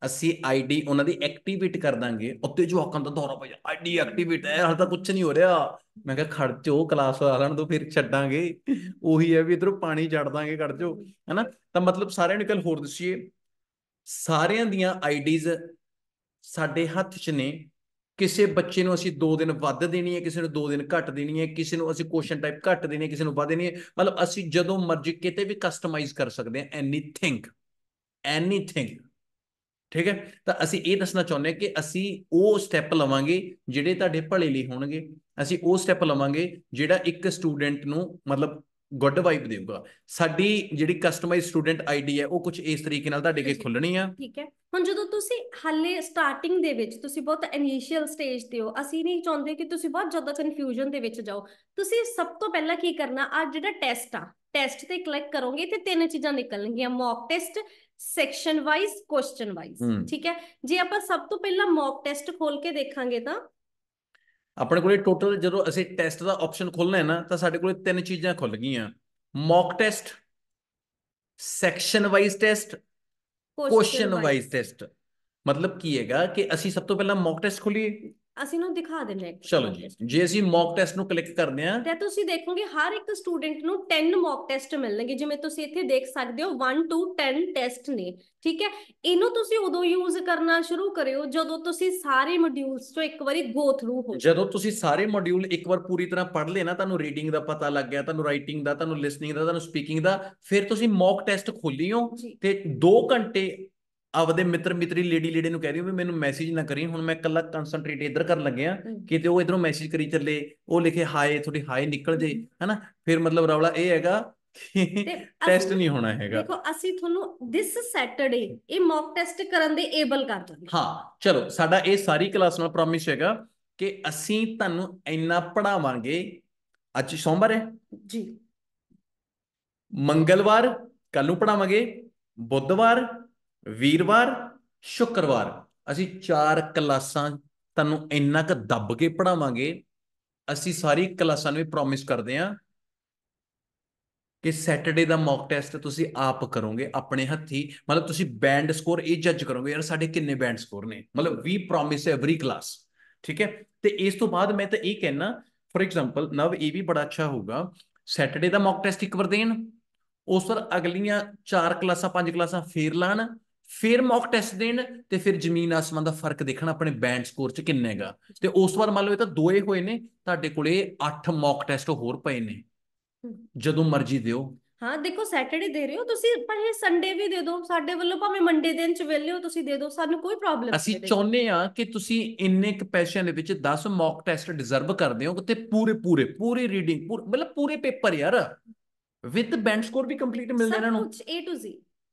ਅਸੀਂ ਆਈਡੀ ਉਹਨਾਂ ਦੀ ਐਕਟੀਵੇਟ ਕਰ ਦਾਂਗੇ ਉੱਤੇ ਜੋ ਹੱਕਾਂ ਦਾ ਦੌਰਾ ਪਿਆ ਆਈਡੀ ਐਕਟੀਵੇਟ ਹੈ ਹਰ ਤਾਂ ਕੁਝ ਨਹੀਂ ਹੋ ਰਿਹਾ ਮੈਂ ਕਿਹਾ ਖੜ ਚੋ ਕਲਾਸ ਆ ਲੈਣ ਤੋਂ ਫਿਰ ਛੱਡਾਂਗੇ ਉਹੀ ਹੈ ਵੀ ਇਧਰੋਂ ਪਾਣੀ ਛੱਡ ਦਾਂਗੇ ਖੜ ਜੋ ਹੈਨਾ ਤਾਂ ਮਤਲਬ ਸਾਰਿਆਂ ਨੂੰ ਕੱਲ ਹੋਰ ਦੱਸੀਏ ਸਾਰਿਆਂ ਦੀਆਂ ਆਈਡੀਜ਼ ਸਾਡੇ ਹੱਥ 'ਚ ਨੇ ਕਿਸੇ ਬੱਚੇ ਨੂੰ ਅਸੀਂ 2 ਦਿਨ ਵੱਧ ਦੇਣੀ ਹੈ ਕਿਸੇ ਨੂੰ 2 ਦਿਨ ਘੱਟ ਦੇਣੀ ਹੈ ਕਿਸੇ ਨੂੰ ਅਸੀਂ ਕੁਐਸਚਨ ਟਾਈਪ ਘੱਟ ਦੇਣੀ ਹੈ ਕਿਸੇ ਨੂੰ ਵੱਧ ਦੇਣੀ ਹੈ ਮਤਲਬ ਅਸੀਂ ਜਦੋਂ ਮਰਜ਼ੀ ਕਿਤੇ ਵੀ ਕਸਟਮਾਈਜ਼ ਕਰ ਸਕਦੇ ਹਾਂ ਐਨੀਥਿੰਗ ਐਨੀਥਿੰਗ ਠੀਕ ਹੈ ਤਾਂ ਅਸੀਂ ਇਹ ਦੱਸਣਾ ਚਾਹੁੰਦੇ ਹਾਂ ਕਿ ਅਸੀਂ ਉਹ ਸਟੈਪ ਲਵਾਂਗੇ ਜਿਹੜੇ ਤੁਹਾਡੇ ਭਲੇ ਲਈ ਹੋਣਗੇ ਅਸੀਂ ਉਹ ਸਟੈਪ ਲਵਾਂਗੇ ਜਿਹੜਾ ਇੱਕ ਸਟੂਡੈਂਟ ਨੂੰ ਮਤਲਬ ਗੁੱਡ ਵਾਈਬ ਦੇਊਗਾ ਸਾਡੀ ਜਿਹੜੀ ਕਸਟਮਾਈਜ਼ ਸਟੂਡੈਂਟ ਆਈਡੀ ਹੈ ਉਹ ਕੁਝ ਇਸ ਤਰੀਕੇ ਨਾਲ ਤੁਹਾਡੇ ਕੇ ਖੁੱਲਣੀ ਆ ਠੀਕ ਹੈ ਹੁਣ ਜਦੋਂ ਤੁਸੀਂ ਹਾਲੇ ਸਟਾਰਟਿੰਗ ਦੇ ਵਿੱਚ ਤੁਸੀਂ ਬਹੁਤ ਇਨੀਸ਼ੀਅਲ ਸਟੇਜ ਤੇ ਹੋ ਅਸੀਂ ਨਹੀਂ ਚਾਹੁੰਦੇ ਕਿ ਤੁਸੀਂ ਬਹੁਤ ਜ਼ਿਆਦਾ ਕਨਫਿਊਜ਼ਨ ਦੇ ਵਿੱਚ ਜਾਓ ਤੁਸੀਂ ਸਭ ਤੋਂ ਪਹਿਲਾਂ ਕੀ ਕਰਨਾ ਆ ਜਿਹੜਾ ਟੈਸਟ ਆ ਟੈਸਟ ਤੇ ਕਲਿੱਕ ਕਰੋਗੇ ਤੇ ਤਿੰਨ ਚੀਜ਼ਾਂ ਨਿਕਲਣਗੀਆਂ mock test section wise question wise ਠੀਕ ਹੈ ਜੇ ਆਪਾਂ ਸਭ ਤੋਂ ਪਹਿਲਾਂ ਮੌਕ ਟੈਸਟ ਖੋਲ ਕੇ ਦੇਖਾਂਗੇ ਤਾਂ ਆਪਣੇ ਕੋਲੇ ਟੋਟਲ ਜਦੋਂ ਅਸੀਂ ਟੈਸਟ ਦਾ ਆਪਸ਼ਨ ਖੋਲਣਾ ਹੈ ਨਾ ਤਾਂ ਸਾਡੇ ਕੋਲੇ ਤਿੰਨ ਚੀਜ਼ਾਂ ਖੁੱਲ ਗਈਆਂ mock test section wise test question wise test ਮਤਲਬ ਕੀ ਹੈਗਾ ਕਿ ਅਸੀਂ ਸਭ ਤੋਂ ਪਹਿਲਾਂ ਮੌਕ ਟੈਸਟ ਖੋਲੀਏ ਅਸੀਂ ਨੂੰ ਦਿਖਾ ਦਿੰਦੇ ਹਾਂ ਚਲੋ ਜੀ ਜੇ ਅਸੀਂ ਮੌਕ ਟੈਸਟ ਨੂੰ ਕਲਿੱਕ ਕਰਦੇ ਹਾਂ ਤੇ ਤੁਸੀਂ ਦੇਖੋਗੇ ਹਰ ਇੱਕ ਸਟੂਡੈਂਟ ਨੂੰ 10 ਮੌਕ ਟੈਸਟ ਮਿਲਣਗੇ ਜਿਵੇਂ ਤੁਸੀਂ ਇੱਥੇ ਦੇਖ ਸਕਦੇ ਹੋ 1 2 10 ਟੈਸਟ ਨੇ ਠੀਕ ਹੈ ਇਹਨੂੰ ਤੁਸੀਂ ਉਦੋਂ ਯੂਜ਼ ਕਰਨਾ ਸ਼ੁਰੂ ਕਰਿਓ ਜਦੋਂ ਤੁਸੀਂ ਸਾਰੇ ਮੋਡਿਊਲਸ ਤੋਂ ਇੱਕ ਵਾਰੀ ਗੋ ਥਰੂ ਹੋ ਜਦੋਂ ਤੁਸੀਂ ਸਾਰੇ ਮੋਡਿਊਲ ਇੱਕ ਵਾਰ ਪੂਰੀ ਤਰ੍ਹਾਂ ਪੜ੍ਹ ਲਏ ਨਾ ਤੁਹਾਨੂੰ ਰੀਡਿੰਗ ਦਾ ਪਤਾ ਲੱਗ ਗਿਆ ਤੁਹਾਨੂੰ ਰਾਈਟਿੰਗ ਦਾ ਤੁਹਾਨੂੰ ਲਿਸਨਿੰਗ ਦਾ ਤੁਹਾਨੂੰ ਸਪੀਕਿੰਗ ਦਾ ਫਿਰ ਤੁਸੀਂ ਮੌਕ ਟੈਸਟ ਖੋਲਿਓ ਤੇ 2 ਘੰਟੇ ਆਪਦੇ ਮਿੱਤਰ ਮਿੱਤਰੀ ਲੇਡੀ ਲੇਡੀ ਨੂੰ ਕਹਿ ਰਹੀ ਵੀ ਮੈਨੂੰ ਮੈਸੇਜ ਨਾ ਕਰੀ ਹੁਣ ਮੈਂ ਇਕੱਲਾ ਕਨਸੈਂਟਰੇਟ ਇਧਰ ਕਰਨ ਲੱਗਿਆ ਕਿਤੇ ਉਹ ਇਧਰੋਂ ਮੈਸੇਜ ਕਰੀ ਚੱਲੇ ਉਹ ਲਿਖੇ ਹਾਏ ਥੋੜੀ ਹਾਏ ਨਿਕਲ ਜੇ ਹਨਾ ਫਿਰ ਮਤਲਬ ਰੌਲਾ ਇਹ ਹੈਗਾ ਟੈਸਟ ਨਹੀਂ ਹੋਣਾ ਹੈਗਾ ਦੇਖੋ ਅਸੀਂ ਤੁਹਾਨੂੰ ਥਿਸ ਸੈਟਰਡੇ ਇਹ ਮੌਕ ਟੈਸਟ ਕਰਨ ਦੇ ਏਬਲ ਕਰ ਦਾਂਗੇ ਹਾਂ ਚਲੋ ਸਾਡਾ ਇਹ ਸਾਰੀ ਕਲਾਸ ਨਾਲ ਪ੍ਰੋਮਿਸ ਹੈਗਾ ਕਿ ਅਸੀਂ ਤੁਹਾਨੂੰ ਇੰਨਾ ਪੜਾਵਾਂਗੇ ਅੱਜ ਸੋਮਵਾਰ ਹੈ ਜੀ ਮੰਗਲਵਾਰ ਕੱਲ ਨੂੰ ਪੜਾਵਾਂਗੇ ਬੁੱਧਵਾਰ ਵੀਰਵਾਰ ਸ਼ੁੱਕਰਵਾਰ ਅਸੀਂ ਚਾਰ ਕਲਾਸਾਂ ਤੁਹਾਨੂੰ ਇੰਨਾ ਕੁ ਦੱਬ ਕੇ ਪੜਾਵਾਂਗੇ ਅਸੀਂ ਸਾਰੀ ਕਲਾਸਾਂ ਨੂੰ ਵੀ ਪ੍ਰੋਮਿਸ ਕਰਦੇ ਆ ਕਿ ਸੈਟਰਡੇ ਦਾ ਮੌਕ ਟੈਸਟ ਤੁਸੀਂ ਆਪ ਕਰੋਗੇ ਆਪਣੇ ਹੱਥੀ ਮਤਲਬ ਤੁਸੀਂ ਬੈਂਡ ਸਕੋਰ ਇਹ ਜੱਜ ਕਰੋਗੇ ਯਾਰ ਸਾਡੇ ਕਿੰਨੇ ਬੈਂਡ ਸਕੋਰ ਨੇ ਮਤਲਬ ਵੀ ਪ੍ਰੋਮਿਸ ਐਵਰੀ ਕਲਾਸ ਠੀਕ ਹੈ ਤੇ ਇਸ ਤੋਂ ਬਾਅਦ ਮੈਂ ਤਾਂ ਇਹ ਕਹਿਣਾ ਫੋਰ ਐਗਜ਼ਾਮਪਲ ਨਵ ਇਹ ਵੀ ਬੜਾ ਅੱਛਾ ਹੋਊਗਾ ਸੈਟਰਡੇ ਦਾ ਮੌਕ ਟੈਸਟ ਇੱਕ ਵਾਰ ਦੇਣ ਉਸ ਤੋਂ ਅਗਲੀਆਂ ਚਾਰ ਕਲਾਸਾਂ ਪੰਜ ਕਲਾਸਾਂ ਫੇਰ ਲਾਣ ਫਿਰ ਮੌਕ ਟੈਸਟ ਦੇਣ ਤੇ ਫਿਰ ਜ਼ਮੀਨ ਆਸਮਾਨ ਦਾ ਫਰਕ ਦੇਖਣਾ ਆਪਣੇ ਬੈਂਡ ਸਕੋਰ ਚ ਕਿੰਨੇਗਾ ਤੇ ਉਸ ਵਾਰ ਮੰਨ ਲਓ ਇਹ ਤਾਂ ਦੋਏ ਹੋਏ ਨੇ ਤੁਹਾਡੇ ਕੋਲੇ 8 ਮੌਕ ਟੈਸਟ ਹੋਰ ਪਏ ਨੇ ਜਦੋਂ ਮਰਜ਼ੀ ਦਿਓ ਹਾਂ ਦੇਖੋ ਸੈਟਰਡੇ ਦੇ ਰਹੇ ਹੋ ਤੁਸੀਂ ਭਾਵੇਂ ਸੰਡੇ ਵੀ ਦੇ ਦਿਓ ਸਾਡੇ ਵੱਲੋਂ ਭਾਵੇਂ ਮੰਡੇ ਦਿਨ ਚ ਵੇਲੇ ਹੋ ਤੁਸੀਂ ਦੇ ਦਿਓ ਸਾਨੂੰ ਕੋਈ ਪ੍ਰੋਬਲਮ ਨਹੀਂ ਅਸੀਂ ਚਾਹੁੰਦੇ ਆ ਕਿ ਤੁਸੀਂ ਇੰਨੇ ਕ ਪੈਸ਼ਨ ਦੇ ਵਿੱਚ 10 ਮੌਕ ਟੈਸਟ ਡਿਜ਼ਰਵ ਕਰਦੇ ਹੋ ਤੇ ਪੂਰੇ ਪੂਰੇ ਪੂਰੀ ਰੀਡਿੰਗ ਮਤਲਬ ਪੂਰੇ ਪੇਪਰ ਯਾਰ ਵਿਦ ਬੈਂਡ ਸਕੋਰ ਵੀ ਕੰਪਲੀਟ ਮਿਲ ਜਾਣਾ ਨੂੰ A ਤੋਂ Z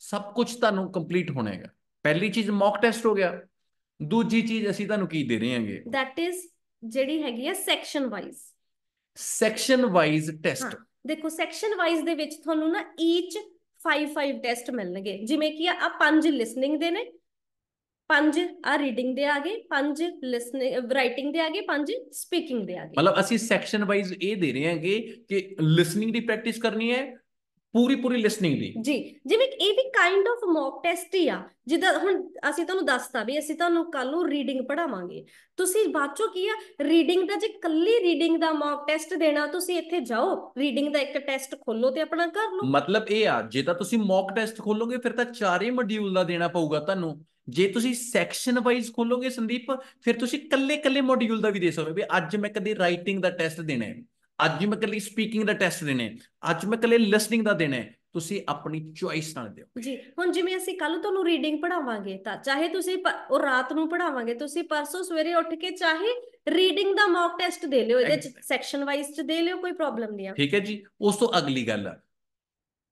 ਸਭ ਕੁਝ ਤੁਹਾਨੂੰ ਕੰਪਲੀਟ ਹੋਣਾ ਹੈਗਾ ਪਹਿਲੀ ਚੀਜ਼ ਮੌਕ ਟੈਸਟ ਹੋ ਗਿਆ ਦੂਜੀ ਚੀਜ਼ ਅਸੀਂ ਤੁਹਾਨੂੰ ਕੀ ਦੇ ਰਹੇ ਹਾਂਗੇ ਦੈਟ ਇਜ਼ ਜਿਹੜੀ ਹੈਗੀ ਹੈ section wise section wise test ਦੇਖੋ ਸੈਕਸ਼ਨ ਵਾਈਜ਼ ਦੇ ਵਿੱਚ ਤੁਹਾਨੂੰ ਨਾ ਈਚ 5 5 ਟੈਸਟ ਮਿਲਣਗੇ ਜਿਵੇਂ ਕਿ ਆ ਪੰਜ ਲਿਸਨਿੰਗ ਦੇ ਨੇ ਪੰਜ ਆ ਰੀਡਿੰਗ ਦੇ ਆਗੇ ਪੰਜ ਲਿਸਨਿੰਗ ਰਾਈਟਿੰਗ ਦੇ ਆਗੇ ਪੰਜ ਸਪੀਕਿੰਗ ਦੇ ਆਗੇ ਮਤਲਬ ਅਸੀਂ ਸੈਕਸ਼ਨ ਵਾਈਜ਼ ਇਹ ਦੇ ਰਹੇ ਹਾਂਗੇ ਕਿ ਲਿਸਨਿੰਗ ਦੀ ਪ੍ਰੈਕਟਿਸ ਕਰਨੀ ਹੈ ਪੂਰੀ ਪੂਰੀ ਲਿਸਨਿੰਗ ਦੀ ਜੀ ਜਿਵੇਂ ਇਹ ਵੀ ਕਾਈਂਡ ਆਫ ਮੌਕ ਟੈਸਟ ਹੀ ਆ ਜਿੱਦਾਂ ਹੁਣ ਅਸੀਂ ਤੁਹਾਨੂੰ ਦੱਸਤਾ ਵੀ ਅਸੀਂ ਤੁਹਾਨੂੰ ਕੱਲ ਨੂੰ ਰੀਡਿੰਗ ਪੜਾਵਾਂਗੇ ਤੁਸੀਂ ਬਾਅਦੋਂ ਕੀ ਆ ਰੀਡਿੰਗ ਦਾ ਜੇ ਕੱਲੀ ਰੀਡਿੰਗ ਦਾ ਮੌਕ ਟੈਸਟ ਦੇਣਾ ਤੁਸੀਂ ਇੱਥੇ ਜਾਓ ਰੀਡਿੰਗ ਦਾ ਇੱਕ ਟੈਸਟ ਖੋਲੋ ਤੇ ਆਪਣਾ ਕਰ ਲਓ ਮਤਲਬ ਇਹ ਆ ਜੇ ਤਾਂ ਤੁਸੀਂ ਮੌਕ ਟੈਸਟ ਖੋਲੋਗੇ ਫਿਰ ਤਾਂ ਚਾਰੇ ਮੋਡਿਊਲ ਦਾ ਦੇਣਾ ਪਊਗਾ ਤੁਹਾਨੂੰ ਜੇ ਤੁਸੀਂ ਸੈਕਸ਼ਨ ਵਾਈਜ਼ ਖੋਲੋਗੇ ਸੰਦੀਪ ਫਿਰ ਤੁਸੀਂ ਕੱਲੇ ਕੱਲੇ ਮੋਡਿਊਲ ਦਾ ਵੀ ਦੇ ਸਕੋਗੇ ਵੀ ਅੱਜ ਮੈਂ ਕਦੇ ਰਾਈਟਿੰਗ ਦਾ ਟੈਸਟ ਦੇਣਾ ਹੈ ਅੱਜ ਮੈਂ ਕੱਲੀ ਸਪੀਕਿੰਗ ਦਾ ਟੈਸਟ ਦੇਣਾ ਅੱਜ ਮੈਂ ਕੱਲੇ ਲਿਸਨਿੰਗ ਦਾ ਦੇਣਾ ਤੁਸੀਂ ਆਪਣੀ ਚੁਆਇਸ ਨਾਲ ਦਿਓ ਜੀ ਹੁਣ ਜਿਵੇਂ ਅਸੀਂ ਕੱਲ ਤੁਹਾਨੂੰ ਰੀਡਿੰਗ ਪੜਾਵਾਂਗੇ ਤਾਂ ਚਾਹੇ ਤੁਸੀਂ ਉਹ ਰਾਤ ਨੂੰ ਪੜਾਵਾਂਗੇ ਤੁਸੀਂ ਪਰਸੋਂ ਸਵੇਰੇ ਉੱਠ ਕੇ ਚਾਹੇ ਰੀਡਿੰਗ ਦਾ ਮੌਕ ਟੈਸਟ ਦੇ ਲਿਓ ਇਹਦੇ ਚ ਸੈਕਸ਼ਨ ਵਾਈਜ਼ ਚ ਦੇ ਲਿਓ ਕੋਈ ਪ੍ਰੋਬਲਮ ਨਹੀਂ ਆ ਠੀਕ ਹੈ ਜੀ ਉਸ ਤੋਂ ਅਗਲੀ ਗੱਲ ਆ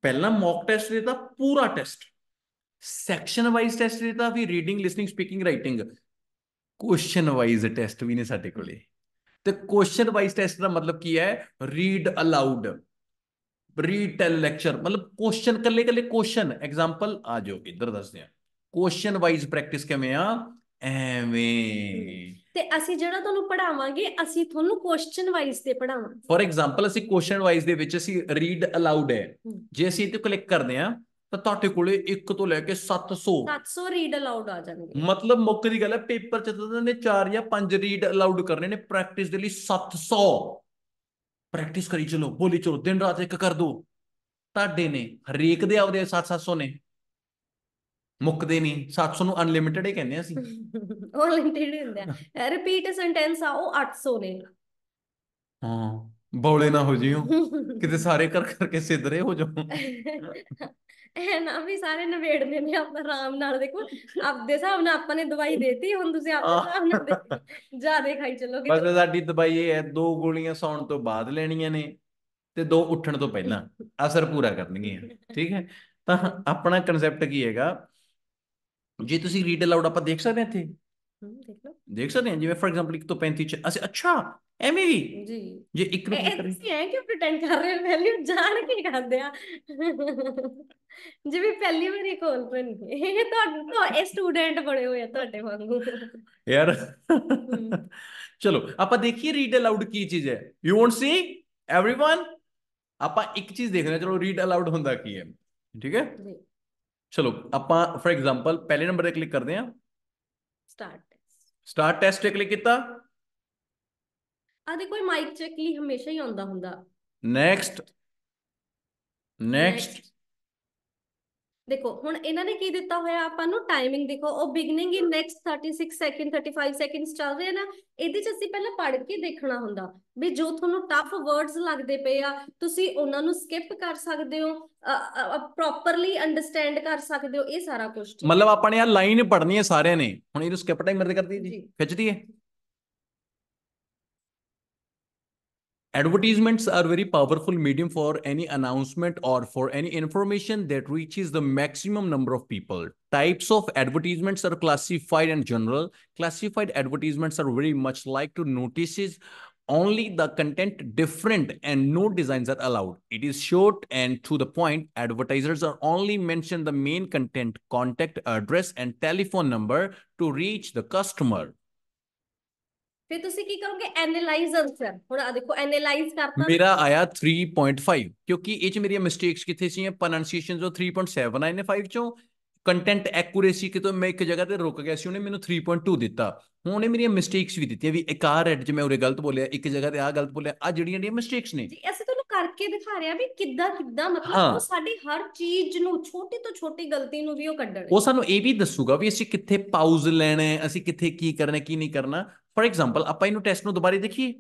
ਪਹਿਲਾਂ ਮੌਕ ਟੈਸਟ ਦਿੱਤਾ ਪੂਰਾ ਟੈਸਟ ਸੈਕਸ਼ਨ ਵਾਈਜ਼ ਟੈਸਟ ਦਿੱਤਾ ਵੀ reading listening speaking writing question wise test ਵੀ ਨੇ ਸਾਡੇ ਕੋਲੇ ਤੇ ਕੁਐਸਚਨ ਵਾਈਜ਼ ਟੈਸਟ ਦਾ ਮਤਲਬ ਕੀ ਹੈ ਰੀਡ ਅਲਾਊਡ ਰੀਟੈਲ ਲੈਕਚਰ ਮਤਲਬ ਕੁਐਸਚਨ ਕੱਲੇ ਕੱਲੇ ਕੁਐਸਚਨ ਐਗਜ਼ਾਮਪਲ ਆ ਜਾਓ ਇੱਧਰ ਦੱਸਦੇ ਆ ਕੁਐਸਚਨ ਵਾਈਜ਼ ਪ੍ਰੈਕਟਿਸ ਕਿਵੇਂ ਆ ਐਵੇਂ ਤੇ ਅਸੀਂ ਜਿਹੜਾ ਤੁਹਾਨੂੰ ਪੜਾਵਾਂਗੇ ਅਸੀਂ ਤੁਹਾਨੂੰ ਕੁਐਸਚਨ ਵਾਈਜ਼ ਤੇ ਪੜਾਵਾਂਗੇ ਫੋਰ ਐਗਜ਼ਾਮਪਲ ਅਸੀਂ ਕੁਐਸਚਨ ਵਾਈਜ਼ ਦੇ ਵਿੱਚ ਅਸੀਂ ਰੀਡ ਅਲਾਊਡ ਹੈ ਜੇ ਅਸੀਂ ਇਹ ਤੇ ਕਲਿੱਕ ਕਰਦੇ ਆ ਤਾਂ ਤੁਹਾਡੇ ਕੋਲੇ 1 ਤੋਂ ਲੈ ਕੇ 700 700 ਰੀਡ ਅਲਾਉਡ ਆ ਜਾਣਗੇ ਮਤਲਬ ਮੁੱਕ ਦੀ ਗੱਲ ਹੈ ਪੇਪਰ ਚ ਤਾਂ ਨੇ 4 ਜਾਂ 5 ਰੀਡ ਅਲਾਉਡ ਕਰਨੇ ਨੇ ਪ੍ਰੈਕਟਿਸ ਦੇ ਲਈ 700 ਪ੍ਰੈਕਟਿਸ ਕਰੀ ਚਲੋ ਬੋਲੀ ਚਲੋ ਦਿਨ ਰਾਤ ਇੱਕ ਕਰ ਦੋ ਤੁਹਾਡੇ ਨੇ ਹਰੇਕ ਦੇ ਆਪਦੇ 700 ਨੇ ਮੁੱਕਦੇ ਨਹੀਂ 700 ਨੂੰ ਅਨਲਿਮਿਟਿਡ ਹੀ ਕਹਿੰਦੇ ਅਸੀਂ ਉਹ ਹੀ ਹੁੰਦਾ ਰਿਪੀਟ ਸੈਂਟੈਂਸ ਆ ਉਹ 800 ਨੇ ਹਾਂ ਬੌਲੇ ਨਾ ਹੋ ਜਿਓ ਕਿਤੇ ਸਾਰੇ ਕਰ ਕਰਕੇ ਸਿੱਧਰੇ ਹੋ ਜਾਓ ਐ ਨਾ ਵੀ ਸਾਰੇ ਨਵੇੜਦੇ ਨੇ ਆਪਾਂ ਆਰਾਮ ਨਾਲ ਦੇਖੋ ਆਪਦੇ ਹਿਸਾਬ ਨਾਲ ਆਪਾਂ ਨੇ ਦਵਾਈ ਦੇਤੀ ਹੁਣ ਤੁਸੀਂ ਆਪਦੇ ਹਿਸਾਬ ਨਾਲ ਦੇ ਜਿਆਦਾ ਖਾਈ ਚੱਲੋਗੇ ਬਸ ਸਾਡੀ ਦਵਾਈ ਇਹ ਹੈ ਦੋ ਗੋਲੀਆਂ ਸੌਣ ਤੋਂ ਬਾਅਦ ਲੈਣੀਆਂ ਨੇ ਤੇ ਦੋ ਉੱਠਣ ਤੋਂ ਪਹਿਲਾਂ ਅਸਰ ਪੂਰਾ ਕਰਨਗੀਆਂ ਠੀਕ ਹੈ ਤਾਂ ਆਪਣਾ ਕਨਸੈਪਟ ਕੀ ਹੈਗਾ ਜੇ ਤੁਸੀਂ ਰੀਡ ਅਲਾਉਡ ਆਪਾਂ ਦੇਖ ਸਕਦੇ ਹਾਂ ਇੱਥੇ ਦੇਖ ਲਓ ਦੇਖ ਸਕਦੇ ਹਾਂ ਜਿਵੇਂ ਫੋਰ ਐਗਜ਼ਾਮਪਲ 1 ਤੋਂ 35 ਚ ਅਸੀਂ ਅੱਛਾ ਐਵੇਂ ਵੀ ਜੀ ਜੇ ਇੱਕ ਰੁਪਏ ਕਰੀ ਤੁਸੀਂ ਐ ਕਿ ਪ੍ਰਟੈਂਡ ਕਰ ਰਹੇ ਹੋ ਵੈਲਿਊ ਜਾਣ ਕੇ ਕਰਦੇ ਆ ਜਿਵੇਂ ਪਹਿਲੀ ਵਾਰੀ ਕੋਲ ਪਣਗੇ ਇਹ ਤੁਹਾਡੇ ਤੋਂ ਇਹ ਸਟੂਡੈਂਟ ਬੜੇ ਹੋਏ ਆ ਤੁਹਾਡੇ ਵਾਂਗੂ ਯਾਰ ਚਲੋ ਆਪਾਂ ਦੇਖੀਏ ਰੀਡ ਅਲਾਊਡ ਕੀ ਚੀਜ਼ ਹੈ ਯੂ ਵਾਂਟ ਸੀ एवरीवन ਆਪਾਂ ਇੱਕ ਚੀਜ਼ ਦੇਖ ਰਹੇ ਚਲੋ ਰੀਡ ਅਲਾਊਡ ਹੁੰਦਾ ਕੀ ਹੈ ਠੀਕ ਹੈ ਜੀ ਚਲੋ ਆਪਾਂ ਫॉर एग्जांपल ਪਹਿਲੇ ਨੰਬਰ ਤੇ ਕਲਿੱਕ ਕਰਦੇ ਆ ਸਟਾਰਟ ਸਟਾਰਟ ਟੈਸਟ ਤੇ ਕਲਿੱਕ ਕੀਤਾ ਆ ਦੇਖੋ ਕੋਈ ਮਾਈਕ ਚੈੱਕ ਲਈ ਹਮੇਸ਼ਾ ਹੀ ਆਉਂਦਾ ਹੁੰਦਾ ਨੈਕਸਟ ਨੈਕਸਟ ਦੇਖੋ ਹੁਣ ਇਹਨਾਂ ਨੇ ਕੀ ਦਿੱਤਾ ਹੋਇਆ ਆਪਾਂ ਨੂੰ ਟਾਈਮਿੰਗ ਦੇਖੋ ਉਹ beginning in next 36 second 35 seconds ਚੱਲ ਰਹੇ ਨਾ ਇਹਦੇ ਚ ਅਸੀਂ ਪਹਿਲਾਂ ਪੜ੍ਹ ਕੇ ਦੇਖਣਾ ਹੁੰਦਾ ਵੀ ਜੋ ਤੁਹਾਨੂੰ ਟਫ ਵਰਡਸ ਲੱਗਦੇ ਪਏ ਆ ਤੁਸੀਂ ਉਹਨਾਂ ਨੂੰ ਸਕਿਪ ਕਰ ਸਕਦੇ ਹੋ ਪ੍ਰੋਪਰਲੀ ਅੰਡਰਸਟੈਂਡ ਕਰ ਸਕਦੇ ਹੋ ਇਹ ਸਾਰਾ ਕੁਝ ਮਤਲਬ ਆਪਾਂ ਨੇ ਆ ਲਾਈਨ ਪੜ੍ਹਨੀ ਹੈ ਸਾਰਿਆਂ ਨੇ ਹੁਣ ਇਹਨੂੰ ਸਕਿਪ ਟਾਈਮਰ ਤੇ ਕਰਦੀ ਜੀ ਖਿੱਚਦੀ ਹੈ Advertisements are very powerful medium for any announcement or for any information that reaches the maximum number of people. Types of advertisements are classified and general. Classified advertisements are very much like to notices only the content different and no designs are allowed. It is short and to the point. Advertisers are only mention the main content, contact address and telephone number to reach the customer. ਫਿਰ ਤੁਸੀਂ ਕੀ ਕਰੋਗੇ ਐਨਲਾਈਜ਼ ਆਨਸਰ ਹੁਣ ਆ ਦੇਖੋ ਐਨਲਾਈਜ਼ ਕਰਤਾ ਮੇਰਾ ਆਇਆ 3.5 ਕਿਉਂਕਿ ਇਹ ਚ ਮੇਰੀਆਂ ਮਿਸਟੇਕਸ ਕਿੱਥੇ ਸੀ ਪ੍ਰੋਨੰਸੀਏਸ਼ਨ ਜੋ 3.7 ਆਏ ਨੇ 5 ਚੋਂ ਕੰਟੈਂਟ ਐਕੂਰੇਸੀ ਕਿਤੋਂ ਮੈਂ ਇੱਕ ਜਗ੍ਹਾ ਤੇ ਰੁਕ ਗਿਆ ਸੀ ਉਹਨੇ ਮੈਨੂੰ 3.2 ਦਿੱਤਾ ਹੁਣ ਉਹਨੇ ਮੇਰੀਆਂ ਮਿਸਟੇਕਸ ਵੀ ਦਿੱਤੀਆਂ ਵੀ ਇੱਕ ਆ ਰੈਡ ਜਿਵੇਂ ਮੈਂ ਗਲਤ ਬੋਲਿਆ ਇੱਕ ਜਗ੍ਹਾ ਤੇ ਆ ਗਲਤ ਬੋਲਿਆ ਆ ਜਿਹੜੀਆਂ ਜਿਹੜੀਆਂ ਮਿਸਟੇਕਸ ਨੇ ਜੀ ਅਸੀਂ ਤਾਂ ਕਰਕੇ ਦਿਖਾ ਰਿਹਾ ਵੀ ਕਿੱਦਾਂ ਕਿੱਦਾਂ ਮਤਲਬ ਉਹ ਸਾਡੀ ਹਰ ਚੀਜ਼ ਨੂੰ ਛੋਟੀ ਤੋਂ ਛੋਟੀ ਗਲਤੀ ਨੂੰ ਵੀ ਉਹ ਕੱਢਣ ਉਹ ਸਾਨੂੰ ਇਹ ਵੀ ਦੱਸੂਗਾ ਵੀ ਅਸੀਂ ਕਿੱਥੇ ਪਾਉਜ਼ ਲੈਣਾ ਹੈ ਅਸੀਂ ਕਿੱਥੇ ਕੀ ਕਰਨਾ ਹੈ ਕੀ ਨਹੀਂ ਕਰਨਾ ਫੋਰ ਐਗਜ਼ਾਮਪਲ ਆਪਾਂ ਇਹਨੂੰ ਟੈਸਟ ਨੂੰ ਦੁਬਾਰੀ ਦੇਖੀਏ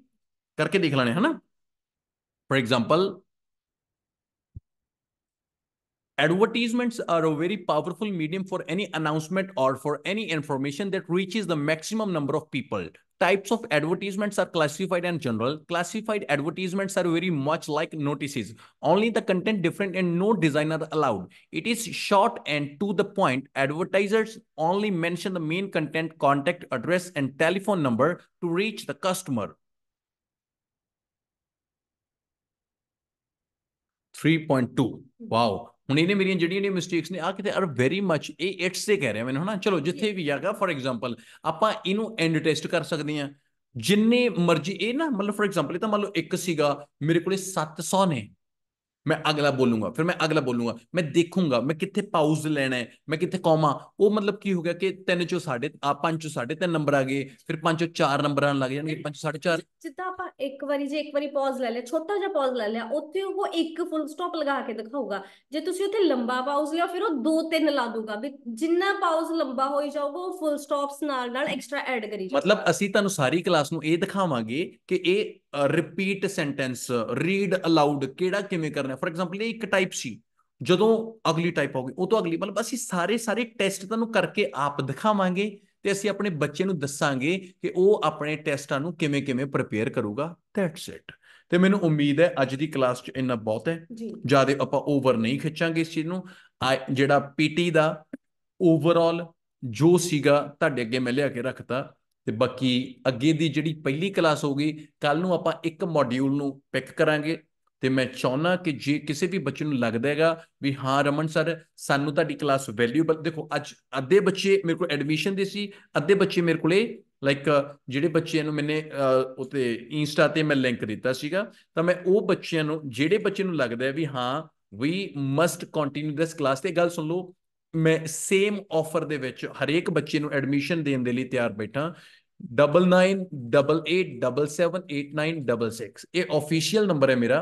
ਕਰਕੇ ਦੇਖ ਲੈਣੇ ਹਨਾ for example Advertisements are a very powerful medium for any announcement or for any information that reaches the maximum number of people. Types of advertisements are classified and general. Classified advertisements are very much like notices. Only the content different and no designer allowed. It is short and to the point. Advertisers only mention the main content, contact address and telephone number to reach the customer. 3.2. Wow. ਹੁਣ ਇਹਨੇ ਮੇਰੀਆਂ ਜਿਹੜੀਆਂ ਨੇ ਮਿਸਟੇਕਸ ਨੇ ਆ ਕਿਤੇ ਆਰ ਵੈਰੀ ਮੱਚ ਇਹ ਇਟਸ ਤੇ ਕਹਿ ਰਿਹਾ ਮੈਨੂੰ ਹਨਾ ਚਲੋ ਜਿੱਥੇ ਵੀ ਜਾਗਾ ਫੋਰ ਐਗਜ਼ਾਮਪਲ ਆਪਾਂ ਇਹਨੂੰ ਐਂਡ ਟੈਸਟ ਕਰ ਸਕਦੇ ਆ ਜਿੰਨੇ ਮਰਜ਼ੀ ਇਹ ਨਾ ਮਤਲਬ ਫੋਰ ਐਗਜ਼ਾਮਪਲ ਇਹ ਤਾਂ ਮੰਨ ਲਓ ਇੱਕ ਸੀਗਾ ਮੇਰੇ ਕੋਲੇ 700 ਨੇ ਮੈਂ ਅਗਲਾ ਬੋਲੂੰਗਾ ਫਿਰ ਮੈਂ ਅਗਲਾ ਬੋਲੂੰਗਾ ਮੈਂ ਦੇਖੂੰਗਾ ਮੈਂ ਕਿੱਥੇ ਪਾਉਜ਼ ਲੈਣਾ ਹੈ ਮੈਂ ਕਿੱਥੇ ਕੌਮਾ ਉਹ ਮਤਲਬ ਕੀ ਹੋ ਗਿਆ ਕਿ 3 ਚੋਂ ਸਾਡੇ ਆ 5 ਚੋਂ ਸਾਡੇ ਤਿੰਨ ਨੰਬਰ ਆ ਗਏ ਫਿਰ 5 ਚੋਂ 4 ਨੰਬਰ ਆਣ ਲੱਗ ਜਾਣਗੇ 5 4 ਜਿੱਦਾਂ ਆਪਾਂ ਇੱਕ ਵਾਰੀ ਜੇ ਇੱਕ ਵਾਰੀ ਪਾਉਜ਼ ਲੈ ਲਿਆ ਛੋਟਾ ਜਿਹਾ ਪਾਉਜ਼ ਲੈ ਲਿਆ ਉੱਥੇ ਉਹ ਇੱਕ ਫੁੱਲ ਸਟਾਪ ਲਗਾ ਕੇ ਦਿਖਾਊਗਾ ਜੇ ਤੁਸੀਂ ਉੱਥੇ ਲੰਬਾ ਪਾਉਜ਼ ਲਿਆ ਫਿਰ ਉਹ ਦੋ ਤਿੰਨ ਲਾ ਦੂਗਾ ਵੀ ਜਿੰਨਾ ਪਾਉਜ਼ ਲੰਬਾ ਹੋਈ ਜਾਊਗਾ ਉਹ ਫੁੱਲ ਸਟਾਪਸ ਨਾਲ ਨਾਲ ਐਕਸਟਰਾ ਐਡ ਕਰੀ ਜਾਊਗਾ ਮਤਲਬ ਅਸੀਂ ਤੁਹਾਨੂੰ ਸਾਰੀ ਕਲਾਸ ਨੂੰ ਇਹ ਦਿਖਾਵਾਂਗੇ ਕਿ ਇਹ ਰਿਪੀਟ ਸੈਂਟੈਂਸ ਰੀਡ ਅਲਾਉਡ ਕਿਹੜਾ ਕਿਵੇਂ ਕਰਨਾ ਫੋਰ ਐਗਜ਼ਾਮਪਲ ਇੱਕ ਟਾਈਪ ਸੀ ਜਦੋਂ ਅਗਲੀ ਟਾਈਪ ਹੋ ਗਈ ਉਹ ਤੋਂ ਅਗਲੀ ਮਤਲਬ ਅਸੀਂ ਸਾਰੇ ਸਾਰੇ ਟੈਸਟ ਤੁਹਾਨੂੰ ਕਰਕੇ ਆਪ ਦਿਖਾਵਾਂਗੇ ਤੇ ਅਸੀਂ ਆਪਣੇ ਬੱਚੇ ਨੂੰ ਦੱਸਾਂਗੇ ਕਿ ਉਹ ਆਪਣੇ ਟੈਸਟਾਂ ਨੂੰ ਕਿਵੇਂ ਕਿਵੇਂ ਪ੍ਰਪੇਅਰ ਕਰੂਗਾ ਥੈਟਸ ਇਟ ਤੇ ਮੈਨੂੰ ਉਮੀਦ ਹੈ ਅੱਜ ਦੀ ਕਲਾਸ 'ਚ ਇੰਨਾ ਬਹੁਤ ਹੈ ਜਿਆਦਾ ਆਪਾਂ ਓਵਰ ਨਹੀਂ ਖਿੱਚਾਂਗੇ ਇਸ ਚੀਜ਼ ਨੂੰ ਜਿਹੜਾ ਪੀਟੀ ਦਾ ਓਵਰਆਲ ਜੋ ਸੀਗਾ ਤੁਹਾਡੇ ਅੱਗੇ ਮੈਂ ਲਿਆ ਕੇ ਰੱਖਤਾ ਤੇ ਬਾਕੀ ਅੱਗੇ ਦੀ ਜਿਹੜੀ ਪਹਿਲੀ ਕਲਾਸ ਹੋਗੀ ਕੱਲ ਨੂੰ ਆਪਾਂ ਇੱਕ ਮੋਡਿਊਲ ਨੂੰ ਪਿਕ ਕਰਾਂਗੇ ਤੇ ਮੈਂ ਚਾਹਨਾ ਕਿ ਜੇ ਕਿਸੇ ਵੀ ਬੱਚੇ ਨੂੰ ਲੱਗਦਾ ਹੈਗਾ ਵੀ ਹਾਂ ਰਮਨ ਸਰ ਸਾਨੂੰ ਤੁਹਾਡੀ ਕਲਾਸ ਵੈਲਿਊਬਲ ਦੇਖੋ ਅੱਜ ਅੱਧੇ ਬੱਚੇ ਮੇਰੇ ਕੋਲ ਐਡਮਿਸ਼ਨ ਦੇ ਸੀ ਅੱਧੇ ਬੱਚੇ ਮੇਰੇ ਕੋਲੇ ਲਾਈਕ ਜਿਹੜੇ ਬੱਚਿਆਂ ਨੂੰ ਮੈਨੇ ਉਤੇ ਇੰਸਟਾ ਤੇ ਮੈਂ ਲਿੰਕ ਦਿੱਤਾ ਸੀਗਾ ਤਾਂ ਮੈਂ ਉਹ ਬੱਚਿਆਂ ਨੂੰ ਜਿਹੜੇ ਬੱਚੇ ਨੂੰ ਲੱਗਦਾ ਹੈ ਵੀ ਹਾਂ we must continue this class ਤੇ ਗੱਲ ਸੁਣ ਲਓ ਮੈਂ ਸੇਮ ਆਫਰ ਦੇ ਵਿੱਚ ਹਰੇਕ ਬੱਚੇ ਨੂੰ ਐਡਮਿਸ਼ਨ ਦੇਣ ਦੇ ਲਈ ਤਿਆਰ ਬੈਠਾ 9988778966 ਇਹ ਅਫੀਸ਼ੀਅਲ ਨੰਬਰ ਹੈ ਮੇਰਾ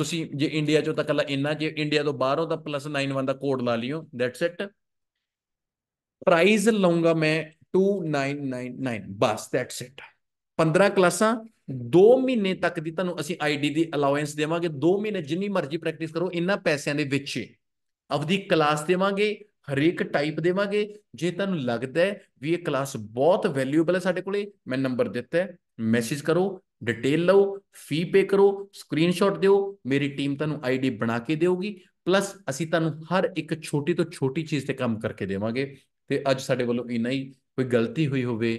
ਤੁਸੀਂ ਜੇ ਇੰਡੀਆ ਚੋਂ ਤਾਂ ਕੱਲਾ ਇੰਨਾ ਜੇ ਇੰਡੀਆ ਤੋਂ ਬਾਹਰੋਂ ਤਾਂ ਪਲੱਸ 91 ਦਾ ਕੋਡ ਲਾ ਲਿਓ ਦੈਟਸ ਇਟ ਪ੍ਰਾਈਜ਼ ਲਾਉਂਗਾ ਮੈਂ 2999 ਬਸ ਦੈਟਸ ਇਟ 15 ਕਲਾਸਾਂ 2 ਮਹੀਨੇ ਤੱਕ ਦੀ ਤੁਹਾਨੂੰ ਅਸੀਂ ਆਈਡੀ ਦੀ ਅਲਾਉਂਸ ਦੇਵਾਂਗੇ 2 ਮਹੀਨੇ ਜਿੰਨੀ ਮਰਜ਼ੀ ਪ੍ਰੈਕਟਿਸ ਕਰੋ ਇੰਨਾ ਪੈਸਿਆਂ ਦੇ ਵਿੱਚ ਆਪਦੀ ਕਲਾਸ ਦੇਵਾਂਗੇ ਹਰੇਕ ਟਾਈਪ ਦੇਵਾਂਗੇ ਜੇ ਤੁਹਾਨੂੰ ਲੱਗਦਾ ਹੈ ਵੀ ਇਹ ਕਲਾਸ ਬਹੁਤ ਵੈਲਿਊਏਬਲ ਹੈ ਸਾਡੇ ਕੋਲੇ ਮੈਂ ਨੰਬਰ ਦਿੱਤਾ ਹੈ ਮੈਸੇਜ ਕਰੋ ਡਿਟੇਲ ਲਓ ਫੀ ਪੇ ਕਰੋ ਸਕਰੀਨਸ਼ਾਟ ਦਿਓ ਮੇਰੀ ਟੀਮ ਤੁਹਾਨੂੰ ਆਈਡੀ ਬਣਾ ਕੇ ਦੇਊਗੀ ਪਲੱਸ ਅਸੀਂ ਤੁਹਾਨੂੰ ਹਰ ਇੱਕ ਛੋਟੀ ਤੋਂ ਛੋਟੀ ਚੀਜ਼ ਤੇ ਕੰਮ ਕਰਕੇ ਦੇਵਾਂਗੇ ਤੇ ਅੱਜ ਸਾਡੇ ਵੱਲੋਂ ਇਨਾ ਹੀ ਕੋਈ ਗਲਤੀ ਹੋਈ ਹੋਵੇ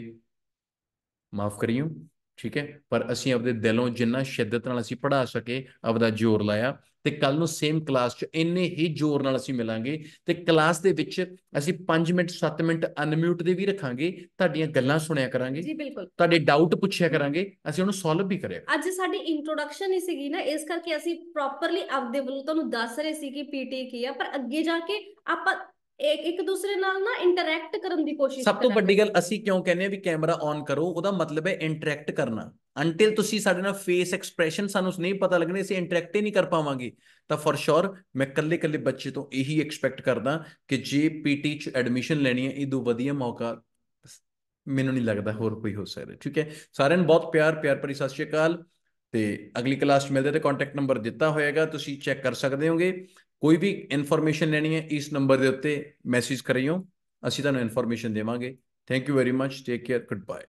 ਮਾਫ ਕਰਿਓ ਠੀਕ ਹੈ ਪਰ ਅਸੀਂ ਆਪਦੇ ਦਿਲੋਂ ਜਿੰਨਾ ਸ਼ਿੱਦਤ ਨਾਲ ਅਸੀਂ ਪੜਾ ਸਕੇ ਆਪਦਾ ਜ਼ੋਰ ਲਾਇਆ ਤੇ ਕੱਲ ਨੂੰ ਸੇਮ ਕਲਾਸ 'ਚ ਇੰਨੇ ਹੀ ਜ਼ੋਰ ਨਾਲ ਅਸੀਂ ਮਿਲਾਂਗੇ ਤੇ ਕਲਾਸ ਦੇ ਵਿੱਚ ਅਸੀਂ 5 ਮਿੰਟ 7 ਮਿੰਟ ਅਨਮਿਊਟ ਦੇ ਵੀ ਰੱਖਾਂਗੇ ਤੁਹਾਡੀਆਂ ਗੱਲਾਂ ਸੁਣਿਆ ਕਰਾਂਗੇ ਜੀ ਬਿਲਕੁਲ ਤੁਹਾਡੇ ਡਾਊਟ ਪੁੱਛਿਆ ਕਰਾਂਗੇ ਅਸੀਂ ਉਹਨੂੰ ਸੋਲਵ ਵੀ ਕਰਿਆ ਅੱਜ ਸਾਡੀ ਇੰਟਰੋਡਕਸ਼ਨ ਹੀ ਸੀਗੀ ਨਾ ਇਸ ਕਰਕੇ ਅਸੀਂ ਪ੍ਰੋਪਰਲੀ ਆਪਦੇ ਵੱਲੋਂ ਤੁਹਾਨੂੰ ਦੱਸ ਰਹੇ ਸੀ ਕਿ ਪੀਟੀ ਕੀ ਆ ਪਰ ਅੱਗੇ ਜਾ ਕੇ ਆਪਾਂ ਇੱਕ ਇੱਕ ਦੂਸਰੇ ਨਾਲ ਨਾ ਇੰਟਰੈਕਟ ਕਰਨ ਦੀ ਕੋਸ਼ਿਸ਼ ਸਭ ਤੋਂ ਵੱਡੀ ਗੱਲ ਅਸੀਂ ਕਿਉਂ ਕਹਿੰਦੇ ਆ ਵੀ ਕੈਮਰਾ ਔਨ ਕਰੋ ਉਹਦਾ ਮਤਲਬ ਹੈ ਇੰਟਰੈਕਟ ਕਰਨਾ ਅੰਟਿਲ ਤੁਸੀਂ ਸਾਡੇ ਨਾਲ ਫੇਸ ਐਕਸਪ੍ਰੈਸ਼ਨ ਸਾਨੂੰ ਨਹੀਂ ਪਤਾ ਲੱਗਣੇ ਅਸੀਂ ਇੰਟਰੈਕਟ ਹੀ ਨਹੀਂ ਕਰ ਪਾਵਾਂਗੇ ਤਾਂ ਫॉर ਸ਼ੋਰ ਮੈਂ ਕੱਲੇ ਕੱਲੇ ਬੱਚੇ ਤੋਂ ਇਹੀ ਐਕਸਪੈਕਟ ਕਰਦਾ ਕਿ ਜੇ ਪੀਟੀ ਚ ਐਡਮਿਸ਼ਨ ਲੈਣੀ ਹੈ ਇਹ ਦੋ ਵਧੀਆ ਮੌਕਾ ਮੈਨੂੰ ਨਹੀਂ ਲੱਗਦਾ ਹੋਰ ਕੋਈ ਹੋ ਸਕਦਾ ਠੀਕ ਹੈ ਸਾਰਿਆਂ ਨੂੰ ਬਹੁਤ ਪਿਆਰ ਪਿਆਰ ਭਰੀ ਸਤਿ ਸ਼੍ਰੀ ਅਕਾਲ ਤੇ ਅਗਲੀ ਕਲਾਸ ਚ ਮਿਲਦੇ ਤੇ ਕੰਟੈਕਟ ਨੰਬਰ ਦਿੱਤਾ ਹੋਏਗਾ ਤੁਸੀਂ ਚੈੱਕ ਕਰ ਸਕਦੇ ਹੋਗੇ ਕੋਈ ਵੀ ਇਨਫੋਰਮੇਸ਼ਨ ਲੈਣੀ ਹੈ ਇਸ ਨੰਬਰ ਦੇ ਉੱਤੇ ਮੈਸੇਜ ਕਰਿਓ ਅਸੀਂ ਤੁਹਾਨੂੰ ਇਨਫੋਰਮੇਸ਼ਨ ਦੇਵਾਂਗੇ thank you very much take care good bye